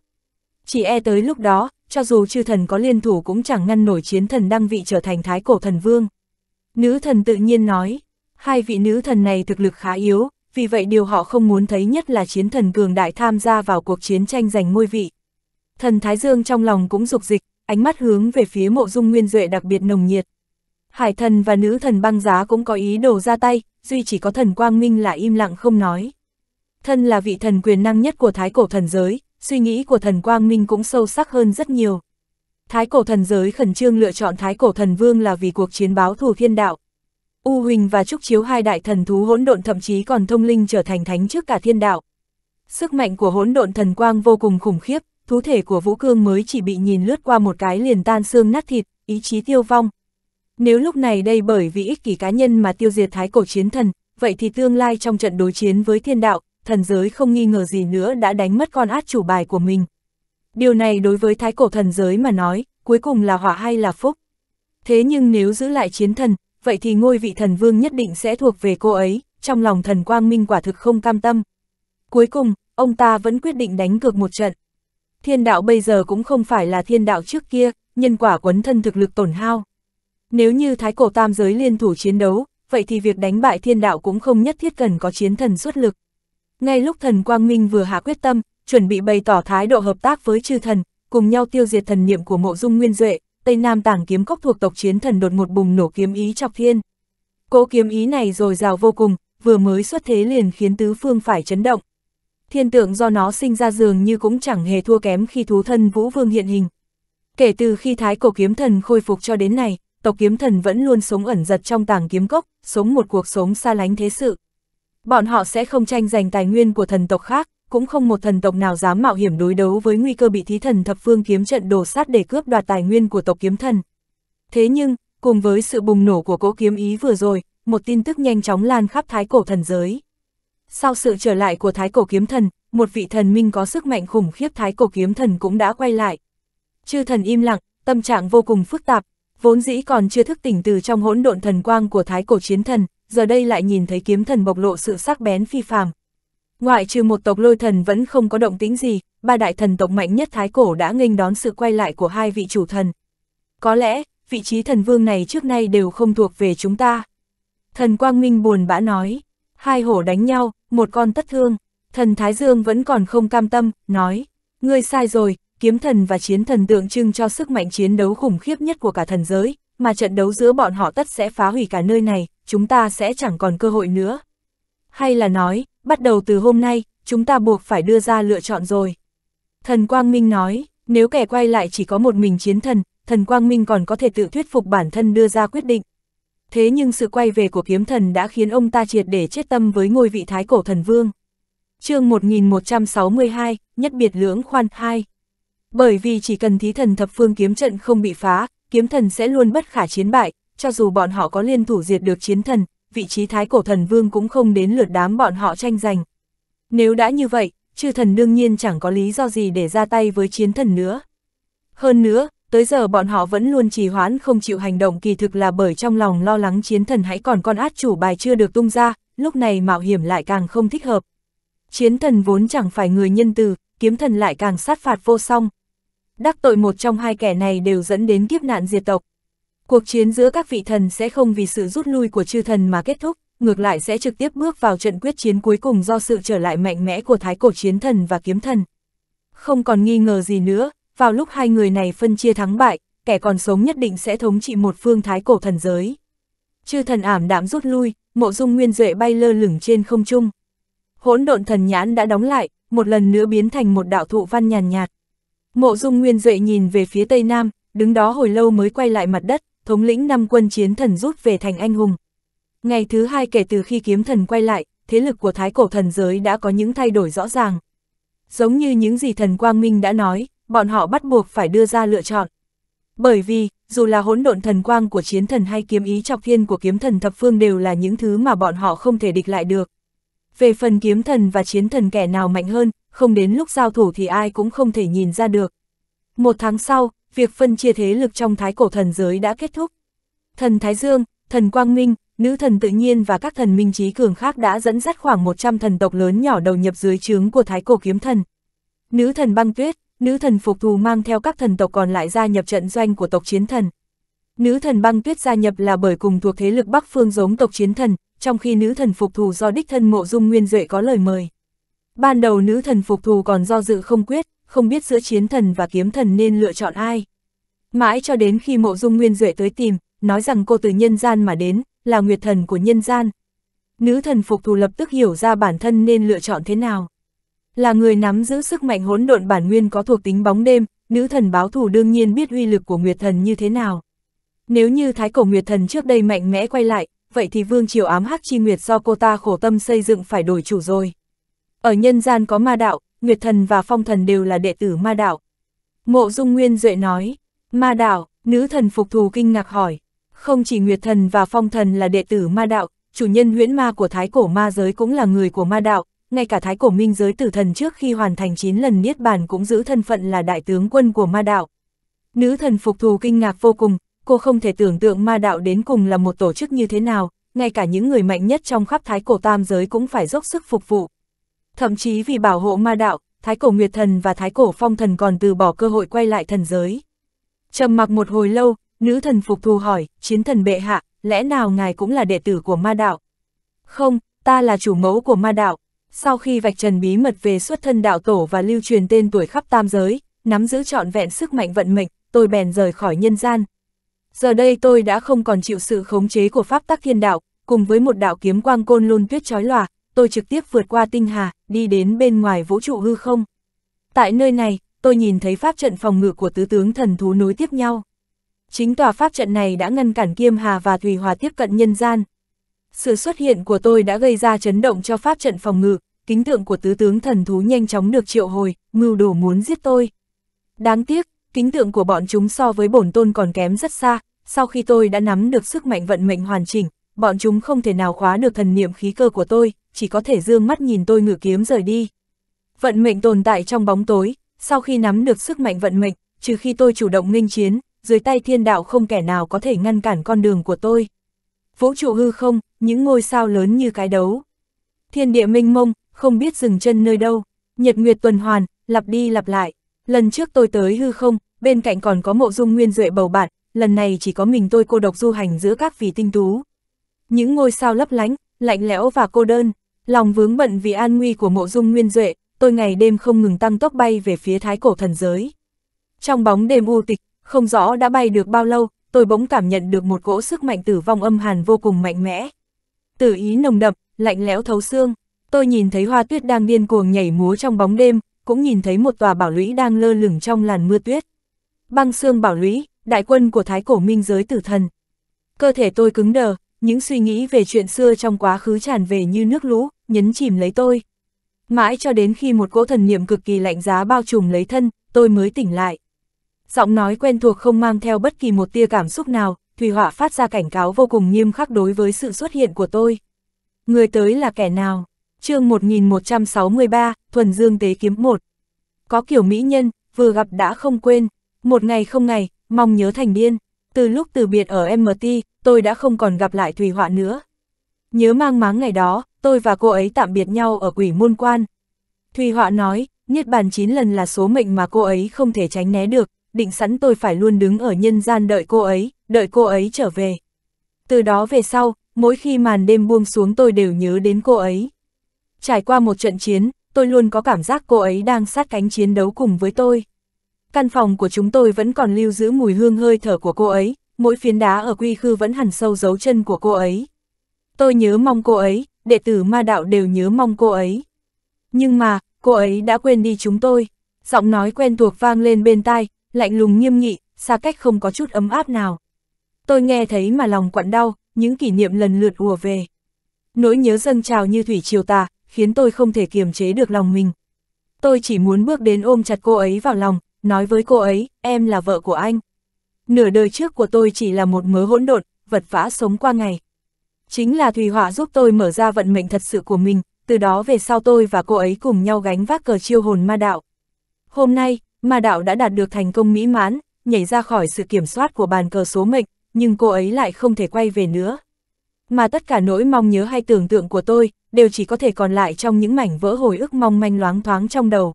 Chỉ e tới lúc đó, cho dù chư thần có liên thủ cũng chẳng ngăn nổi chiến thần đăng vị trở thành thái cổ thần vương. Nữ thần tự nhiên nói, hai vị nữ thần này thực lực khá yếu, vì vậy điều họ không muốn thấy nhất là chiến thần cường đại tham gia vào cuộc chiến tranh giành ngôi vị. Thần Thái Dương trong lòng cũng dục dịch, ánh mắt hướng về phía mộ dung nguyên duệ đặc biệt nồng nhiệt. Hải thần và nữ thần băng giá cũng có ý đồ ra tay, duy chỉ có thần Quang Minh là im lặng không nói. Thân là vị thần quyền năng nhất của thái cổ thần giới, suy nghĩ của thần Quang Minh cũng sâu sắc hơn rất nhiều. Thái cổ thần giới khẩn trương lựa chọn Thái cổ thần vương là vì cuộc chiến báo thù thiên đạo. U Huỳnh và Trúc Chiếu hai đại thần thú hỗn độn thậm chí còn thông linh trở thành thánh trước cả thiên đạo. Sức mạnh của hỗn độn thần quang vô cùng khủng khiếp, thú thể của Vũ Cương mới chỉ bị nhìn lướt qua một cái liền tan xương nát thịt, ý chí tiêu vong. Nếu lúc này đây bởi vì ích kỷ cá nhân mà tiêu diệt thái cổ chiến thần, vậy thì tương lai trong trận đối chiến với thiên đạo, thần giới không nghi ngờ gì nữa đã đánh mất con át chủ bài của mình. Điều này đối với thái cổ thần giới mà nói, cuối cùng là họa hay là phúc. Thế nhưng nếu giữ lại chiến thần, vậy thì ngôi vị thần vương nhất định sẽ thuộc về cô ấy, trong lòng thần Quang Minh quả thực không cam tâm. Cuối cùng, ông ta vẫn quyết định đánh cược một trận. Thiên đạo bây giờ cũng không phải là thiên đạo trước kia, nhân quả quấn thân thực lực tổn hao. Nếu như thái cổ tam giới liên thủ chiến đấu, vậy thì việc đánh bại thiên đạo cũng không nhất thiết cần có chiến thần xuất lực. Ngay lúc thần Quang Minh vừa hạ quyết tâm, chuẩn bị bày tỏ thái độ hợp tác với chư thần, cùng nhau tiêu diệt thần niệm của mộ dung nguyên duệ, Tây Nam tảng kiếm cốc thuộc tộc chiến thần đột ngột bùng nổ kiếm ý chọc thiên. Cố kiếm ý này rồi rào vô cùng, vừa mới xuất thế liền khiến tứ phương phải chấn động. Thiên tượng do nó sinh ra dường như cũng chẳng hề thua kém khi thú thân Vũ Vương hiện hình. Kể từ khi Thái Cổ Kiếm Thần khôi phục cho đến nay, tộc kiếm thần vẫn luôn sống ẩn giật trong tảng kiếm cốc, sống một cuộc sống xa lánh thế sự, Bọn họ sẽ không tranh giành tài nguyên của thần tộc khác, cũng không một thần tộc nào dám mạo hiểm đối đấu với nguy cơ bị thí thần thập phương kiếm trận đổ sát để cướp đoạt tài nguyên của tộc kiếm thần. Thế nhưng, cùng với sự bùng nổ của cỗ kiếm ý vừa rồi, một tin tức nhanh chóng lan khắp thái cổ thần giới. Sau sự trở lại của thái cổ kiếm thần, một vị thần minh có sức mạnh khủng khiếp thái cổ kiếm thần cũng đã quay lại. Chư thần im lặng, tâm trạng vô cùng phức tạp, vốn dĩ còn chưa thức tỉnh từ trong hỗn độn thần quang của thái cổ chiến thần, giờ đây lại nhìn thấy kiếm thần bộc lộ sự sắc bén phi phàm. Ngoại trừ một tộc lôi thần vẫn không có động tĩnh gì, ba đại thần tộc mạnh nhất Thái Cổ đã nghênh đón sự quay lại của hai vị chủ thần. Có lẽ, vị trí thần vương này trước nay đều không thuộc về chúng ta. Thần Quang Minh buồn bã nói, hai hổ đánh nhau, một con tất thương. Thần Thái Dương vẫn còn không cam tâm, nói, ngươi sai rồi, kiếm thần và chiến thần tượng trưng cho sức mạnh chiến đấu khủng khiếp nhất của cả thần giới, mà trận đấu giữa bọn họ tất sẽ phá hủy cả nơi này, chúng ta sẽ chẳng còn cơ hội nữa. Hay là nói, bắt đầu từ hôm nay, chúng ta buộc phải đưa ra lựa chọn rồi. Thần Quang Minh nói, nếu kẻ quay lại chỉ có một mình chiến thần, thần Quang Minh còn có thể tự thuyết phục bản thân đưa ra quyết định. Thế nhưng sự quay về của kiếm thần đã khiến ông ta triệt để chết tâm với ngôi vị thái cổ thần vương. chương 1162, Nhất Biệt Lưỡng Khoan 2 Bởi vì chỉ cần thí thần thập phương kiếm trận không bị phá, kiếm thần sẽ luôn bất khả chiến bại, cho dù bọn họ có liên thủ diệt được chiến thần, vị trí thái cổ thần vương cũng không đến lượt đám bọn họ tranh giành. Nếu đã như vậy, chư thần đương nhiên chẳng có lý do gì để ra tay với chiến thần nữa. Hơn nữa, tới giờ bọn họ vẫn luôn trì hoãn không chịu hành động kỳ thực là bởi trong lòng lo lắng chiến thần hãy còn con át chủ bài chưa được tung ra, lúc này mạo hiểm lại càng không thích hợp. Chiến thần vốn chẳng phải người nhân từ, kiếm thần lại càng sát phạt vô song. Đắc tội một trong hai kẻ này đều dẫn đến kiếp nạn diệt tộc. Cuộc chiến giữa các vị thần sẽ không vì sự rút lui của chư thần mà kết thúc, ngược lại sẽ trực tiếp bước vào trận quyết chiến cuối cùng do sự trở lại mạnh mẽ của thái cổ chiến thần và kiếm thần. Không còn nghi ngờ gì nữa, vào lúc hai người này phân chia thắng bại, kẻ còn sống nhất định sẽ thống trị một phương thái cổ thần giới. Chư thần ảm đạm rút lui, mộ dung nguyên duệ bay lơ lửng trên không trung. Hỗn độn thần nhãn đã đóng lại, một lần nữa biến thành một đạo thụ văn nhàn nhạt. Mộ dung nguyên duệ nhìn về phía tây nam, đứng đó hồi lâu mới quay lại mặt đất, thống lĩnh năm quân chiến thần rút về thành anh hùng. Ngày thứ hai kể từ khi kiếm thần quay lại, thế lực của thái cổ thần giới đã có những thay đổi rõ ràng. Giống như những gì thần Quang Minh đã nói, bọn họ bắt buộc phải đưa ra lựa chọn. Bởi vì, dù là hỗn độn thần quang của chiến thần hay kiếm ý chọc thiên của kiếm thần thập phương đều là những thứ mà bọn họ không thể địch lại được. Về phần kiếm thần và chiến thần kẻ nào mạnh hơn, không đến lúc giao thủ thì ai cũng không thể nhìn ra được. Một tháng sau, việc phân chia thế lực trong thái cổ thần giới đã kết thúc. Thần Thái Dương, thần Quang Minh, nữ thần tự nhiên và các thần minh trí cường khác đã dẫn dắt khoảng 100 thần tộc lớn nhỏ đầu nhập dưới trướng của thái cổ kiếm thần. Nữ thần băng tuyết, nữ thần phục thù mang theo các thần tộc còn lại gia nhập trận doanh của tộc chiến thần. Nữ thần băng tuyết gia nhập là bởi cùng thuộc thế lực Bắc Phương giống tộc chiến thần, trong khi nữ thần phục thù do đích thân mộ dung nguyên duệ có lời mời. Ban đầu nữ thần phục thù còn do dự không quyết, không biết giữa chiến thần và kiếm thần nên lựa chọn ai. Mãi cho đến khi mộ dung nguyên duệ tới tìm, nói rằng cô từ nhân gian mà đến, là nguyệt thần của nhân gian. Nữ thần phục thù lập tức hiểu ra bản thân nên lựa chọn thế nào. Là người nắm giữ sức mạnh hỗn độn bản nguyên có thuộc tính bóng đêm, nữ thần báo thù đương nhiên biết uy lực của nguyệt thần như thế nào. Nếu như thái cổ nguyệt thần trước đây mạnh mẽ quay lại, vậy thì vương triều ám hắc chi nguyệt do cô ta khổ tâm xây dựng phải đổi chủ rồi. Ở nhân gian có ma đạo, Nguyệt Thần và Phong Thần đều là đệ tử ma đạo. Mộ Dung Nguyên Duệ nói, ma đạo, nữ thần phục thù kinh ngạc hỏi, không chỉ Nguyệt Thần và Phong Thần là đệ tử ma đạo, chủ nhân huyễn ma của thái cổ ma giới cũng là người của ma đạo, ngay cả thái cổ minh giới tử thần trước khi hoàn thành 9 lần niết bàn cũng giữ thân phận là đại tướng quân của ma đạo. Nữ thần phục thù kinh ngạc vô cùng, cô không thể tưởng tượng ma đạo đến cùng là một tổ chức như thế nào, ngay cả những người mạnh nhất trong khắp thái cổ tam giới cũng phải dốc sức phục vụ. Thậm chí vì bảo hộ ma đạo, Thái Cổ Nguyệt Thần và Thái Cổ Phong Thần còn từ bỏ cơ hội quay lại thần giới. trầm mặc một hồi lâu, nữ thần phục thù hỏi, chiến thần bệ hạ, lẽ nào ngài cũng là đệ tử của ma đạo? Không, ta là chủ mẫu của ma đạo. Sau khi vạch trần bí mật về xuất thân đạo tổ và lưu truyền tên tuổi khắp tam giới, nắm giữ trọn vẹn sức mạnh vận mệnh, tôi bèn rời khỏi nhân gian. Giờ đây tôi đã không còn chịu sự khống chế của pháp tắc thiên đạo, cùng với một đạo kiếm quang côn luôn tuyết chói lòa, tôi trực tiếp vượt qua tinh hà, đi đến bên ngoài vũ trụ hư không. Tại nơi này, tôi nhìn thấy pháp trận phòng ngự của tứ tướng thần thú nối tiếp nhau. Chính tòa pháp trận này đã ngăn cản Kiêm Hà và Thủy Hòa tiếp cận nhân gian. Sự xuất hiện của tôi đã gây ra chấn động cho pháp trận phòng ngự, kính tượng của tứ tướng thần thú nhanh chóng được triệu hồi, mưu đồ muốn giết tôi. Đáng tiếc, kính tượng của bọn chúng so với bổn tôn còn kém rất xa, sau khi tôi đã nắm được sức mạnh vận mệnh hoàn chỉnh, bọn chúng không thể nào khóa được thần niệm khí cơ của tôi, chỉ có thể dương mắt nhìn tôi ngự kiếm rời đi. Vận mệnh tồn tại trong bóng tối, sau khi nắm được sức mạnh vận mệnh, trừ khi tôi chủ động nghênh chiến, dưới tay thiên đạo không kẻ nào có thể ngăn cản con đường của tôi. Vũ trụ hư không, những ngôi sao lớn như cái đấu. Thiên địa minh mông, không biết dừng chân nơi đâu, nhật nguyệt tuần hoàn, lặp đi lặp lại. Lần trước tôi tới hư không, bên cạnh còn có mộ dung nguyên duệ bầu bạn, lần này chỉ có mình tôi cô độc du hành giữa các vì tinh tú. Những ngôi sao lấp lánh, lạnh lẽo và cô đơn. Lòng vướng bận vì an nguy của mộ dung nguyên duệ, tôi ngày đêm không ngừng tăng tốc bay về phía thái cổ thần giới. Trong bóng đêm u tịch, không rõ đã bay được bao lâu, tôi bỗng cảm nhận được một gỗ sức mạnh tử vong âm hàn vô cùng mạnh mẽ. Tử ý nồng đậm, lạnh lẽo thấu xương, tôi nhìn thấy hoa tuyết đang điên cuồng nhảy múa trong bóng đêm, cũng nhìn thấy một tòa bảo lũy đang lơ lửng trong làn mưa tuyết. Băng xương bảo lũy, đại quân của thái cổ minh giới tử thần. Cơ thể tôi cứng đờ, những suy nghĩ về chuyện xưa trong quá khứ tràn về như nước lũ, nhấn chìm lấy tôi. Mãi cho đến khi một cỗ thần niệm cực kỳ lạnh giá bao trùm lấy thân, tôi mới tỉnh lại. Giọng nói quen thuộc không mang theo bất kỳ một tia cảm xúc nào, thủy Họa phát ra cảnh cáo vô cùng nghiêm khắc đối với sự xuất hiện của tôi. Người tới là kẻ nào? chương 1163, Thuần Dương Tế Kiếm 1. Có kiểu mỹ nhân, vừa gặp đã không quên, một ngày không ngày, mong nhớ thành điên từ lúc từ biệt ở MT, tôi đã không còn gặp lại Thùy Họa nữa. Nhớ mang máng ngày đó, tôi và cô ấy tạm biệt nhau ở quỷ môn quan. Thùy Họa nói, Niết bàn 9 lần là số mệnh mà cô ấy không thể tránh né được, định sẵn tôi phải luôn đứng ở nhân gian đợi cô ấy, đợi cô ấy trở về. Từ đó về sau, mỗi khi màn đêm buông xuống tôi đều nhớ đến cô ấy. Trải qua một trận chiến, tôi luôn có cảm giác cô ấy đang sát cánh chiến đấu cùng với tôi. Căn phòng của chúng tôi vẫn còn lưu giữ mùi hương hơi thở của cô ấy, mỗi phiến đá ở quy khư vẫn hẳn sâu dấu chân của cô ấy. Tôi nhớ mong cô ấy, đệ tử ma đạo đều nhớ mong cô ấy. Nhưng mà, cô ấy đã quên đi chúng tôi. Giọng nói quen thuộc vang lên bên tai, lạnh lùng nghiêm nghị, xa cách không có chút ấm áp nào. Tôi nghe thấy mà lòng quặn đau, những kỷ niệm lần lượt ùa về. Nỗi nhớ dâng trào như thủy triều tà, khiến tôi không thể kiềm chế được lòng mình. Tôi chỉ muốn bước đến ôm chặt cô ấy vào lòng, nói với cô ấy, em là vợ của anh. Nửa đời trước của tôi chỉ là một mớ hỗn độn, vật vã sống qua ngày. Chính là Thùy Họa giúp tôi mở ra vận mệnh thật sự của mình, từ đó về sau tôi và cô ấy cùng nhau gánh vác cờ chiêu hồn ma đạo. Hôm nay, ma đạo đã đạt được thành công mỹ mãn, nhảy ra khỏi sự kiểm soát của bàn cờ số mệnh, nhưng cô ấy lại không thể quay về nữa. Mà tất cả nỗi mong nhớ hay tưởng tượng của tôi, đều chỉ có thể còn lại trong những mảnh vỡ hồi ức mong manh loáng thoáng trong đầu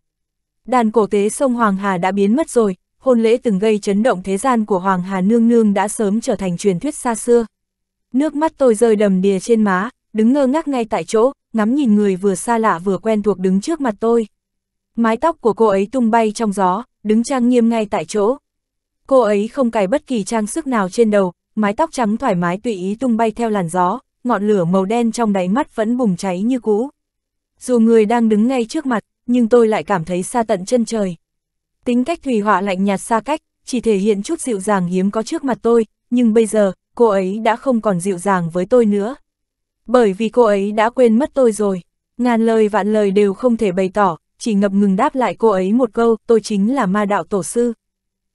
đàn cổ tế sông Hoàng Hà đã biến mất rồi, hôn lễ từng gây chấn động thế gian của Hoàng Hà nương nương đã sớm trở thành truyền thuyết xa xưa. Nước mắt tôi rơi đầm đìa trên má, đứng ngơ ngác ngay tại chỗ, ngắm nhìn người vừa xa lạ vừa quen thuộc đứng trước mặt tôi. Mái tóc của cô ấy tung bay trong gió, đứng trang nghiêm ngay tại chỗ. Cô ấy không cài bất kỳ trang sức nào trên đầu, mái tóc trắng thoải mái tùy ý tung bay theo làn gió, ngọn lửa màu đen trong đáy mắt vẫn bùng cháy như cũ. Dù người đang đứng ngay trước mặt, nhưng tôi lại cảm thấy xa tận chân trời. Tính cách Thùy Họa lạnh nhạt xa cách, chỉ thể hiện chút dịu dàng hiếm có trước mặt tôi, nhưng bây giờ, cô ấy đã không còn dịu dàng với tôi nữa. Bởi vì cô ấy đã quên mất tôi rồi, ngàn lời vạn lời đều không thể bày tỏ, chỉ ngập ngừng đáp lại cô ấy một câu, tôi chính là ma đạo tổ sư.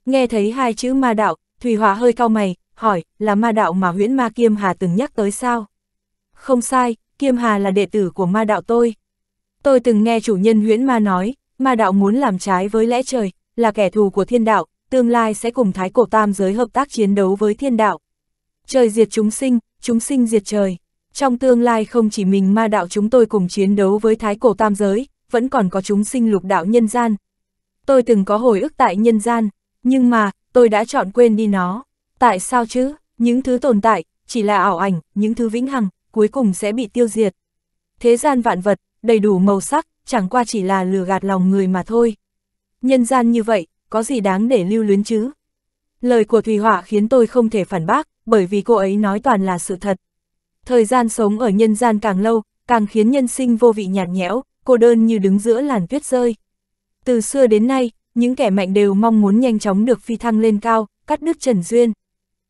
Nghe thấy hai chữ ma đạo, Thùy Họa hơi cau mày, hỏi, là ma đạo mà huyễn ma Kiêm Hà từng nhắc tới sao? Không sai, Kiêm Hà là đệ tử của ma đạo tôi. Tôi từng nghe chủ nhân huyễn ma nói, ma đạo muốn làm trái với lẽ trời, là kẻ thù của thiên đạo, tương lai sẽ cùng thái cổ tam giới hợp tác chiến đấu với thiên đạo. Trời diệt chúng sinh, chúng sinh diệt trời. Trong tương lai không chỉ mình ma đạo chúng tôi cùng chiến đấu với thái cổ tam giới, vẫn còn có chúng sinh lục đạo nhân gian. Tôi từng có hồi ức tại nhân gian, nhưng mà, tôi đã chọn quên đi nó. Tại sao chứ, những thứ tồn tại, chỉ là ảo ảnh, những thứ vĩnh hằng, cuối cùng sẽ bị tiêu diệt. Thế gian vạn vật, đầy đủ màu sắc, chẳng qua chỉ là lừa gạt lòng người mà thôi. Nhân gian như vậy, có gì đáng để lưu luyến chứ? Lời của Thùy Họa khiến tôi không thể phản bác, bởi vì cô ấy nói toàn là sự thật. Thời gian sống ở nhân gian càng lâu, càng khiến nhân sinh vô vị nhạt nhẽo, cô đơn như đứng giữa làn tuyết rơi. Từ xưa đến nay, những kẻ mạnh đều mong muốn nhanh chóng được phi thăng lên cao, cắt đứt trần duyên.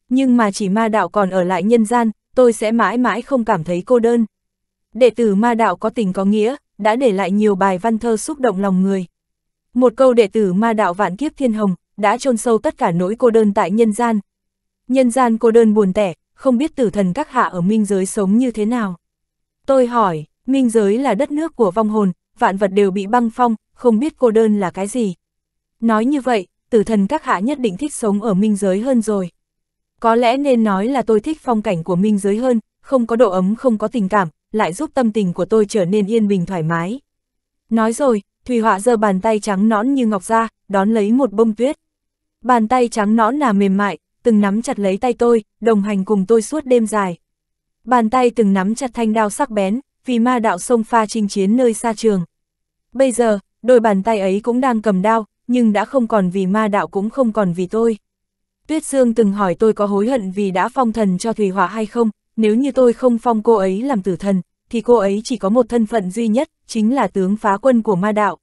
Nhưng mà chỉ ma đạo còn ở lại nhân gian, tôi sẽ mãi mãi không cảm thấy cô đơn đệ tử ma đạo có tình có nghĩa, đã để lại nhiều bài văn thơ xúc động lòng người. Một câu đệ tử ma đạo vạn kiếp thiên hồng, đã chôn sâu tất cả nỗi cô đơn tại nhân gian. Nhân gian cô đơn buồn tẻ, không biết tử thần các hạ ở minh giới sống như thế nào. Tôi hỏi, minh giới là đất nước của vong hồn, vạn vật đều bị băng phong, không biết cô đơn là cái gì. Nói như vậy, tử thần các hạ nhất định thích sống ở minh giới hơn rồi. Có lẽ nên nói là tôi thích phong cảnh của minh giới hơn, không có độ ấm không có tình cảm, lại giúp tâm tình của tôi trở nên yên bình thoải mái. Nói rồi, Thủy Họa giơ bàn tay trắng nõn như ngọc ra, đón lấy một bông tuyết. Bàn tay trắng nõn là mềm mại, từng nắm chặt lấy tay tôi, đồng hành cùng tôi suốt đêm dài. Bàn tay từng nắm chặt thanh đao sắc bén, vì ma đạo sông pha chinh chiến nơi xa trường. Bây giờ, đôi bàn tay ấy cũng đang cầm đao, nhưng đã không còn vì ma đạo cũng không còn vì tôi. Tuyết Dương từng hỏi tôi có hối hận vì đã phong thần cho Thủy Hỏa hay không, nếu như tôi không phong cô ấy làm tử thần, thì cô ấy chỉ có một thân phận duy nhất, chính là tướng phá quân của ma đạo.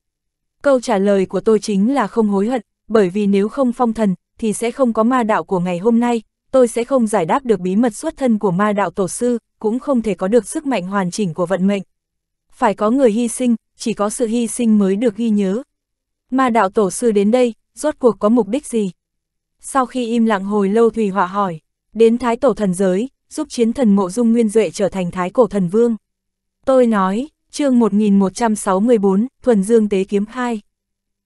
Câu trả lời của tôi chính là không hối hận, bởi vì nếu không phong thần, thì sẽ không có ma đạo của ngày hôm nay, tôi sẽ không giải đáp được bí mật xuất thân của ma đạo tổ sư, cũng không thể có được sức mạnh hoàn chỉnh của vận mệnh. Phải có người hy sinh, chỉ có sự hy sinh mới được ghi nhớ. Ma đạo tổ sư đến đây, rốt cuộc có mục đích gì? Sau khi im lặng hồi lâu Thùy Họa hỏi, đến Thái Tổ Thần Giới, giúp chiến thần mộ dung nguyên duệ trở thành thái cổ thần vương. Tôi nói, chương 1164, Thuần Dương Tế Kiếm 2.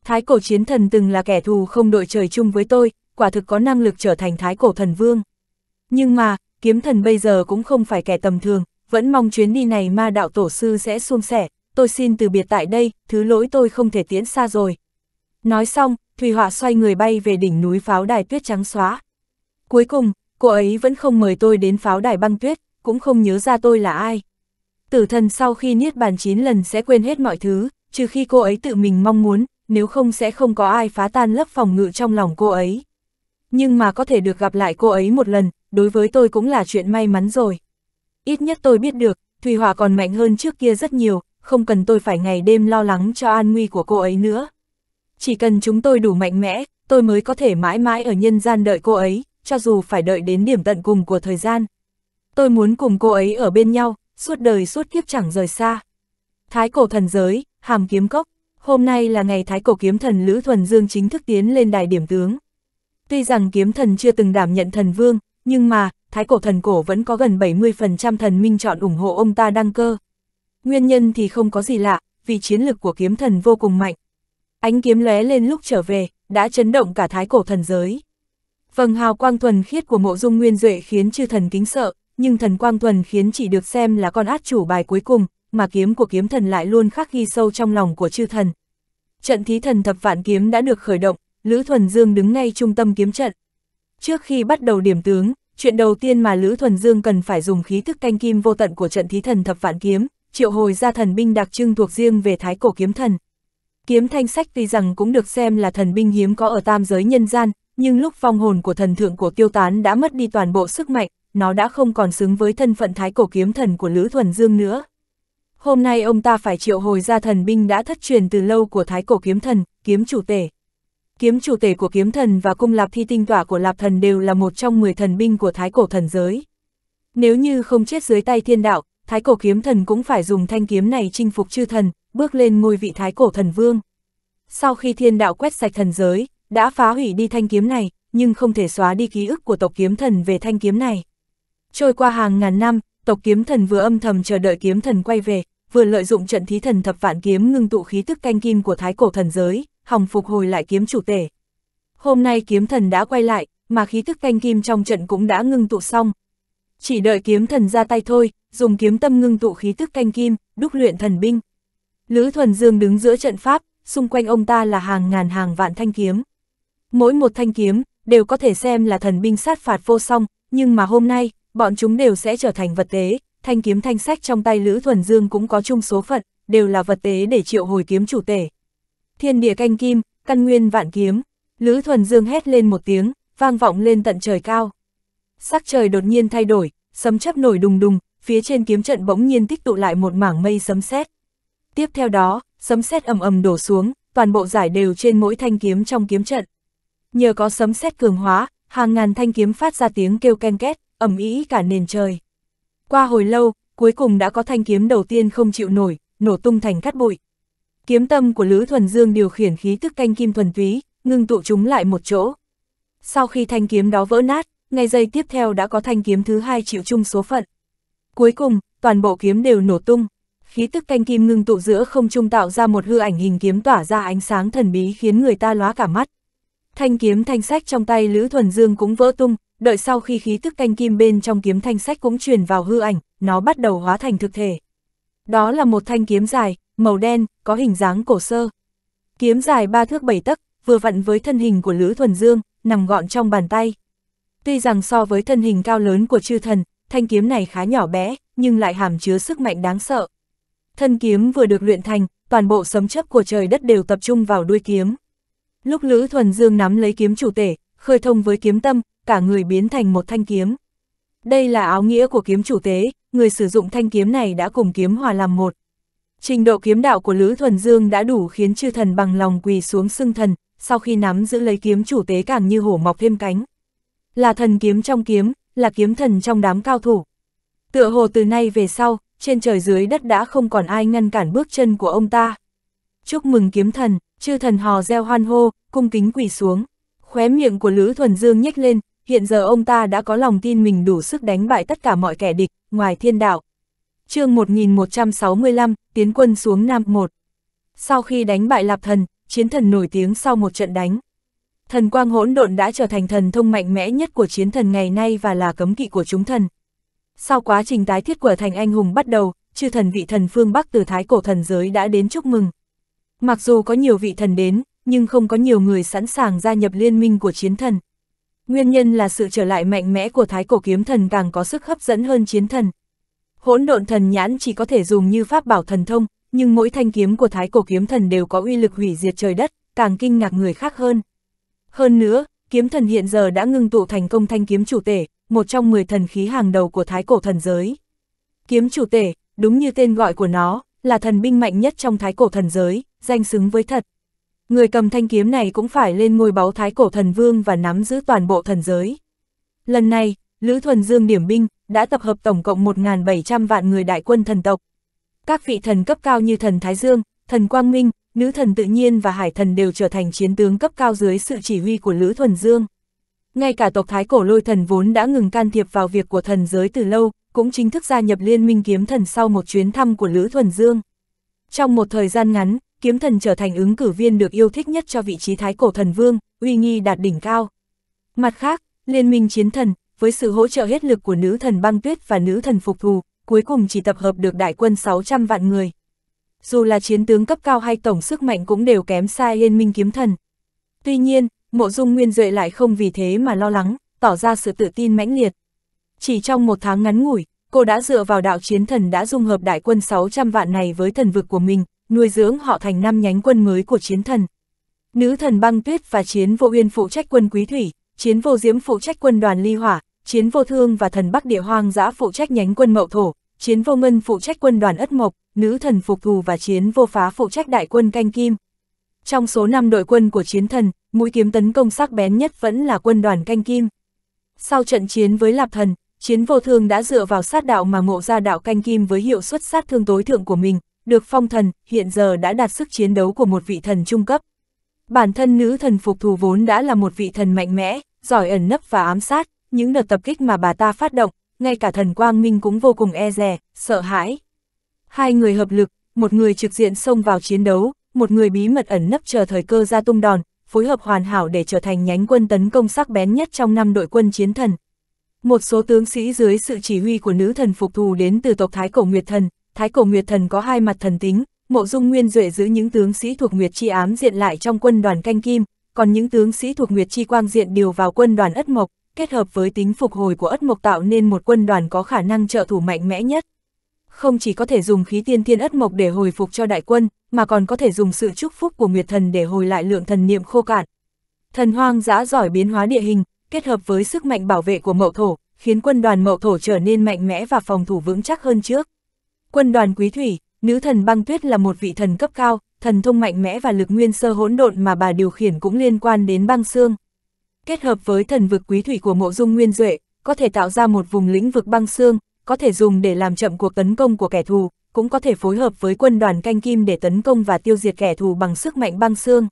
Thái cổ chiến thần từng là kẻ thù không đội trời chung với tôi, quả thực có năng lực trở thành thái cổ thần vương. Nhưng mà, kiếm thần bây giờ cũng không phải kẻ tầm thường, vẫn mong chuyến đi này ma đạo tổ sư sẽ suôn sẻ, tôi xin từ biệt tại đây, thứ lỗi tôi không thể tiến xa rồi. Nói xong, Thùy Họa xoay người bay về đỉnh núi pháo đài tuyết trắng xóa. Cuối cùng, cô ấy vẫn không mời tôi đến pháo đài băng tuyết, cũng không nhớ ra tôi là ai. Tử thần sau khi niết bàn 9 lần sẽ quên hết mọi thứ, trừ khi cô ấy tự mình mong muốn, nếu không sẽ không có ai phá tan lớp phòng ngự trong lòng cô ấy. Nhưng mà có thể được gặp lại cô ấy một lần, đối với tôi cũng là chuyện may mắn rồi. Ít nhất tôi biết được, Thùy Hòa còn mạnh hơn trước kia rất nhiều, không cần tôi phải ngày đêm lo lắng cho an nguy của cô ấy nữa. Chỉ cần chúng tôi đủ mạnh mẽ, tôi mới có thể mãi mãi ở nhân gian đợi cô ấy, cho dù phải đợi đến điểm tận cùng của thời gian. Tôi muốn cùng cô ấy ở bên nhau, suốt đời suốt kiếp chẳng rời xa. Thái cổ thần giới, hàm kiếm cốc, hôm nay là ngày thái cổ kiếm thần Lữ Thuần Dương chính thức tiến lên đài điểm tướng. Tuy rằng kiếm thần chưa từng đảm nhận thần vương, nhưng mà, thái cổ thần cổ vẫn có gần 70% thần minh chọn ủng hộ ông ta đăng cơ. Nguyên nhân thì không có gì lạ, vì chiến lực của kiếm thần vô cùng mạnh. Ánh kiếm lóe lên lúc trở về, đã chấn động cả thái cổ thần giới. Vầng hào quang thuần khiết của mộ dung nguyên duệ khiến chư thần kính sợ, nhưng thần quang thuần khiến chỉ được xem là con át chủ bài cuối cùng, mà kiếm của kiếm thần lại luôn khắc ghi sâu trong lòng của chư thần. Trận thí thần thập vạn kiếm đã được khởi động, Lữ Thuần Dương đứng ngay trung tâm kiếm trận. Trước khi bắt đầu điểm tướng, chuyện đầu tiên mà Lữ Thuần Dương cần phải dùng khí thức canh kim vô tận của trận thí thần thập vạn kiếm, triệu hồi ra thần binh đặc trưng thuộc riêng về thái cổ kiếm thần. Kiếm thanh sách tuy rằng cũng được xem là thần binh hiếm có ở tam giới nhân gian, nhưng lúc vong hồn của thần thượng của tiêu tán đã mất đi toàn bộ sức mạnh, nó đã không còn xứng với thân phận thái cổ kiếm thần của Lữ Thuần Dương nữa. Hôm nay ông ta phải triệu hồi ra thần binh đã thất truyền từ lâu của thái cổ kiếm thần, kiếm chủ tể. Kiếm chủ tể của kiếm thần và cung lạp thi tinh tỏa của lạp thần đều là một trong 10 thần binh của thái cổ thần giới. Nếu như không chết dưới tay thiên đạo, thái cổ kiếm thần cũng phải dùng thanh kiếm này chinh phục chư thần, bước lên ngôi vị thái cổ thần vương. Sau khi thiên đạo quét sạch thần giới, đã phá hủy đi thanh kiếm này, nhưng không thể xóa đi ký ức của tộc kiếm thần về thanh kiếm này. Trôi qua hàng ngàn năm, tộc kiếm thần vừa âm thầm chờ đợi kiếm thần quay về, vừa lợi dụng trận thí thần thập vạn kiếm ngưng tụ khí tức canh kim của thái cổ thần giới, hòng phục hồi lại kiếm chủ tể. Hôm nay kiếm thần đã quay lại, mà khí tức canh kim trong trận cũng đã ngưng tụ xong. Chỉ đợi kiếm thần ra tay thôi, dùng kiếm tâm ngưng tụ khí tức canh kim, đúc luyện thần binh. Lữ Thuần Dương đứng giữa trận pháp, xung quanh ông ta là hàng ngàn hàng vạn thanh kiếm. Mỗi một thanh kiếm, đều có thể xem là thần binh sát phạt vô song, nhưng mà hôm nay, bọn chúng đều sẽ trở thành vật tế, thanh kiếm thanh sách trong tay Lữ Thuần Dương cũng có chung số phận, đều là vật tế để triệu hồi kiếm chủ tể. Thiên địa canh kim, căn nguyên vạn kiếm, Lữ Thuần Dương hét lên một tiếng, vang vọng lên tận trời cao. Sắc trời đột nhiên thay đổi, sấm chớp nổi đùng đùng, phía trên kiếm trận bỗng nhiên tích tụ lại một mảng mây sấm sét. Tiếp theo đó, sấm sét ầm ầm đổ xuống, toàn bộ giải đều trên mỗi thanh kiếm trong kiếm trận nhờ có sấm sét cường hóa, hàng ngàn thanh kiếm phát ra tiếng kêu ken két, ầm ĩ cả nền trời. Qua hồi lâu, cuối cùng đã có thanh kiếm đầu tiên không chịu nổi, nổ tung thành cát bụi. Kiếm tâm của Lữ Thuần Dương điều khiển khí tức canh kim thuần túy, ngưng tụ chúng lại một chỗ. Sau khi thanh kiếm đó vỡ nát, ngay giây tiếp theo đã có thanh kiếm thứ hai chịu chung số phận. Cuối cùng, toàn bộ kiếm đều nổ tung. Khí tức canh kim ngưng tụ giữa không trung tạo ra một hư ảnh hình kiếm tỏa ra ánh sáng thần bí khiến người ta lóa cả mắt. Thanh kiếm thanh sách trong tay Lữ Thuần Dương cũng vỡ tung, đợi sau khi khí tức canh kim bên trong kiếm thanh sách cũng truyền vào hư ảnh, nó bắt đầu hóa thành thực thể. Đó là một thanh kiếm dài, màu đen, có hình dáng cổ sơ. Kiếm dài ba thước bảy tấc, vừa vặn với thân hình của Lữ Thuần Dương, nằm gọn trong bàn tay. Tuy rằng so với thân hình cao lớn của chư thần, thanh kiếm này khá nhỏ bé, nhưng lại hàm chứa sức mạnh đáng sợ. Thân kiếm vừa được luyện thành, toàn bộ sấm chấp của trời đất đều tập trung vào đuôi kiếm. Lúc Lữ Thuần Dương nắm lấy kiếm chủ tể, khơi thông với kiếm tâm, cả người biến thành một thanh kiếm. Đây là áo nghĩa của kiếm chủ tế, người sử dụng thanh kiếm này đã cùng kiếm hòa làm một. Trình độ kiếm đạo của Lữ Thuần Dương đã đủ khiến chư thần bằng lòng quỳ xuống xưng thần, sau khi nắm giữ lấy kiếm chủ tế càng như hổ mọc thêm cánh. Là thần kiếm trong kiếm, là kiếm thần trong đám cao thủ. Tựa hồ từ nay về sau, trên trời dưới đất đã không còn ai ngăn cản bước chân của ông ta. Chúc mừng kiếm thần, Chư thần hò reo hoan hô, cung kính quỳ xuống. Khóe miệng của Lữ Thuần Dương nhếch lên, hiện giờ ông ta đã có lòng tin mình đủ sức đánh bại tất cả mọi kẻ địch, ngoài thiên đạo. chương 1165, tiến quân xuống Nam 1. Sau khi đánh bại Lạp Thần, chiến thần nổi tiếng sau một trận đánh. Thần quang hỗn độn đã trở thành thần thông mạnh mẽ nhất của chiến thần ngày nay và là cấm kỵ của chúng thần. Sau quá trình tái thiết của thành anh hùng bắt đầu, chư thần vị thần phương Bắc từ thái cổ thần giới đã đến chúc mừng. Mặc dù có nhiều vị thần đến, nhưng không có nhiều người sẵn sàng gia nhập liên minh của chiến thần. Nguyên nhân là sự trở lại mạnh mẽ của thái cổ kiếm thần càng có sức hấp dẫn hơn chiến thần. Hỗn độn thần nhãn chỉ có thể dùng như pháp bảo thần thông, nhưng mỗi thanh kiếm của thái cổ kiếm thần đều có uy lực hủy diệt trời đất, càng kinh ngạc người khác hơn. Hơn nữa, kiếm thần hiện giờ đã ngưng tụ thành công thanh kiếm chủ tể, một trong 10 thần khí hàng đầu của thái cổ thần giới. Kiếm chủ tể, đúng như tên gọi của nó, là thần binh mạnh nhất trong thái cổ thần giới, danh xứng với thật. Người cầm thanh kiếm này cũng phải lên ngôi báu thái cổ thần vương và nắm giữ toàn bộ thần giới. Lần này, Lữ Thuần Dương điểm binh, đã tập hợp tổng cộng 1.700 vạn người đại quân thần tộc. Các vị thần cấp cao như thần Thái Dương, thần Quang Minh, nữ thần tự nhiên và hải thần đều trở thành chiến tướng cấp cao dưới sự chỉ huy của Lữ Thuần Dương. Ngay cả tộc Thái Cổ Lôi Thần vốn đã ngừng can thiệp vào việc của thần giới từ lâu, cũng chính thức gia nhập Liên minh Kiếm Thần sau một chuyến thăm của Lữ Thuần Dương. Trong một thời gian ngắn, kiếm thần trở thành ứng cử viên được yêu thích nhất cho vị trí thái cổ thần vương, uy nghi đạt đỉnh cao. Mặt khác, Liên minh chiến thần, với sự hỗ trợ hết lực của nữ thần băng tuyết và nữ thần phục thù, cuối cùng chỉ tập hợp được đại quân 600 vạn người. Dù là chiến tướng cấp cao hay tổng sức mạnh cũng đều kém xa liên minh kiếm thần. Tuy nhiên, mộ dung nguyên duệ lại không vì thế mà lo lắng, tỏ ra sự tự tin mãnh liệt. Chỉ trong một tháng ngắn ngủi, cô đã dựa vào đạo chiến thần đã dung hợp đại quân 600 vạn này với thần vực của mình, nuôi dưỡng họ thành năm nhánh quân mới của chiến thần. Nữ thần băng tuyết và chiến vô uyên phụ trách quân quý thủy, chiến vô diễm phụ trách quân đoàn ly hỏa, chiến vô thương và thần bắc địa hoang giã phụ trách nhánh quân mậu thổ, chiến vô ngân phụ trách quân đoàn ất mộc, nữ thần phục thù và chiến vô phá phụ trách đại quân canh kim. Trong số 5 đội quân của chiến thần, mũi kiếm tấn công sắc bén nhất vẫn là quân đoàn canh kim. Sau trận chiến với Lạp Thần, chiến vô thương đã dựa vào sát đạo mà ngộ ra đạo canh kim với hiệu suất sát thương tối thượng của mình, được phong thần, hiện giờ đã đạt sức chiến đấu của một vị thần trung cấp. Bản thân nữ thần phục thù vốn đã là một vị thần mạnh mẽ, giỏi ẩn nấp và ám sát, những đợt tập kích mà bà ta phát động, ngay cả thần Quang Minh cũng vô cùng e dè, sợ hãi. Hai người hợp lực, một người trực diện xông vào chiến đấu, một người bí mật ẩn nấp chờ thời cơ ra tung đòn, phối hợp hoàn hảo để trở thành nhánh quân tấn công sắc bén nhất trong năm đội quân chiến thần. Một số tướng sĩ dưới sự chỉ huy của nữ thần phục thù đến từ tộc Thái Cổ Nguyệt Thần, Thái cổ Nguyệt Thần có hai mặt thần tính, mộ dung nguyên duệ giữ những tướng sĩ thuộc Nguyệt Chi ám diện lại trong quân đoàn canh kim, còn những tướng sĩ thuộc Nguyệt Chi quang diện điều vào quân đoàn Ất Mộc, kết hợp với tính phục hồi của Ất Mộc tạo nên một quân đoàn có khả năng trợ thủ mạnh mẽ nhất. Không chỉ có thể dùng khí tiên thiên Ất Mộc để hồi phục cho đại quân, mà còn có thể dùng sự chúc phúc của Nguyệt Thần để hồi lại lượng thần niệm khô cạn. Thần hoang dã giỏi biến hóa địa hình, kết hợp với sức mạnh bảo vệ của mậu thổ, khiến quân đoàn mậu thổ trở nên mạnh mẽ và phòng thủ vững chắc hơn trước. Quân đoàn Quý Thủy, nữ thần băng tuyết là một vị thần cấp cao, thần thông mạnh mẽ và lực nguyên sơ hỗn độn mà bà điều khiển cũng liên quan đến băng xương. Kết hợp với thần vực quý thủy của mộ dung nguyên duệ, có thể tạo ra một vùng lĩnh vực băng xương, có thể dùng để làm chậm cuộc tấn công của kẻ thù, cũng có thể phối hợp với quân đoàn canh kim để tấn công và tiêu diệt kẻ thù bằng sức mạnh băng xương.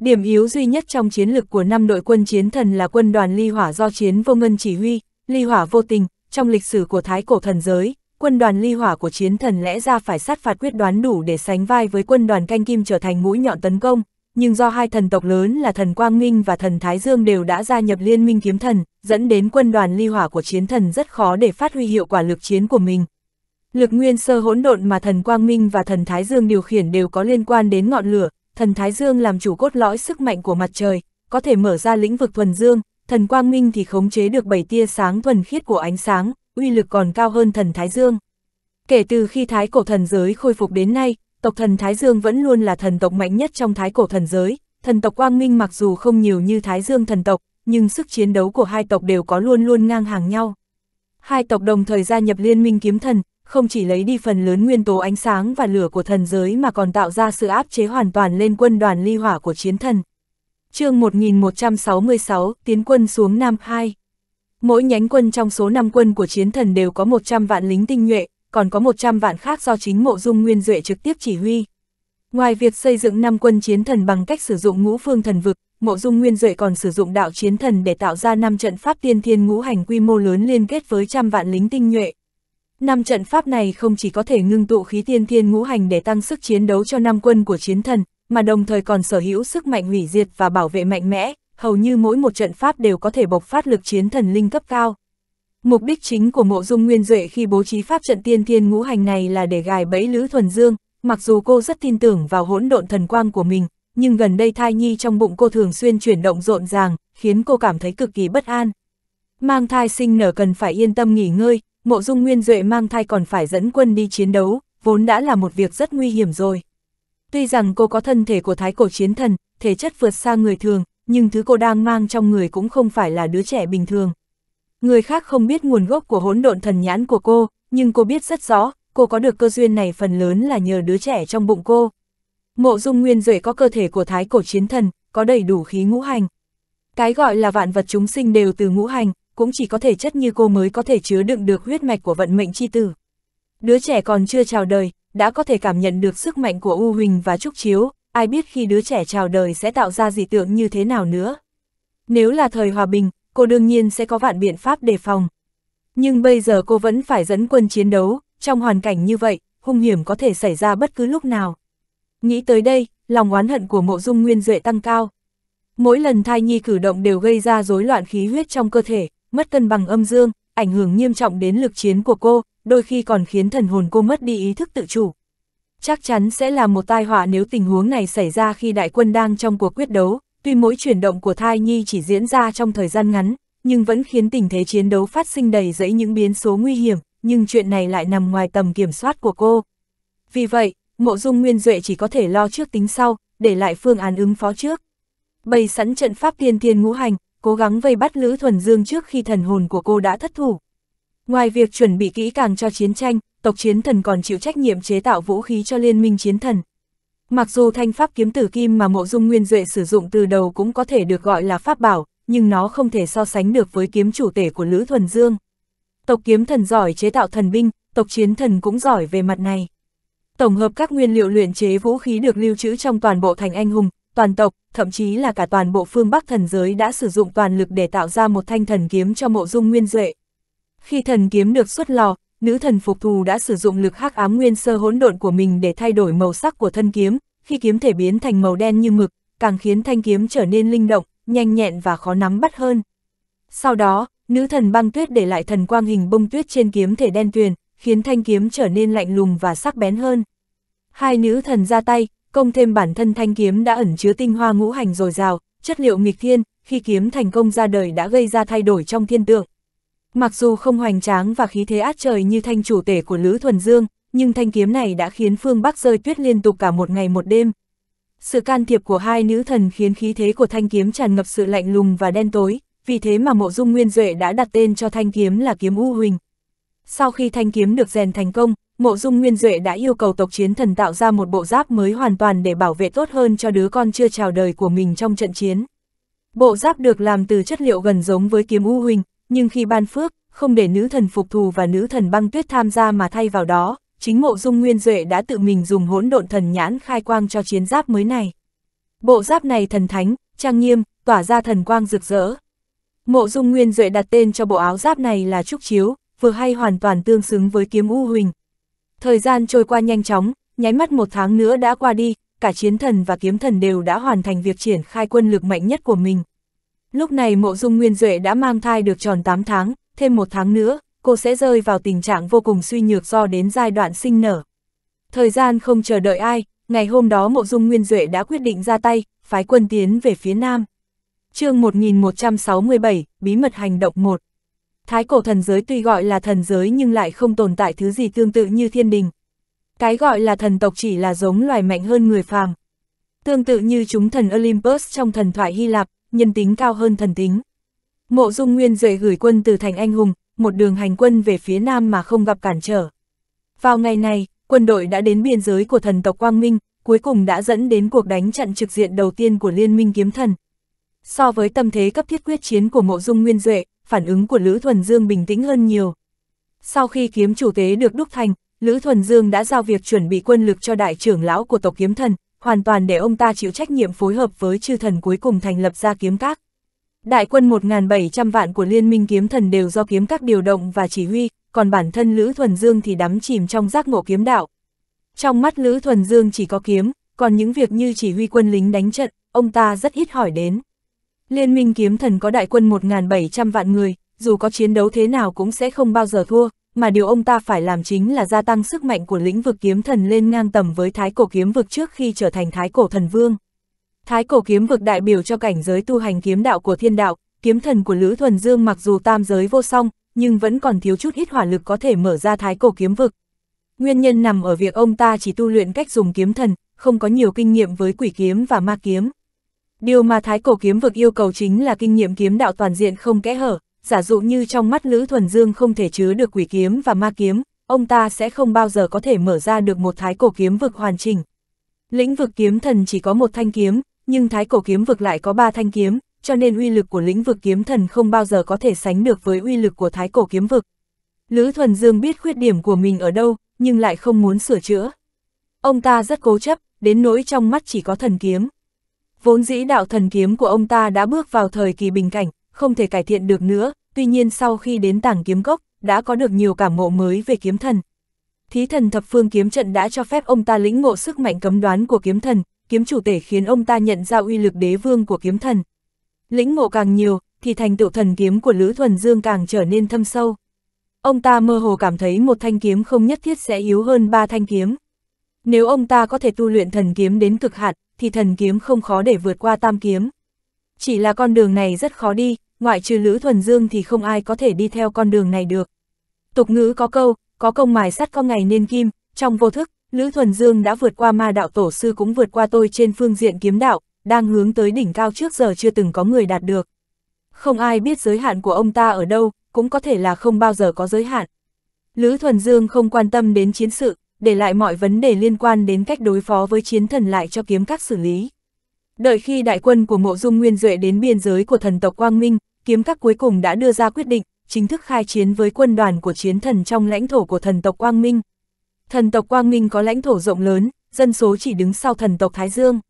Điểm yếu duy nhất trong chiến lực của năm đội quân chiến thần là quân đoàn ly hỏa do chiến vô ngân chỉ huy, ly hỏa vô tình, trong lịch sử của thái cổ thần giới, quân đoàn ly hỏa của chiến thần lẽ ra phải sát phạt quyết đoán đủ để sánh vai với quân đoàn canh kim trở thành mũi nhọn tấn công, nhưng do hai thần tộc lớn là thần Quang Minh và thần Thái Dương đều đã gia nhập liên minh kiếm thần, dẫn đến quân đoàn ly hỏa của chiến thần rất khó để phát huy hiệu quả lực chiến của mình. Lực nguyên sơ hỗn độn mà thần Quang Minh và thần Thái Dương điều khiển đều có liên quan đến ngọn lửa, thần Thái Dương làm chủ cốt lõi sức mạnh của mặt trời, có thể mở ra lĩnh vực thuần dương, thần Quang Minh thì khống chế được bảy tia sáng thuần khiết của ánh sáng, uy lực còn cao hơn thần Thái Dương. Kể từ khi Thái Cổ Thần Giới khôi phục đến nay, tộc thần Thái Dương vẫn luôn là thần tộc mạnh nhất trong Thái Cổ Thần Giới, thần tộc Quang Minh mặc dù không nhiều như Thái Dương thần tộc, nhưng sức chiến đấu của hai tộc đều có luôn luôn ngang hàng nhau. Hai tộc đồng thời gia nhập liên minh kiếm thần, không chỉ lấy đi phần lớn nguyên tố ánh sáng và lửa của thần giới mà còn tạo ra sự áp chế hoàn toàn lên quân đoàn ly hỏa của chiến thần. chương 1166, tiến quân xuống Nam 2 Mỗi nhánh quân trong số 5 quân của chiến thần đều có 100 vạn lính tinh nhuệ, còn có 100 vạn khác do chính mộ dung nguyên duệ trực tiếp chỉ huy. Ngoài việc xây dựng 5 quân chiến thần bằng cách sử dụng ngũ phương thần vực, mộ dung nguyên duệ còn sử dụng đạo chiến thần để tạo ra 5 trận pháp tiên thiên ngũ hành quy mô lớn liên kết với trăm vạn lính tinh nhuệ. Năm trận pháp này không chỉ có thể ngưng tụ khí tiên thiên ngũ hành để tăng sức chiến đấu cho năm quân của chiến thần, mà đồng thời còn sở hữu sức mạnh hủy diệt và bảo vệ mạnh mẽ, hầu như mỗi một trận pháp đều có thể bộc phát lực chiến thần linh cấp cao. Mục đích chính của mộ dung nguyên duệ khi bố trí pháp trận tiên thiên ngũ hành này là để gài bẫy Lữ Thuần Dương, mặc dù cô rất tin tưởng vào hỗn độn thần quang của mình, nhưng gần đây thai nhi trong bụng cô thường xuyên chuyển động rộn ràng, khiến cô cảm thấy cực kỳ bất an. Mang thai sinh nở cần phải yên tâm nghỉ ngơi, mộ dung nguyên duệ mang thai còn phải dẫn quân đi chiến đấu, vốn đã là một việc rất nguy hiểm rồi. Tuy rằng cô có thân thể của thái cổ chiến thần, thể chất vượt xa người thường, nhưng thứ cô đang mang trong người cũng không phải là đứa trẻ bình thường. Người khác không biết nguồn gốc của hỗn độn thần nhãn của cô, nhưng cô biết rất rõ, cô có được cơ duyên này phần lớn là nhờ đứa trẻ trong bụng cô. Mộ dung nguyên duệ có cơ thể của thái cổ chiến thần, có đầy đủ khí ngũ hành. Cái gọi là vạn vật chúng sinh đều từ ngũ hành, cũng chỉ có thể chất như cô mới có thể chứa đựng được huyết mạch của vận mệnh chi tử. Đứa trẻ còn chưa chào đời, đã có thể cảm nhận được sức mạnh của U Huỳnh và Trúc Chiếu, ai biết khi đứa trẻ chào đời sẽ tạo ra dị tượng như thế nào nữa. Nếu là thời hòa bình, cô đương nhiên sẽ có vạn biện pháp đề phòng. Nhưng bây giờ cô vẫn phải dẫn quân chiến đấu, trong hoàn cảnh như vậy, hung hiểm có thể xảy ra bất cứ lúc nào. Nghĩ tới đây, lòng oán hận của mộ dung nguyên duệ tăng cao. Mỗi lần thai nhi cử động đều gây ra rối loạn khí huyết trong cơ thể, mất cân bằng âm dương, ảnh hưởng nghiêm trọng đến lực chiến của cô, đôi khi còn khiến thần hồn cô mất đi ý thức tự chủ. Chắc chắn sẽ là một tai họa nếu tình huống này xảy ra khi đại quân đang trong cuộc quyết đấu, tuy mỗi chuyển động của thai nhi chỉ diễn ra trong thời gian ngắn, nhưng vẫn khiến tình thế chiến đấu phát sinh đầy dẫy những biến số nguy hiểm, nhưng chuyện này lại nằm ngoài tầm kiểm soát của cô. Vì vậy, mộ dung nguyên duệ chỉ có thể lo trước tính sau, để lại phương án ứng phó trước. Bày sẵn trận pháp tiên thiên ngũ hành, cố gắng vây bắt Lữ Thuần Dương trước khi thần hồn của cô đã thất thủ. Ngoài việc chuẩn bị kỹ càng cho chiến tranh, tộc chiến thần còn chịu trách nhiệm chế tạo vũ khí cho liên minh chiến thần. Mặc dù thanh pháp kiếm tử kim mà mộ dung nguyên duệ sử dụng từ đầu cũng có thể được gọi là pháp bảo, nhưng nó không thể so sánh được với kiếm chủ tể của Lữ Thuần Dương. Tộc kiếm thần giỏi chế tạo thần binh, tộc chiến thần cũng giỏi về mặt này. Tổng hợp các nguyên liệu luyện chế vũ khí được lưu trữ trong toàn bộ thành anh hùng, toàn tộc, thậm chí là cả toàn bộ phương Bắc thần giới đã sử dụng toàn lực để tạo ra một thanh thần kiếm cho mộ dung nguyên duệ. Khi thần kiếm được xuất lò, nữ thần phục thù đã sử dụng lực hắc ám nguyên sơ hỗn độn của mình để thay đổi màu sắc của thân kiếm, khi kiếm thể biến thành màu đen như mực, càng khiến thanh kiếm trở nên linh động, nhanh nhẹn và khó nắm bắt hơn. Sau đó, nữ thần băng tuyết để lại thần quang hình bông tuyết trên kiếm thể đen tuyền, khiến thanh kiếm trở nên lạnh lùng và sắc bén hơn. Hai nữ thần ra tay, công thêm bản thân thanh kiếm đã ẩn chứa tinh hoa ngũ hành dồi dào, chất liệu nghịch thiên, khi kiếm thành công ra đời đã gây ra thay đổi trong thiên tượng. Mặc dù không hoành tráng và khí thế át trời như thanh chủ tể của Lữ Thuần Dương, nhưng thanh kiếm này đã khiến phương Bắc rơi tuyết liên tục cả một ngày một đêm. Sự can thiệp của hai nữ thần khiến khí thế của thanh kiếm tràn ngập sự lạnh lùng và đen tối, vì thế mà mộ dung nguyên duệ đã đặt tên cho thanh kiếm là kiếm U Huỳnh. Sau khi thanh kiếm được rèn thành công, mộ dung nguyên duệ đã yêu cầu tộc chiến thần tạo ra một bộ giáp mới hoàn toàn để bảo vệ tốt hơn cho đứa con chưa chào đời của mình trong trận chiến. Bộ giáp được làm từ chất liệu gần giống với kiếm U Huỳnh, nhưng khi ban phước, không để nữ thần phục thù và nữ thần băng tuyết tham gia mà thay vào đó, chính mộ dung nguyên duệ đã tự mình dùng hỗn độn thần nhãn khai quang cho chiến giáp mới này. Bộ giáp này thần thánh, trang nghiêm, tỏa ra thần quang rực rỡ. Mộ dung nguyên duệ đặt tên cho bộ áo giáp này là Trúc Chiếu, vừa hay hoàn toàn tương xứng với kiếm U Huỳnh. Thời gian trôi qua nhanh chóng, nháy mắt một tháng nữa đã qua đi, cả chiến thần và kiếm thần đều đã hoàn thành việc triển khai quân lực mạnh nhất của mình. Lúc này mộ dung nguyên duệ đã mang thai được tròn 8 tháng, thêm một tháng nữa, cô sẽ rơi vào tình trạng vô cùng suy nhược do đến giai đoạn sinh nở. Thời gian không chờ đợi ai, ngày hôm đó mộ dung nguyên duệ đã quyết định ra tay, phái quân tiến về phía nam. chương 1167, Bí mật hành động 1 Thái cổ thần giới tuy gọi là thần giới nhưng lại không tồn tại thứ gì tương tự như thiên đình. Cái gọi là thần tộc chỉ là giống loài mạnh hơn người phàm. Tương tự như chúng thần Olympus trong thần thoại Hy Lạp, nhân tính cao hơn thần tính. Mộ Dung Nguyên rời gửi quân từ thành anh hùng, một đường hành quân về phía nam mà không gặp cản trở. Vào ngày này, quân đội đã đến biên giới của thần tộc Quang Minh, cuối cùng đã dẫn đến cuộc đánh trận trực diện đầu tiên của Liên minh kiếm thần. So với tâm thế cấp thiết quyết chiến của Mộ Dung Nguyên Duệ, phản ứng của Lữ Thuần Dương bình tĩnh hơn nhiều. Sau khi kiếm chủ tế được đúc thành, Lữ Thuần Dương đã giao việc chuẩn bị quân lực cho đại trưởng lão của tộc kiếm thần, hoàn toàn để ông ta chịu trách nhiệm phối hợp với chư thần cuối cùng thành lập ra kiếm các. Đại quân 1.700 vạn của Liên minh kiếm thần đều do kiếm các điều động và chỉ huy, còn bản thân Lữ Thuần Dương thì đắm chìm trong giác ngộ kiếm đạo. Trong mắt Lữ Thuần Dương chỉ có kiếm, còn những việc như chỉ huy quân lính đánh trận, ông ta rất ít hỏi đến. Liên minh kiếm thần có đại quân 1.700 vạn người, dù có chiến đấu thế nào cũng sẽ không bao giờ thua, mà điều ông ta phải làm chính là gia tăng sức mạnh của lĩnh vực kiếm thần lên ngang tầm với thái cổ kiếm vực trước khi trở thành thái cổ thần vương. Thái cổ kiếm vực đại biểu cho cảnh giới tu hành kiếm đạo của thiên đạo, kiếm thần của Lữ Thuần Dương mặc dù tam giới vô song, nhưng vẫn còn thiếu chút ít hỏa lực có thể mở ra thái cổ kiếm vực. Nguyên nhân nằm ở việc ông ta chỉ tu luyện cách dùng kiếm thần, không có nhiều kinh nghiệm với quỷ kiếm và ma kiếm. Điều mà thái cổ kiếm vực yêu cầu chính là kinh nghiệm kiếm đạo toàn diện không kẽ hở, giả dụ như trong mắt Lữ Thuần Dương không thể chứa được quỷ kiếm và ma kiếm, ông ta sẽ không bao giờ có thể mở ra được một thái cổ kiếm vực hoàn chỉnh. Lĩnh vực kiếm thần chỉ có một thanh kiếm, nhưng thái cổ kiếm vực lại có ba thanh kiếm, cho nên uy lực của lĩnh vực kiếm thần không bao giờ có thể sánh được với uy lực của thái cổ kiếm vực. Lữ Thuần Dương biết khuyết điểm của mình ở đâu, nhưng lại không muốn sửa chữa. Ông ta rất cố chấp, đến nỗi trong mắt chỉ có thần kiếm. Vốn dĩ đạo thần kiếm của ông ta đã bước vào thời kỳ bình cảnh, không thể cải thiện được nữa, tuy nhiên sau khi đến tảng kiếm gốc, đã có được nhiều cảm ngộ mới về kiếm thần. Thí thần thập phương kiếm trận đã cho phép ông ta lĩnh ngộ sức mạnh cấm đoán của kiếm thần, kiếm chủ tể khiến ông ta nhận ra uy lực đế vương của kiếm thần. Lĩnh ngộ càng nhiều, thì thành tựu thần kiếm của Lữ Thuần Dương càng trở nên thâm sâu. Ông ta mơ hồ cảm thấy một thanh kiếm không nhất thiết sẽ yếu hơn ba thanh kiếm. Nếu ông ta có thể tu luyện thần kiếm đến cực hạn, thì thần kiếm không khó để vượt qua tam kiếm. Chỉ là con đường này rất khó đi, ngoại trừ Lữ Thuần Dương thì không ai có thể đi theo con đường này được. Tục ngữ có câu, có công mài sắt có ngày nên kim, trong vô thức, Lữ Thuần Dương đã vượt qua ma đạo tổ sư cũng vượt qua tôi trên phương diện kiếm đạo, đang hướng tới đỉnh cao trước giờ chưa từng có người đạt được. Không ai biết giới hạn của ông ta ở đâu, cũng có thể là không bao giờ có giới hạn. Lữ Thuần Dương không quan tâm đến chiến sự, để lại mọi vấn đề liên quan đến cách đối phó với chiến thần lại cho kiếm các xử lý. Đợi khi đại quân của mộ dung nguyên duệ đến biên giới của thần tộc Quang Minh, kiếm các cuối cùng đã đưa ra quyết định, chính thức khai chiến với quân đoàn của chiến thần trong lãnh thổ của thần tộc Quang Minh. Thần tộc Quang Minh có lãnh thổ rộng lớn, dân số chỉ đứng sau thần tộc Thái Dương.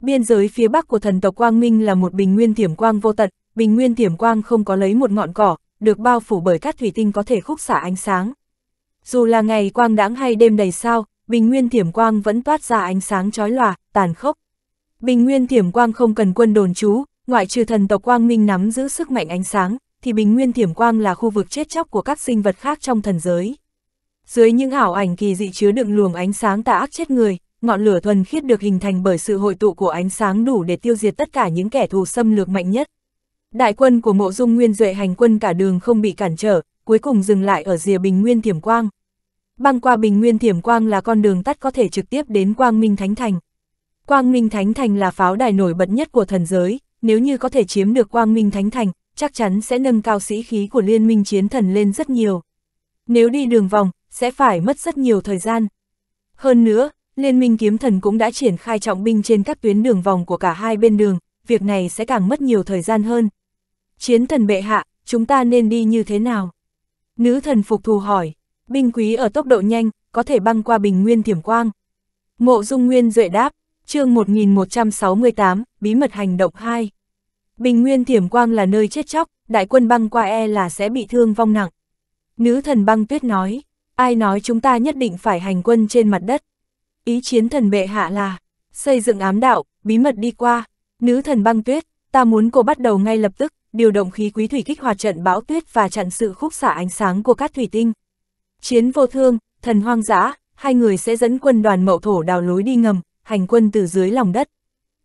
Biên giới phía bắc của thần tộc Quang Minh là một bình nguyên tiềm quang vô tận, bình nguyên tiềm quang không có lấy một ngọn cỏ, được bao phủ bởi các thủy tinh có thể khúc xả ánh sáng. Dù là ngày quang đãng hay đêm đầy sao, bình nguyên tiềm quang vẫn toát ra ánh sáng chói lòa, tàn khốc. Bình nguyên tiềm quang không cần quân đồn trú, ngoại trừ thần tộc quang minh nắm giữ sức mạnh ánh sáng, thì bình nguyên thiểm quang là khu vực chết chóc của các sinh vật khác trong thần giới. Dưới những ảo ảnh kỳ dị chứa đựng luồng ánh sáng tà ác chết người, ngọn lửa thuần khiết được hình thành bởi sự hội tụ của ánh sáng đủ để tiêu diệt tất cả những kẻ thù xâm lược mạnh nhất. Đại quân của mộ dung nguyên duệ hành quân cả đường không bị cản trở, cuối cùng dừng lại ở rìa bình nguyên thiểm quang. Băng qua bình nguyên thiểm quang là con đường tắt có thể trực tiếp đến quang minh thánh thành. Quang minh thánh thành là pháo đài nổi bật nhất của thần giới, nếu như có thể chiếm được quang minh thánh thành, chắc chắn sẽ nâng cao sĩ khí của liên minh chiến thần lên rất nhiều. Nếu đi đường vòng, sẽ phải mất rất nhiều thời gian. Hơn nữa, liên minh kiếm thần cũng đã triển khai trọng binh trên các tuyến đường vòng của cả hai bên đường, việc này sẽ càng mất nhiều thời gian hơn. Chiến thần bệ hạ, chúng ta nên đi như thế nào? Nữ thần phục thù hỏi, binh quý ở tốc độ nhanh, có thể băng qua bình nguyên thiểm quang. Mộ dung nguyên duệ đáp, chương 1168, Bí mật hành động 2 Bình nguyên thiểm quang là nơi chết chóc, đại quân băng qua e là sẽ bị thương vong nặng. Nữ thần băng tuyết nói, ai nói chúng ta nhất định phải hành quân trên mặt đất. Ý chiến thần bệ hạ là, xây dựng ám đạo, bí mật đi qua, nữ thần băng tuyết, ta muốn cô bắt đầu ngay lập tức, điều động khí quý thủy kích hoạt trận bão tuyết và chặn sự khúc xạ ánh sáng của các thủy tinh. Chiến vô thương, thần hoang dã, hai người sẽ dẫn quân đoàn mậu thổ đào lối đi ngầm, hành quân từ dưới lòng đất.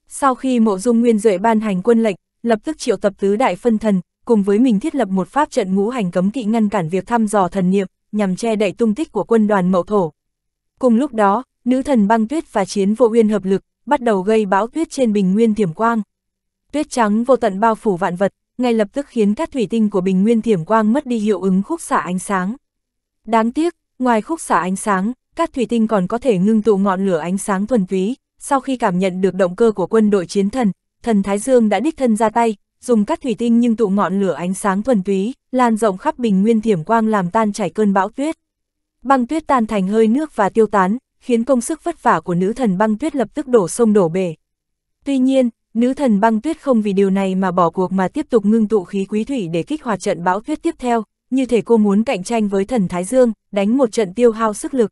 Sau khi mộ dung nguyên duệ ban hành quân lệnh, lập tức triệu tập tứ đại phân thần, cùng với mình thiết lập một pháp trận ngũ hành cấm kỵ ngăn cản việc thăm dò thần niệm, nhằm che đậy tung tích của quân đoàn mậu thổ. Cùng lúc đó, nữ thần băng tuyết và chiến vô uyên hợp lực, bắt đầu gây bão tuyết trên bình nguyên thiểm quang. Tuyết trắng vô tận bao phủ vạn vật, ngay lập tức khiến các thủy tinh của bình nguyên thiểm quang mất đi hiệu ứng khúc xạ ánh sáng. Đáng tiếc, ngoài khúc xạ ánh sáng, các thủy tinh còn có thể ngưng tụ ngọn lửa ánh sáng thuần túy, sau khi cảm nhận được động cơ của quân đội chiến thần, thần Thái Dương đã đích thân ra tay, dùng các thủy tinh nhưng tụ ngọn lửa ánh sáng thuần túy, lan rộng khắp bình nguyên thiểm quang làm tan chảy cơn bão tuyết. Băng tuyết tan thành hơi nước và tiêu tán, khiến công sức vất vả của nữ thần băng tuyết lập tức đổ sông đổ bể. Tuy nhiên, nữ thần băng tuyết không vì điều này mà bỏ cuộc mà tiếp tục ngưng tụ khí quý thủy để kích hoạt trận bão tuyết tiếp theo, như thể cô muốn cạnh tranh với thần Thái Dương, đánh một trận tiêu hao sức lực,